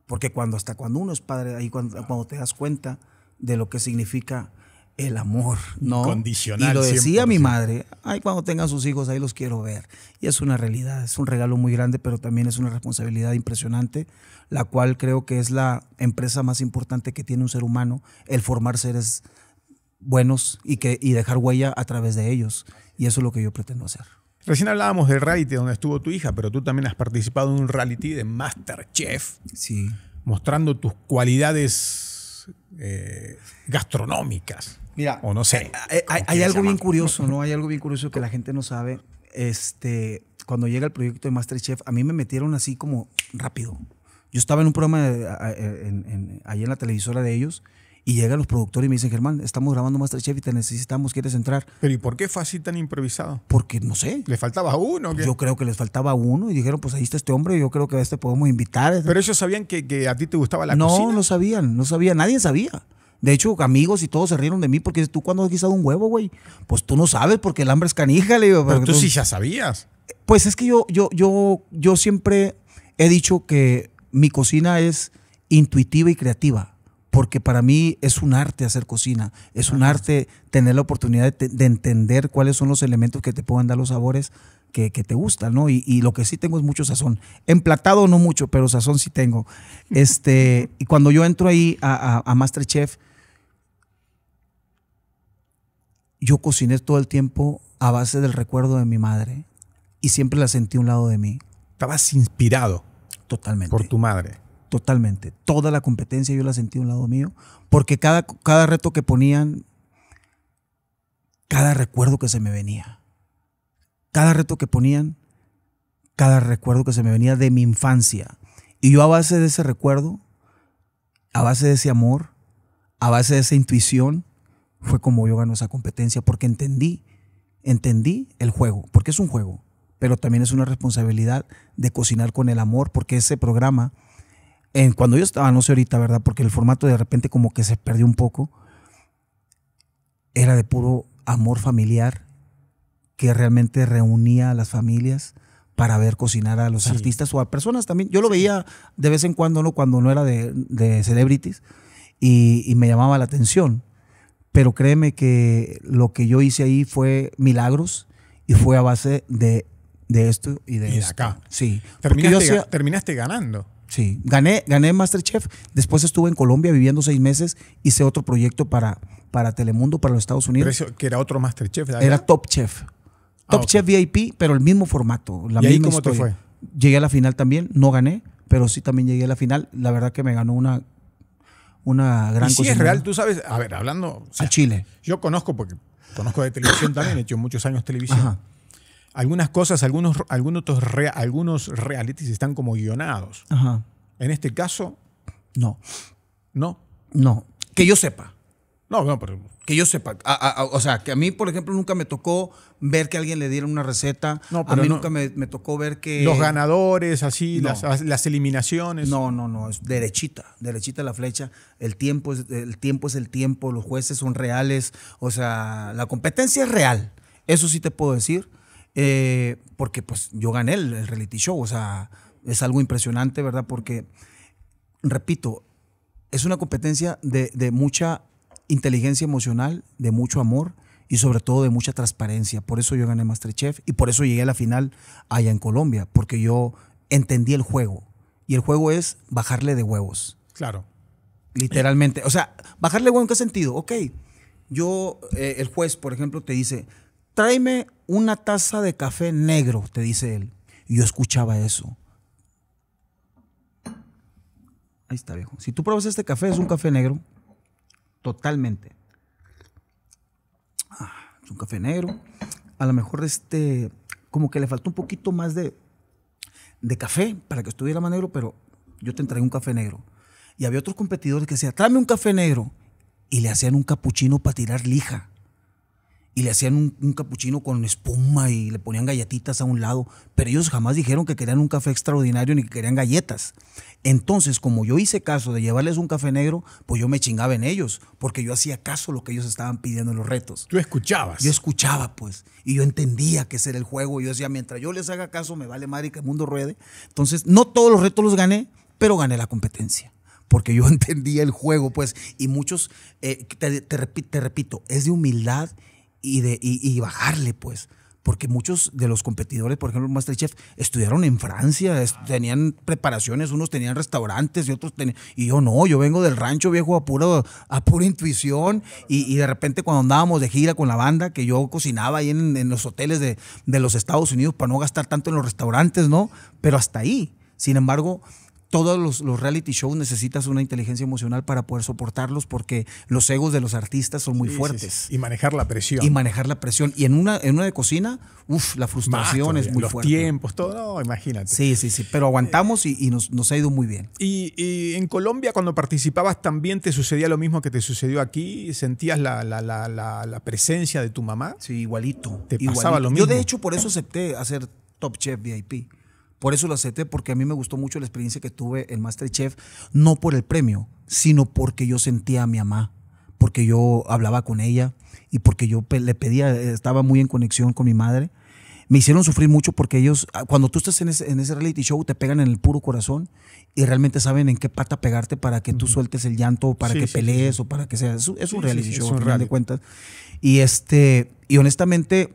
Porque cuando hasta cuando uno es padre, ahí cuando te das cuenta de lo que significa el amor, ¿no? Condicional. Y lo decía mi madre, ay, cuando tengan sus hijos, ahí los quiero ver. Y es una realidad, es un regalo muy grande, pero también es una responsabilidad impresionante, la cual creo que es la empresa más importante que tiene un ser humano, el formar seres buenos y, que, y dejar huella a través de ellos. Y eso es lo que yo pretendo hacer. Recién hablábamos del reality donde estuvo tu hija, pero tú también has participado en un reality de Masterchef. Sí. Mostrando tus cualidades eh, gastronómicas. Mira, o no sé. Eh, eh, hay, algo bien curioso, ¿no? Hay algo bien curioso que la gente no sabe. Este, cuando llega el proyecto de Masterchef, a mí me metieron así como rápido. Yo estaba en un programa eh, en, ahí en la televisora de ellos y llegan los productores y me dicen, Germán, estamos grabando Masterchef y te necesitamos, ¿quieres entrar? Pero ¿y por qué fue así tan improvisado? Porque no sé. ¿Le faltaba uno? Yo creo que les faltaba uno y dijeron, pues ahí está este hombre, yo creo que a este podemos invitar. Pero ellos sabían que, a ti te gustaba la no, cocina. No, no sabían, no sabían, nadie sabía. De hecho, amigos y todos se rieron de mí porque tú cuando has guisado un huevo, güey, pues tú no sabes porque el hambre es canija, le Pero tú, sí ya sabías. Pues es que yo, yo, yo, yo siempre he dicho que mi cocina es intuitiva y creativa, porque para mí es un arte hacer cocina, es un arte tener la oportunidad de, entender cuáles son los elementos que te puedan dar los sabores que, te gustan, ¿no? Y, lo que sí tengo es mucho sazón. Emplatado no mucho, pero sazón sí tengo. Este, y cuando yo entro ahí a Masterchef, yo cociné todo el tiempo a base del recuerdo de mi madre y siempre la sentí a un lado de mí. Estabas inspirado. Totalmente. Por tu madre. Totalmente. Toda la competencia yo la sentí a un lado mío, porque cada, cada reto que ponían, cada recuerdo que se me venía, cada reto que ponían, cada recuerdo que se me venía de mi infancia. Y yo a base de ese recuerdo, a base de ese amor, a base de esa intuición, fue como yo ganó esa competencia, porque entendí, entendí el juego, porque es un juego, pero también es una responsabilidad de cocinar con el amor, porque ese programa, en, cuando yo estaba, no sé ahorita, ¿verdad? Porque el formato de repente como que se perdió un poco, era de puro amor familiar que realmente reunía a las familias para ver cocinar a los artistas o a personas también. Yo lo veía de vez en cuando, ¿no? Cuando no era de, celebrities y me llamaba la atención pero créeme que lo que yo hice ahí fue milagros y fue a base de, de esto y de, acá. Sí. Terminaste, ganando. Sí, gané, gané Masterchef, después estuve en Colombia viviendo seis meses, hice otro proyecto para, para Telemundo, para los Estados Unidos. que era otro Masterchef. Era Top Chef. Ah, Top Chef VIP, pero el mismo formato. ¿Y cómo fue? Llegué a la final también, no gané, pero sí también llegué a la final. La verdad que me ganó una una gran cosa. Si es real, tú sabes, a ver, hablando. a Chile. Yo conozco, porque conozco de televisión también, he hecho muchos años televisión. Algunas cosas, algunos, algunos, algunos realities están como guionados. En este caso. No. No. No. Que yo sepa. No, no, pero que yo sepa. o sea, que a mí, por ejemplo, nunca me tocó ver que alguien le diera una receta. No, a mí nunca me, tocó ver que. Los ganadores, así, las, las, eliminaciones. No, no, no. Es derechita. Derechita la flecha. El tiempo, es, el tiempo es el tiempo. Los jueces son reales. O sea, la competencia es real. Eso sí te puedo decir. Eh, porque pues yo gané el, el reality show. O sea, es algo impresionante, ¿verdad? Porque, repito, es una competencia de, de mucha inteligencia emocional, de mucho amor y sobre todo de mucha transparencia. Por eso yo gané Masterchef y por eso llegué a la final allá en Colombia, porque yo entendí el juego. Y el juego es bajarle de huevos. Claro. Literalmente. O sea, bajarle huevos en qué sentido? Ok, yo, eh, el juez, por ejemplo, te dice, tráeme una taza de café negro, te dice él. Y yo escuchaba eso. Ahí está, viejo. Si tú pruebas este café, es un café negro totalmente. Ah, es un café negro. A lo mejor este, como que le faltó un poquito más de, de café para que estuviera más negro, pero yo te entregué un café negro. Y había otros competidores que decían, tráeme un café negro. Y le hacían un capuchino para tirar lija y le hacían un, capuchino con espuma y le ponían galletitas a un lado, pero ellos jamás dijeron que querían un café extraordinario ni que querían galletas. Entonces, como yo hice caso de llevarles un café negro, pues yo me chingaba en ellos, porque yo hacía caso a lo que ellos estaban pidiendo en los retos. Tú escuchabas. Yo escuchaba, pues, y yo entendía que ese era el juego. Yo decía, mientras yo les haga caso, me vale madre que el mundo ruede. Entonces, no todos los retos los gané, pero gané la competencia porque yo entendía el juego, pues, y muchos, eh, te, repito, es de humildad y, de, y, bajarle, pues. Porque muchos de los competidores, por ejemplo, Masterchef, estudiaron en Francia, tenían preparaciones, unos tenían restaurantes y otros tenían... Y yo no, yo vengo del rancho viejo a, puro, a pura intuición y, de repente cuando andábamos de gira con la banda, que yo cocinaba ahí en, en los hoteles de, de los Estados Unidos para no gastar tanto en los restaurantes, ¿no? Pero hasta ahí. Sin embargo, todos los, reality shows necesitas una inteligencia emocional para poder soportarlos porque los egos de los artistas son muy fuertes. Y manejar la presión. Y manejar la presión. Y en una, en una de cocina, uff, la frustración es muy fuerte. Los tiempos, todo, no, imagínate. Sí, sí, sí. Pero aguantamos y, nos, ha ido muy bien. Y, y, en Colombia, cuando participabas, también te sucedía lo mismo que te sucedió aquí. ¿Sentías la, presencia de tu mamá? Sí, igualito. Te pasaba lo mismo. Yo, de hecho, por eso acepté hacer Top Chef VIP por eso lo acepté, porque a mí me gustó mucho la experiencia que tuve en Masterchef, no por el premio, sino porque yo sentía a mi mamá, porque yo hablaba con ella y porque yo le pedía, estaba muy en conexión con mi madre. Me hicieron sufrir mucho porque ellos, ah, cuando tú estás en ese, reality show, te pegan en el puro corazón y realmente saben en qué pata pegarte para que tú sueltes el llanto, para que pelees o para que sea. Es, un reality show, al de cuentas. Y, este, y honestamente,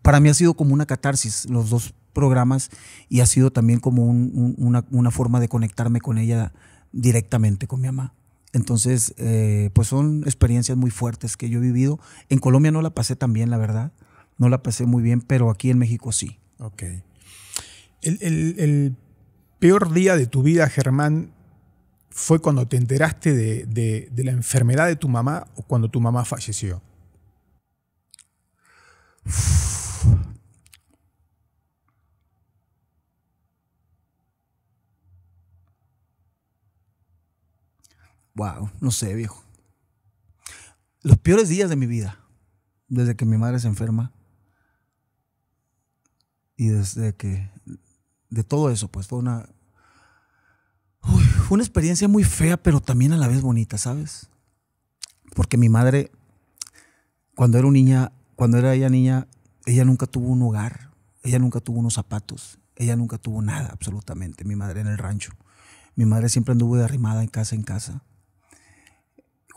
para mí ha sido como una catarsis los dos programas y ha sido también como una, forma de conectarme con ella directamente, con mi mamá. Entonces, eh, pues son experiencias muy fuertes que yo he vivido. En Colombia no la pasé tan bien, la verdad. No la pasé muy bien, pero aquí en México sí. Ok. El, peor día de tu vida, Germán, fue cuando te enteraste de, la enfermedad de tu mamá o cuando tu mamá falleció. Wow, no sé, viejo. Los peores días de mi vida, desde que mi madre se enferma y desde que de todo eso, pues fue una una experiencia muy fea, pero también a la vez bonita, ¿sabes? Porque mi madre cuando era niña, cuando era ella niña, ella nunca tuvo un hogar, ella nunca tuvo unos zapatos, ella nunca tuvo nada absolutamente, mi madre en el rancho. Mi madre siempre anduvo de arrimada en casa en casa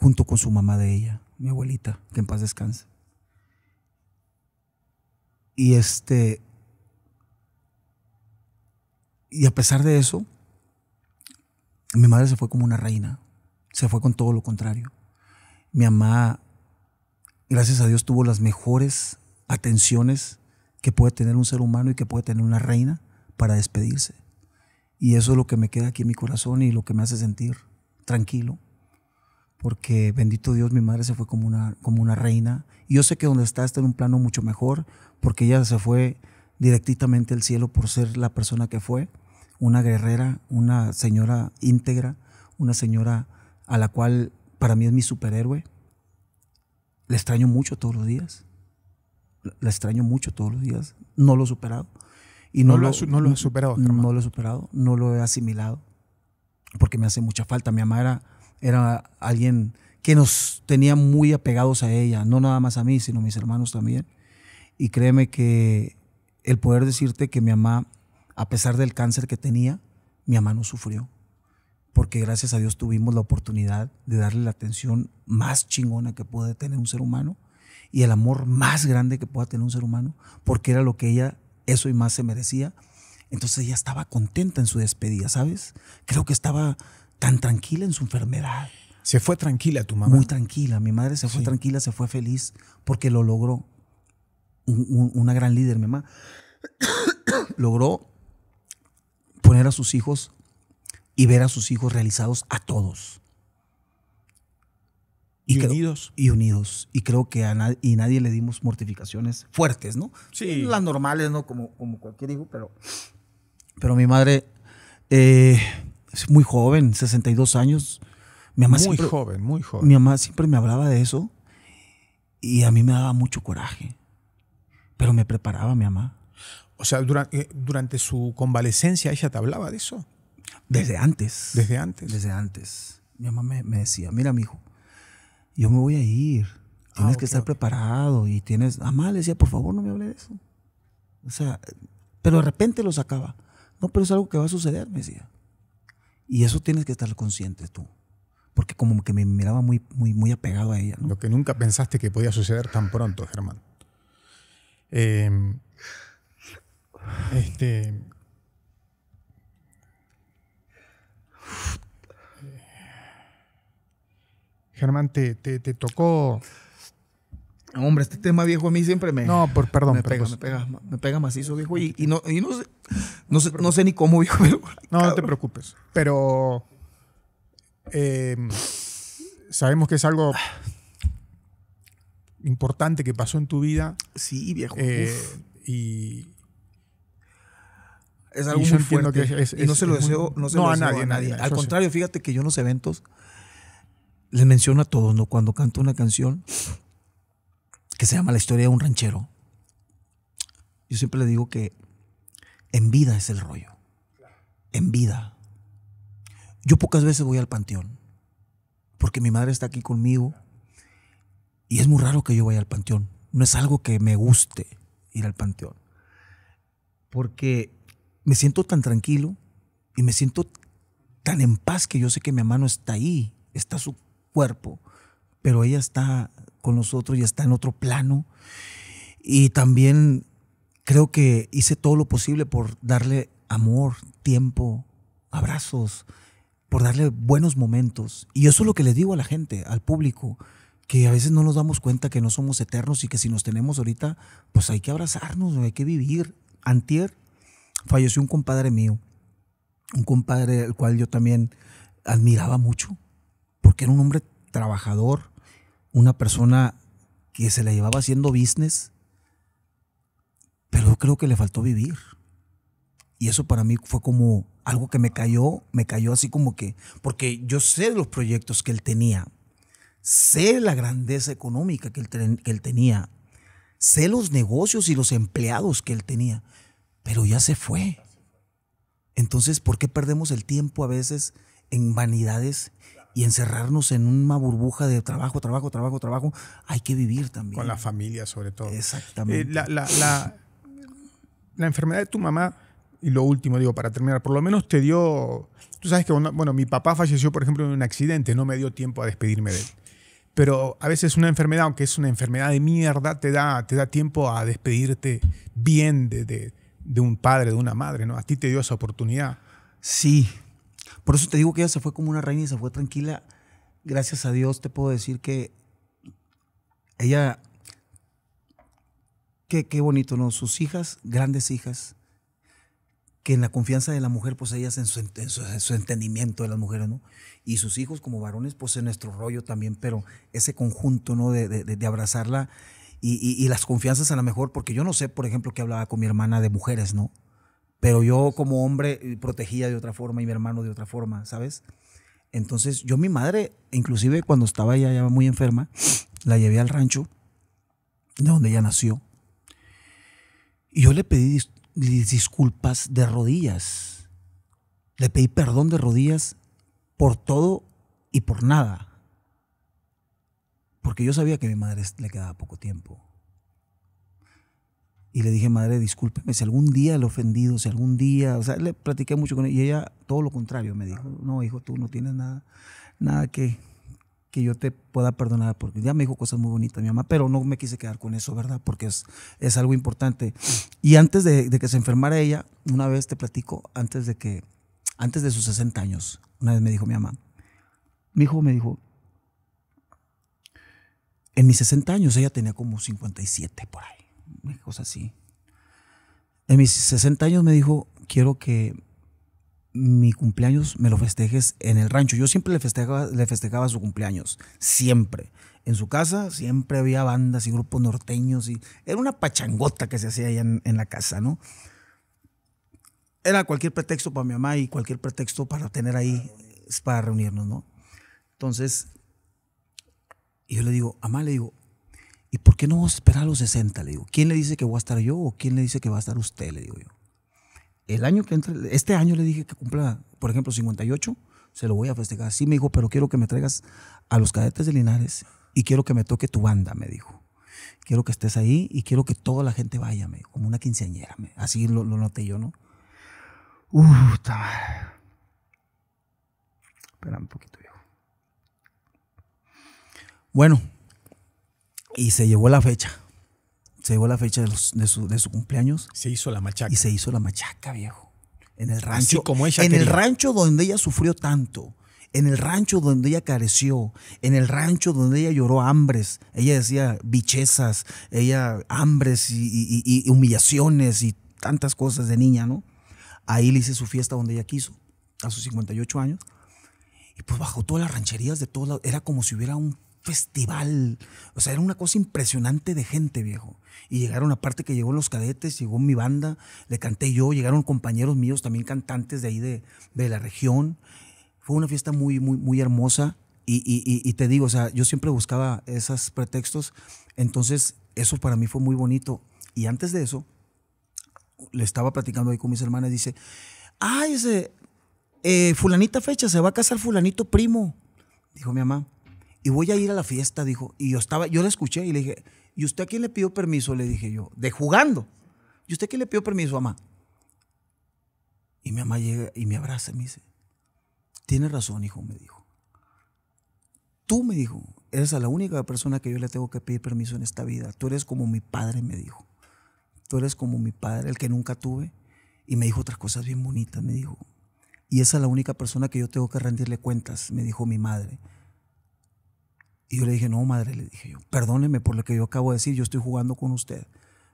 junto con su mamá de ella, mi abuelita, que en paz descanse. Y este. Y a pesar de eso, mi madre se fue como una reina. Se fue con todo lo contrario. Mi mamá, gracias a Dios, tuvo las mejores atenciones que puede tener un ser humano y que puede tener una reina para despedirse. Y eso es lo que me queda aquí en mi corazón y lo que me hace sentir tranquilo porque bendito Dios, mi madre se fue como una, como una reina. Y yo sé que donde está está en un plano mucho mejor, porque ella se fue directamente al cielo por ser la persona que fue, una guerrera, una señora íntegra, una señora a la cual para mí es mi superhéroe. La extraño mucho todos los días. La extraño mucho todos los días. No lo he superado. Y no, lo, he superado. No lo he superado, no lo he asimilado, porque me hace mucha falta. Mi mamá era alguien que nos tenía muy apegados a ella, no nada más a mí, sino a mis hermanos también. Y créeme que el poder decirte que mi mamá, a pesar del cáncer que tenía, mi mamá no sufrió, porque gracias a Dios tuvimos la oportunidad de darle la atención más chingona que puede tener un ser humano y el amor más grande que pueda tener un ser humano, porque era lo que ella, eso y más se merecía. Entonces ella estaba contenta en su despedida, ¿sabes? Creo que estaba tan tranquila en su enfermedad. Se fue tranquila tu mamá. Muy tranquila. Mi madre se fue tranquila, se fue feliz porque lo logró. una gran líder, mi mamá. logró poner a sus hijos y ver a sus hijos realizados a todos. Y, unidos. Y unidos. Y creo que a nadie le dimos mortificaciones fuertes, ¿no? Sí. Las normales, ¿no? Como, como cualquier hijo, pero, pero mi madre eh, es muy joven, 62 años. Mi mamá muy joven, muy joven. Mi mamá siempre me hablaba de eso y a mí me daba mucho coraje. Pero me preparaba mi mamá. O sea, durante, eh, durante su convalecencia ella te hablaba de eso. Desde antes. Desde antes. Desde antes. Mi mamá me, decía, mira, hijo yo me voy a ir. Tienes ah, que estar preparado y tienes... Mamá le decía, por favor, no me hable de eso. O sea, pero de repente lo sacaba. No, pero es algo que va a suceder, me decía. Y eso tienes que estar consciente tú. Porque como que me miraba muy, muy, muy apegado a ella. Lo que nunca pensaste que podía suceder tan pronto, Germán. Em, este. Germán, te tocó Hombre, este tema viejo a mí siempre me. No, perdón. Me pega, me pega, macizo, viejo. Y, no, y no, sé, ni cómo, viejo. no, no te preocupes. Pero. Eh, sabemos que es algo importante que pasó en tu vida. Sí, viejo. Eh, y. Es algo muy fuerte. no se lo deseo, no a, nadie, Al contrario, fíjate que yo en los eventos les menciono a todos, ¿no? Cuando canto una canción que se llama La historia de un ranchero. Yo siempre le digo que en vida es el rollo. En vida. Yo pocas veces voy al panteón, porque mi madre está aquí conmigo y es muy raro que yo vaya al panteón. No es algo que me guste ir al panteón, porque me siento tan tranquilo y me siento tan en paz que yo sé que mi mamá no está ahí, está su cuerpo, pero ella está con nosotros, y está en otro plano. Y también creo que hice todo lo posible por darle amor, tiempo, abrazos, por darle buenos momentos. Y eso es lo que le digo a la gente, al público, que a veces no nos damos cuenta que no somos eternos y que si nos tenemos ahorita, pues hay que abrazarnos, hay que vivir. Antier falleció un compadre mío, un compadre al cual yo también admiraba mucho, porque era un hombre trabajador, una persona que se la llevaba haciendo business, pero creo que le faltó vivir. Y eso para mí fue como algo que me cayó, me cayó así como que, porque yo sé los proyectos que él tenía, sé la grandeza económica que él, que él tenía, sé los negocios y los empleados que él tenía, pero ya se fue. Entonces, ¿por qué perdemos el tiempo a veces en vanidades y encerrarnos en una burbuja de trabajo, trabajo, trabajo, trabajo, hay que vivir también. Con la familia, sobre todo. Eh, Exactamente. la, la, enfermedad de tu mamá, y lo último, digo, para terminar, por lo menos te dio. Tú sabes que, bueno, mi papá falleció, por ejemplo, en un accidente, no me dio tiempo a despedirme de él. Pero a veces una enfermedad, aunque es una enfermedad de mierda, te da, te da tiempo a despedirte bien de, de un padre, de una madre, ¿no? A ti te dio esa oportunidad. Sí, por eso te digo que ella se fue como una reina y se fue tranquila. Gracias a Dios te puedo decir que ella, qué, bonito, ¿no? Sus hijas, grandes hijas, que en la confianza de la mujer, pues ellas en su, su, entendimiento de las mujeres, ¿no? Y sus hijos como varones, pues en nuestro rollo también, pero ese conjunto, ¿no? de, abrazarla y, y, las confianzas a lo mejor, porque yo no sé, por ejemplo, que hablaba con mi hermana de mujeres, ¿no? Pero yo como hombre eh, protegía de otra forma y mi hermano de otra forma, ¿sabes? Entonces yo mi madre, inclusive cuando estaba ya, muy enferma, la llevé al rancho de donde ella nació. Y yo le pedí disculpas de rodillas. Le pedí perdón de rodillas por todo y por nada. Porque yo sabía que a mi madre le quedaba poco tiempo. Y le dije, madre, discúlpeme, si algún día le he ofendido, si algún día, o sea, le platiqué mucho con ella y ella todo lo contrario me dijo, no, hijo, tú no tienes nada, nada que, que yo te pueda perdonar, porque ya me dijo cosas muy bonitas mi mamá, pero no me quise quedar con eso, ¿verdad? Porque es, es algo importante. Y antes de, de, que se enfermara ella, una vez te platico, antes de que, antes de sus 60 años, una vez me dijo mi mamá, mi hijo me dijo, en mis 60 años ella tenía como 57 por ahí cosas así. En mis 60 años me dijo, quiero que mi cumpleaños me lo festejes en el rancho. Yo siempre le festejaba, le festejaba su cumpleaños, siempre. En su casa siempre había bandas y grupos norteños y era una pachangota que se hacía allá en, la casa, ¿no? Era cualquier pretexto para mi mamá y cualquier pretexto para tener ahí, para reunirnos, ¿no? Entonces, y yo le digo, mamá, le digo, ¿Y por qué no esperar a los 60? Le digo, ¿quién le dice que voy a estar yo o quién le dice que va a estar usted? Le digo yo. El año que entra, este año le dije que cumpla, por ejemplo, 58, se lo voy a festejar. Sí, me dijo, pero quiero que me traigas a los cadetes de Linares y quiero que me toque tu banda, me dijo. Quiero que estés ahí y quiero que toda la gente vaya, me como una quinceañera. Me, así lo, noté yo, ¿no? Uf, está mal. Espera un poquito, viejo. Bueno, y se llevó la fecha. Se llevó la fecha de, su, cumpleaños. Se hizo la machaca. Y se hizo la machaca, viejo. En el rancho. en el rancho donde ella sufrió tanto. En el rancho donde ella careció, en el rancho donde ella lloró hambres, ella decía bichezas, ella hambres y, humillaciones y tantas cosas de niña, ¿no? Ahí le hice su fiesta donde ella quiso, a sus 58 años. Y pues bajo todas las rancherías de todos era como si hubiera un festival. O sea, era una cosa impresionante de gente, viejo. Y llegaron, aparte que llegó los cadetes, llegó mi banda, le canté yo, llegaron compañeros míos, también cantantes de ahí de, la región. Fue una fiesta muy, muy, muy hermosa. Y, te digo, o sea, yo siempre buscaba esos pretextos. Entonces, eso para mí fue muy bonito. Y antes de eso, le estaba platicando ahí con mis hermanas, dice, ay, ese, eh, fulanita fecha, se va a casar fulanito primo. Dijo mi mamá, y voy a ir a la fiesta, dijo. Y yo estaba, yo le escuché y le dije, ¿y usted a quién le pidió permiso? Le dije yo, de jugando. ¿Y usted a quién le pidió permiso, mamá? Y mi mamá llega y me abraza y me dice, tiene razón, hijo, me dijo. Tú me dijo, eres la única persona que yo le tengo que pedir permiso en esta vida. Tú eres como mi padre, me dijo. Tú eres como mi padre, el que nunca tuve. Y me dijo otras cosas bien bonitas, me dijo. Y esa es la única persona que yo tengo que rendirle cuentas, me dijo mi madre. Y yo le dije, no, madre, le dije yo, perdóneme por lo que yo acabo de decir, yo estoy jugando con usted.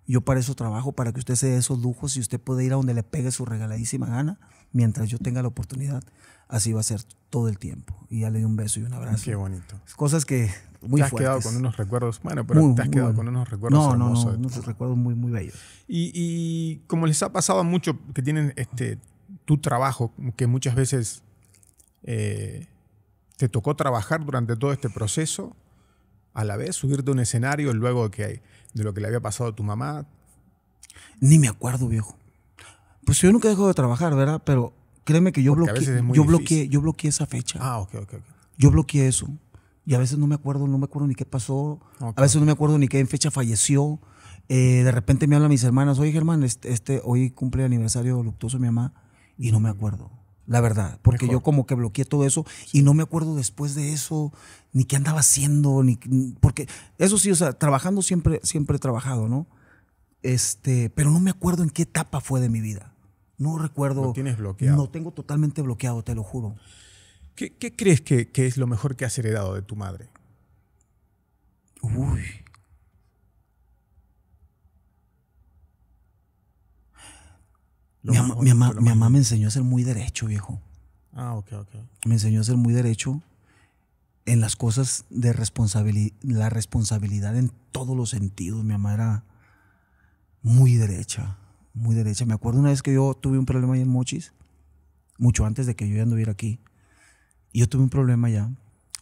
Yo para eso trabajo, para que usted se dé esos lujos y usted puede ir a donde le pegue su regaladísima gana mientras yo tenga la oportunidad. Así va a ser todo el tiempo. Y ya le di un beso y un abrazo. Qué bonito. Cosas que muy Te has quedado con unos recuerdos, bueno, pero te has quedado con unos recuerdos no, hermosos. No, no, unos recuerdos muy, muy bellos. Y, como les ha pasado mucho que tienen este, tu trabajo, que muchas veces... Eh, te tocó trabajar durante todo este proceso, a la vez subirte a un escenario luego de, que, de lo que le había pasado a tu mamá. Ni me acuerdo, viejo. Pues yo nunca dejo de trabajar, ¿verdad? Pero créeme que yo bloqueé, yo bloqueé, yo esa fecha. Ah, Yo bloqueé eso. Y a veces no me acuerdo, no me acuerdo ni qué pasó. A veces no me acuerdo ni qué fecha falleció. Eh, de repente me hablan mis hermanas, oye Germán, este, este, hoy cumple el aniversario luctuoso mi mamá y no me acuerdo la verdad, porque yo como que bloqueé todo eso y no me acuerdo después de eso ni qué andaba haciendo, ni porque eso sí, o sea, trabajando siempre siempre he trabajado, ¿no? Este, pero no me acuerdo en qué etapa fue de mi vida. No recuerdo. No tienes bloqueado. No tengo totalmente bloqueado, te lo juro. ¿Qué, crees que, que, es lo mejor que has heredado de tu madre? Uy. Mi, mamá me enseñó a ser muy derecho, viejo. Ah, ok, ok. Me enseñó a ser muy derecho en las cosas de responsabilidad, la responsabilidad en todos los sentidos. Mi mamá era muy derecha, muy derecha. Me acuerdo una vez que yo tuve un problema ahí en Mochis, mucho antes de que yo ya anduviera aquí. Y yo tuve un problema allá,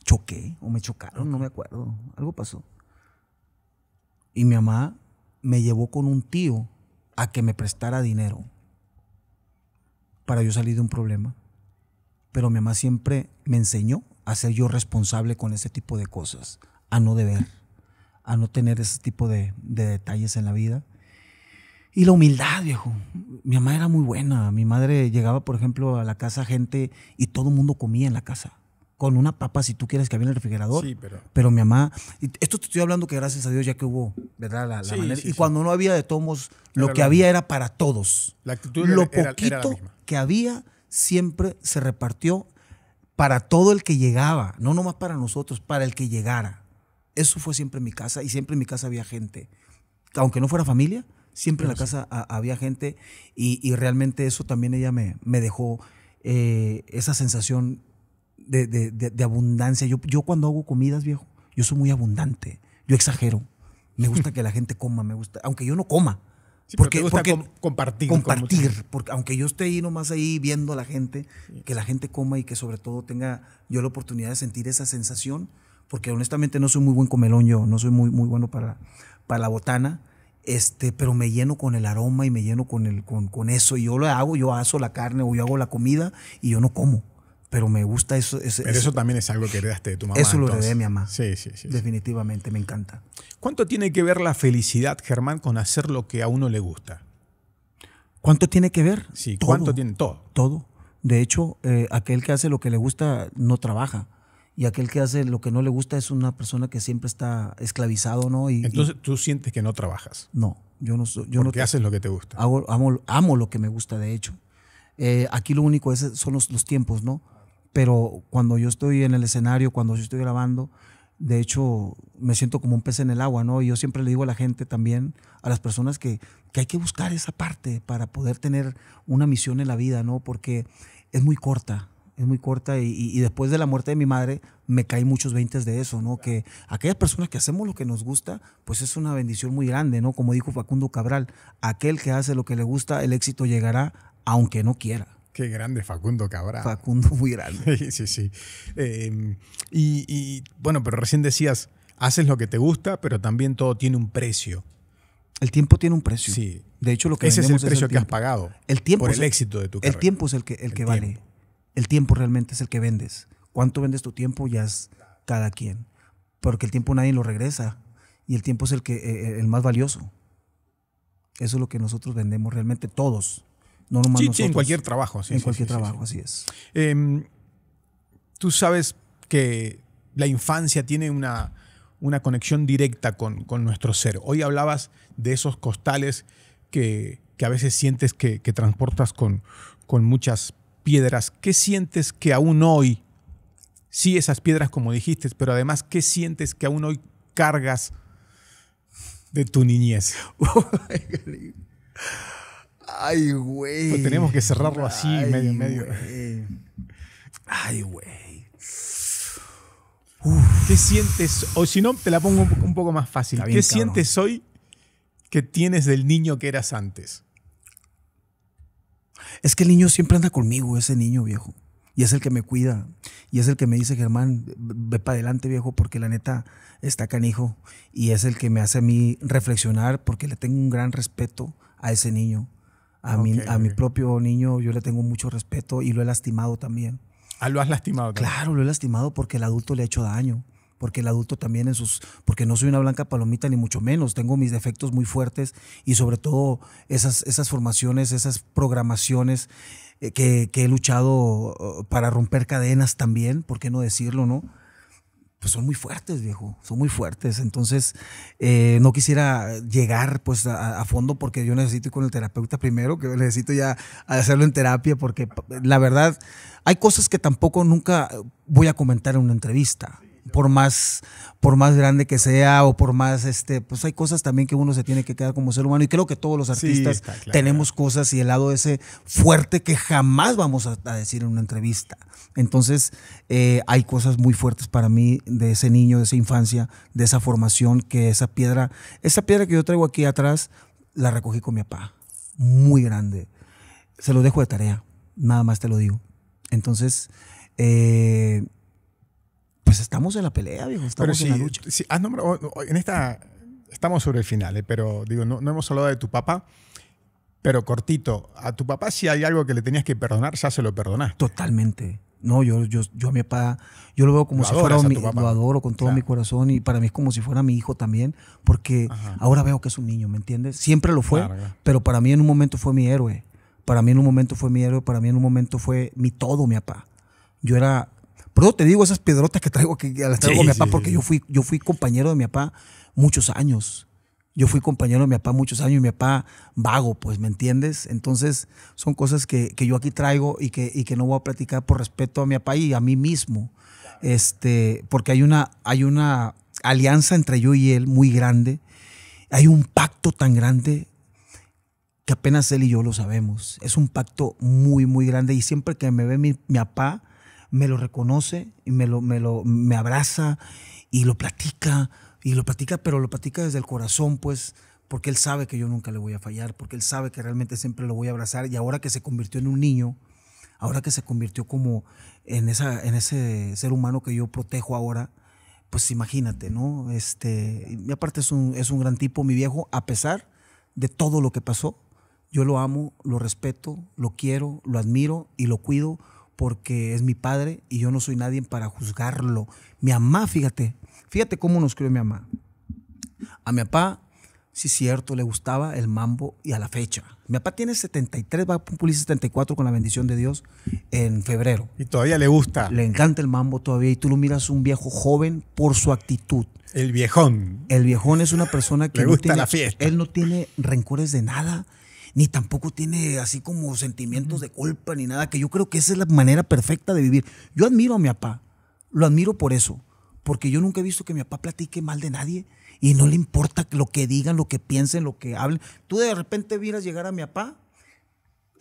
choqué o me chocaron, no me acuerdo, algo pasó. Y mi mamá me llevó con un tío a que me prestara dinero para yo salir de un problema. Pero mi mamá siempre me enseñó a ser yo responsable con ese tipo de cosas, a no deber, a no tener ese tipo de, detalles en la vida. Y la humildad, viejo. Mi mamá era muy buena. Mi madre llegaba, por ejemplo, a la casa gente y todo el mundo comía en la casa con una papa si tú quieres que había en el refrigerador. Sí, pero. Pero mi mamá. Esto te estoy hablando que gracias a Dios ya que hubo, ¿verdad? La, y cuando no había de tomos, lo que había era para todos. La actitud Lo poquito que había siempre se repartió para todo el que llegaba, no nomás para nosotros, para el que llegara. Eso fue siempre en mi casa y siempre en mi casa había gente. Aunque no fuera familia, siempre en la casa ah, había gente y, realmente eso también ella me, me dejó eh, esa sensación de, de, de, abundancia. Yo, yo cuando hago comidas, viejo, yo soy muy abundante. Yo exagero. Me gusta que la gente coma, me gusta, aunque yo no coma. porque, compartir. Compartir, porque aunque yo esté ahí nomás ahí viendo a la gente, que la gente coma y que sobre todo tenga yo la oportunidad de sentir esa sensación, porque honestamente no soy muy buen comelón yo, no soy muy, muy bueno para, para la botana, este, pero me lleno con el aroma y me lleno con, el, con, con eso, y yo lo hago, yo aso la carne o yo hago la comida y yo no como pero me gusta eso. eso pero eso, también es algo que heredaste de tu mamá. Eso lo heredé mi mamá. Sí, sí, sí. Definitivamente, me encanta. ¿Cuánto tiene que ver la felicidad, Germán, con hacer lo que a uno le gusta? ¿Cuánto tiene que ver? Sí, ¿cuánto tiene? Todo. Todo. De hecho, eh, aquel que hace lo que le gusta no trabaja. Y aquel que hace lo que no le gusta es una persona que siempre está esclavizado, ¿no? Y, Entonces, ¿tú sientes que no trabajas? No, yo no. Yo Porque haces lo que te gusta. amo, amo lo que me gusta, de hecho. Eh, aquí lo único es, son los tiempos, ¿no? pero cuando yo estoy en el escenario, cuando yo estoy grabando, de hecho, me siento como un pez en el agua, ¿no? Y yo siempre le digo a la gente también, a las personas, que, hay que buscar esa parte para poder tener una misión en la vida, ¿no? Porque es muy corta, es muy corta y, después de la muerte de mi madre me caen muchos veintes de eso, ¿no? Que aquellas personas que hacemos lo que nos gusta, pues es una bendición muy grande, ¿no? Como dijo Facundo Cabral, aquel que hace lo que le gusta, el éxito llegará aunque no quiera. Qué grande Facundo Cabral. Facundo muy grande. sí, sí, sí. Em, y, bueno, pero recién decías, haces lo que te gusta, pero también todo tiene un precio. El tiempo tiene un precio. Sí. De hecho, lo que Ese es el precio que has pagado. El tiempo. Por el, éxito de tu carrera. El tiempo es el que, el que vale. El tiempo realmente es el que vendes. Cuánto vendes tu tiempo ya es cada quien. Porque el tiempo nadie lo regresa. Y el tiempo es el, que, eh, eh, el más valioso. Eso es lo que nosotros vendemos realmente todos no en cualquier trabajo. Sí, en cualquier trabajo, así es. Em, tú sabes que la infancia tiene una, una conexión directa con, nuestro ser. Hoy hablabas de esos costales que, a veces sientes que, transportas con, con, muchas piedras. ¿Qué sientes que aún hoy, sí esas piedras como dijiste, pero además, ¿qué sientes que aún hoy cargas de tu niñez? Ay, güey. Pues tenemos que cerrarlo así, medio, medio. Ay, güey. ¿Qué sientes? O si no, te la pongo un poco más fácil. ¿Qué sientes hoy que tienes del niño que eras antes? Es que el niño siempre anda conmigo, ese niño viejo. Y es el que me cuida. Y es el que me dice, Germán, ve para adelante, viejo, porque la neta está canijo. Y es el que me hace a mí reflexionar porque le tengo un gran respeto a ese niño. A, mi, propio niño yo le tengo mucho respeto y lo he lastimado también. Ah, lo has lastimado. Claro, lo he lastimado porque el adulto le ha hecho daño porque el adulto también en sus, porque no soy una blanca palomita ni mucho menos, tengo mis defectos muy fuertes y sobre todo esas, esas formaciones, esas programaciones eh, que, que he luchado oh, para romper cadenas también, ¿por qué no decirlo, no? pues son muy fuertes, viejo, son muy fuertes. Entonces, eh, no quisiera llegar pues a, a, fondo porque yo necesito ir con el terapeuta primero, que necesito ya hacerlo en terapia porque la verdad, hay cosas que tampoco nunca voy a comentar en una entrevista por más por más grande que sea o por más este pues hay cosas también que uno se tiene que quedar como ser humano y creo que todos los artistas tenemos cosas y el lado ese fuerte que jamás vamos a, decir en una entrevista entonces eh, hay cosas muy fuertes para mí de ese niño de esa infancia de esa formación que esa piedra esa piedra que yo traigo aquí atrás la recogí con mi papá muy grande se lo dejo de tarea nada más te lo digo entonces eh, pues estamos en la pelea, viejo. Estamos en la lucha. Ah, en esta, estamos sobre el final, eh, pero digo, no, hemos hablado de tu papá. Pero cortito, a tu papá si hay algo que le tenías que perdonar, ya se lo perdonaste. Totalmente. No, yo, yo, yo a mi papá, yo lo veo como si fuera mi, lo adoro con todo mi corazón y para mí es como si fuera mi hijo también, porque ahora veo que es un niño, ¿me entiendes? Siempre lo fue, pero para mí en un momento fue mi héroe. Para mí en un momento fue mi héroe, para mí en un momento fue mi todo, mi papá. Yo era pero te digo esas piedrotas que traigo, que las traigo a mi papá, porque Yo, fui, yo fui compañero de mi papá muchos años. Yo fui compañero de mi papá muchos años y mi papá vago, pues, ¿me entiendes? Entonces, son cosas que, yo aquí traigo y que, que no voy a platicar por respeto a mi papá y a mí mismo. Este, porque hay una, hay una alianza entre yo y él muy grande. Hay un pacto tan grande que apenas él y yo lo sabemos. Es un pacto muy, muy grande. Y siempre que me ve mi, mi papá, me lo reconoce y me, lo, me, lo, me abraza y lo platica, y lo platica, pero lo platica desde el corazón, pues, porque él sabe que yo nunca le voy a fallar, porque él sabe que realmente siempre lo voy a abrazar y ahora que se convirtió en un niño, ahora que se convirtió como en, esa, en ese ser humano que yo protejo ahora, pues imagínate, ¿no? Este, aparte es un, es un gran tipo, mi viejo, a pesar de todo lo que pasó, yo lo amo, lo respeto, lo quiero, lo admiro y lo cuido porque es mi padre y yo no soy nadie para juzgarlo. Mi mamá, fíjate, fíjate cómo nos crió mi mamá. A mi papá, sí cierto, le gustaba el mambo y a la fecha. Mi papá tiene 73, va a cumplir 74 con la bendición de Dios en febrero. Y todavía le gusta. Le encanta el mambo todavía y tú lo miras un viejo joven por su actitud. El viejón. El viejón es una persona que gusta la fiesta. Él no tiene rencores de nada ni tampoco tiene así como sentimientos de culpa ni nada, que yo creo que esa es la manera perfecta de vivir. Yo admiro a mi papá, lo admiro por eso, porque yo nunca he visto que mi papá platique mal de nadie y no le importa lo que digan, lo que piensen, lo que hablen. Tú de repente vieras llegar a mi papá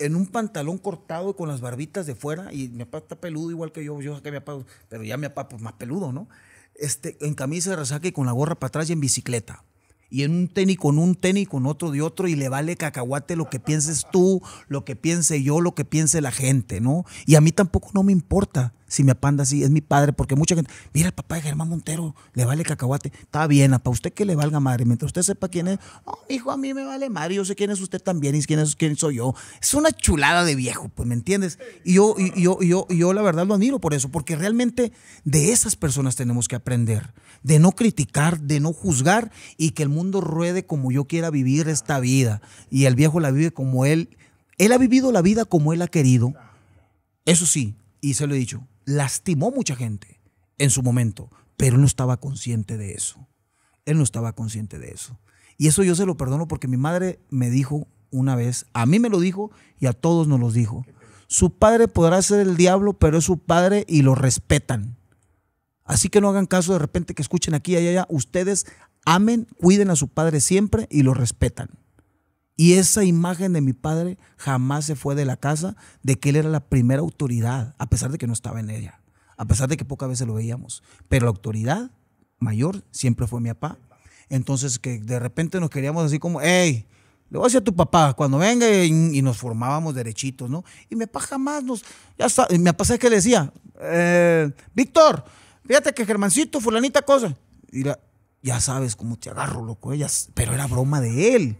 en un pantalón cortado con las barbitas de fuera y mi papá está peludo igual que yo, yo que mi papá, pero ya mi papá pues más peludo, ¿no? Este, en camisa de resaca y con la gorra para atrás y en bicicleta y en un tenis con un tenis con otro de otro y le vale cacahuate lo que pienses tú, lo que piense yo, lo que piense la gente, ¿no? Y a mí tampoco no me importa si me apanda así, es mi padre, porque mucha gente, mira el papá de Germán Montero, le vale cacahuate, está bien, para usted que le valga madre, mientras usted sepa quién es, oh, hijo, a mí me vale madre, yo sé quién es usted también y quién es quién soy yo. Es una chulada de viejo, pues, ¿me entiendes? Y yo, yo, yo, y yo la verdad lo admiro por eso, porque realmente de esas personas tenemos que aprender de no criticar, de no juzgar y que el mundo ruede como yo quiera vivir esta vida. Y el viejo la vive como él. Él ha vivido la vida como él ha querido. Eso sí, y se lo he dicho, lastimó mucha gente en su momento, pero él no estaba consciente de eso. Él no estaba consciente de eso. Y eso yo se lo perdono porque mi madre me dijo una vez, a mí me lo dijo y a todos nos lo dijo. Su padre podrá ser el diablo, pero es su padre y lo respetan. Así que no hagan caso de repente que escuchen aquí y allá. Ustedes amen, cuiden a su padre siempre y lo respetan. Y esa imagen de mi padre jamás se fue de la casa, de que él era la primera autoridad, a pesar de que no estaba en ella, a pesar de que pocas veces lo veíamos. Pero la autoridad mayor siempre fue mi papá. Entonces que de repente nos queríamos así como, hey, le voy a decir a tu papá, cuando venga y, nos formábamos derechitos, ¿no? Y mi papá jamás nos, ya está, mi papá que le decía, eh, Víctor, Fíjate que Germancito, fulanita cosa. Y ya sabes cómo te agarro, loco. ellas, pero era broma de él.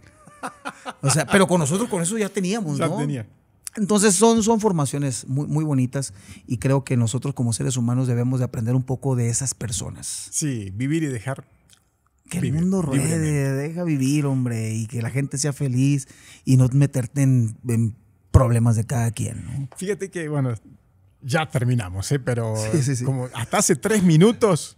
O sea, pero con nosotros con eso ya teníamos, ¿no? Ya tenía. Entonces son, son formaciones muy, muy bonitas y creo que nosotros como seres humanos debemos de aprender un poco de esas personas. Sí, vivir y dejar que el mundo ruede, deja vivir, hombre, y que la gente sea feliz y no meterte en, en problemas de cada quien. ¿no? Fíjate que, bueno, ya terminamos, ¿eh? pero Como hasta hace tres minutos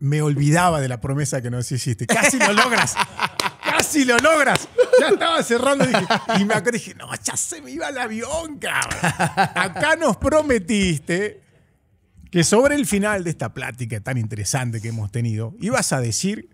me olvidaba de la promesa que nos hiciste. Casi lo logras. Casi lo logras. Ya estaba cerrando y, dije, y me acordé, dije, no, ya se me iba el avión, cabrón. Acá nos prometiste que sobre el final de esta plática tan interesante que hemos tenido, ibas a decir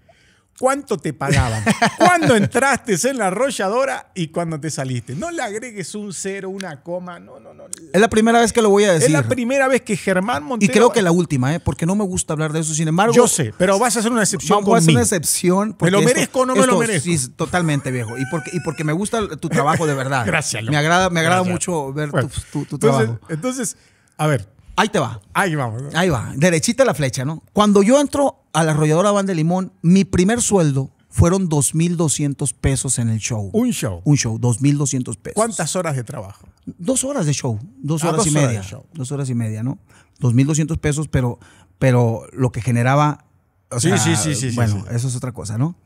cuánto te pagaban, cuándo entraste en la arrolladora y cuándo te saliste. No le agregues un cero, una coma, no, no, no. Es la primera vez que lo voy a decir. Es la primera vez que Germán Montero... Y creo que la última, ¿eh? porque no me gusta hablar de eso, sin embargo... Yo sé, pero vas a ser una excepción Vas a hacer una excepción. ¿Me lo merezco o no me lo merezco? Sí, totalmente, viejo. Y porque, porque me gusta tu trabajo de verdad. Gracias. Me agrada, me agrada mucho ver tu, entonces, trabajo. Entonces, a ver, Ahí te va. Ahí vamos. Ahí va. Derechita la flecha, ¿no? Cuando yo entro a la arrolladora Van de Limón, mi primer sueldo fueron 2.200 pesos en el show. Un show. Un show, 2.200 pesos. ¿Cuántas horas de trabajo? Dos horas de show, dos ah, horas y media. Dos horas y media, ¿no? 2.200 pesos, pero, pero lo que generaba... sí, sí, sí, sí. Bueno, eso es otra cosa, ¿no?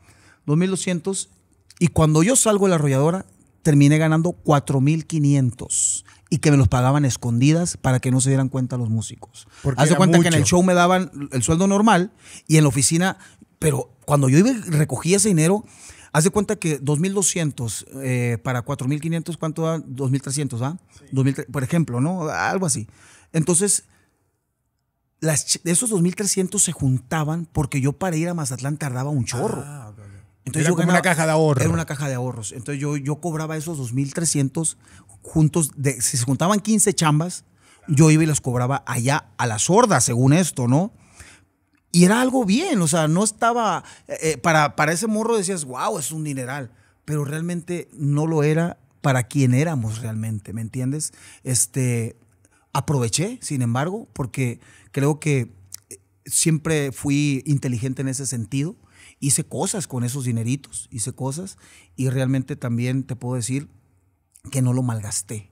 2.200. Y cuando yo salgo de la arrolladora, terminé ganando 4.500 y que me los pagaban escondidas para que no se dieran cuenta los músicos. Porque Haz cuenta que en el show me daban el sueldo normal y en la oficina, pero cuando yo iba recogía ese dinero, haz de cuenta que 2.200 eh, para 4.500, ¿cuánto da? 2.300, ¿ah? por ejemplo, ¿no? Algo así. Entonces, las, esos 2.300 se juntaban porque yo para ir a Mazatlán tardaba un chorro. Ah, era como una caja de ahorros. Era una caja de ahorros. Entonces yo, yo cobraba esos 2.300 juntos. si se juntaban 15 chambas, yo iba y las cobraba allá a la sorda, según esto, ¿no? Y era algo bien, o sea, no estaba. Eh, eh, para, para ese morro decías, wow, es un dineral. Pero realmente no lo era para quien éramos realmente, ¿me entiendes? Este, aproveché, sin embargo, porque creo que eh, siempre fui inteligente en ese sentido hice cosas con esos dineritos, hice cosas y realmente también te puedo decir que no lo malgasté,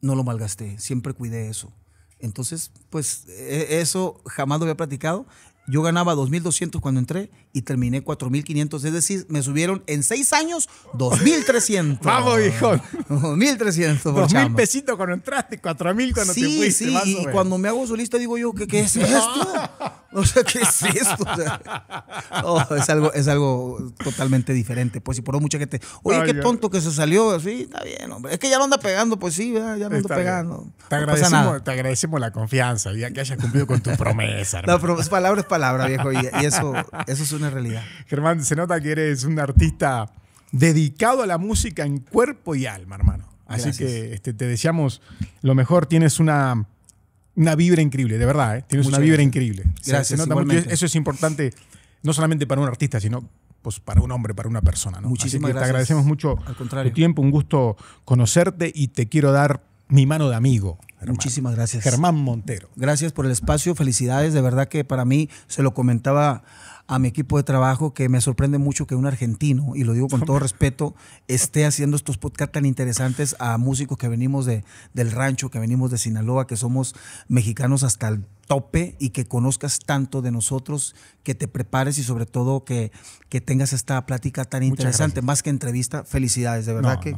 no lo malgasté, siempre cuidé eso. Entonces, pues e, eso jamás lo había practicado. Yo ganaba 2.200 cuando entré y terminé 4.500. Es decir, me subieron en seis años 2.300. Vamos, hijo. 2.300. 2.000 pesitos cuando entraste, 4.000 cuando te fuiste. Sí, y, cuando me hago su lista digo yo, ¿qué, es esto? O sea, ¿qué es esto? es, algo, es algo totalmente diferente. Pues, y por mucha gente, oye, qué tonto que se salió. Sí, está bien, hombre. Es que ya lo anda pegando, pues sí, ya, no anda pegando. Te, agradecemos, te agradecemos la confianza, ya que hayas cumplido con tu promesa. las La palabra es palabra, viejo, y, y eso, eso es una realidad. Germán, se nota que eres un artista dedicado a la música en cuerpo y alma, hermano. Así que este, te deseamos lo mejor. Tienes una, una vibra increíble, de verdad. ¿eh? Tienes una vibra increíble. Gracias. Eso es importante, no solamente para un artista, sino pues, para un hombre, para una persona. Muchísimas gracias. Te agradecemos mucho Al tu tiempo, un gusto conocerte y te quiero dar mi mano de amigo. Muchísimas gracias. Germán Montero. Gracias por el espacio, felicidades. De verdad que para mí, se lo comentaba a mi equipo de trabajo, que me sorprende mucho que un argentino, y lo digo con todo respeto, esté haciendo estos podcasts tan interesantes a músicos que venimos de, del rancho, que venimos de Sinaloa, que somos mexicanos hasta el tope y que conozcas tanto de nosotros, que te prepares y sobre todo que, que tengas esta plática tan interesante, más que entrevista. Felicidades, de verdad que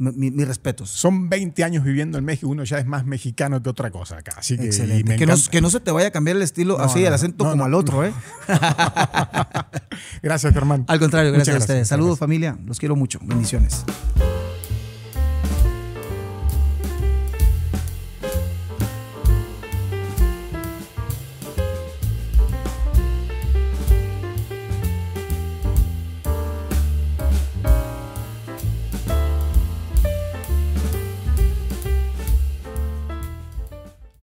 mis respetos. Son 20 años viviendo en México, uno ya es más mexicano que otra cosa acá. Así que, Que no, se te vaya a cambiar el estilo así, el acento como al otro, ¿eh? gracias, Germán. Al contrario, gracias, a ustedes. Saludos, familia. Los quiero mucho. Bendiciones.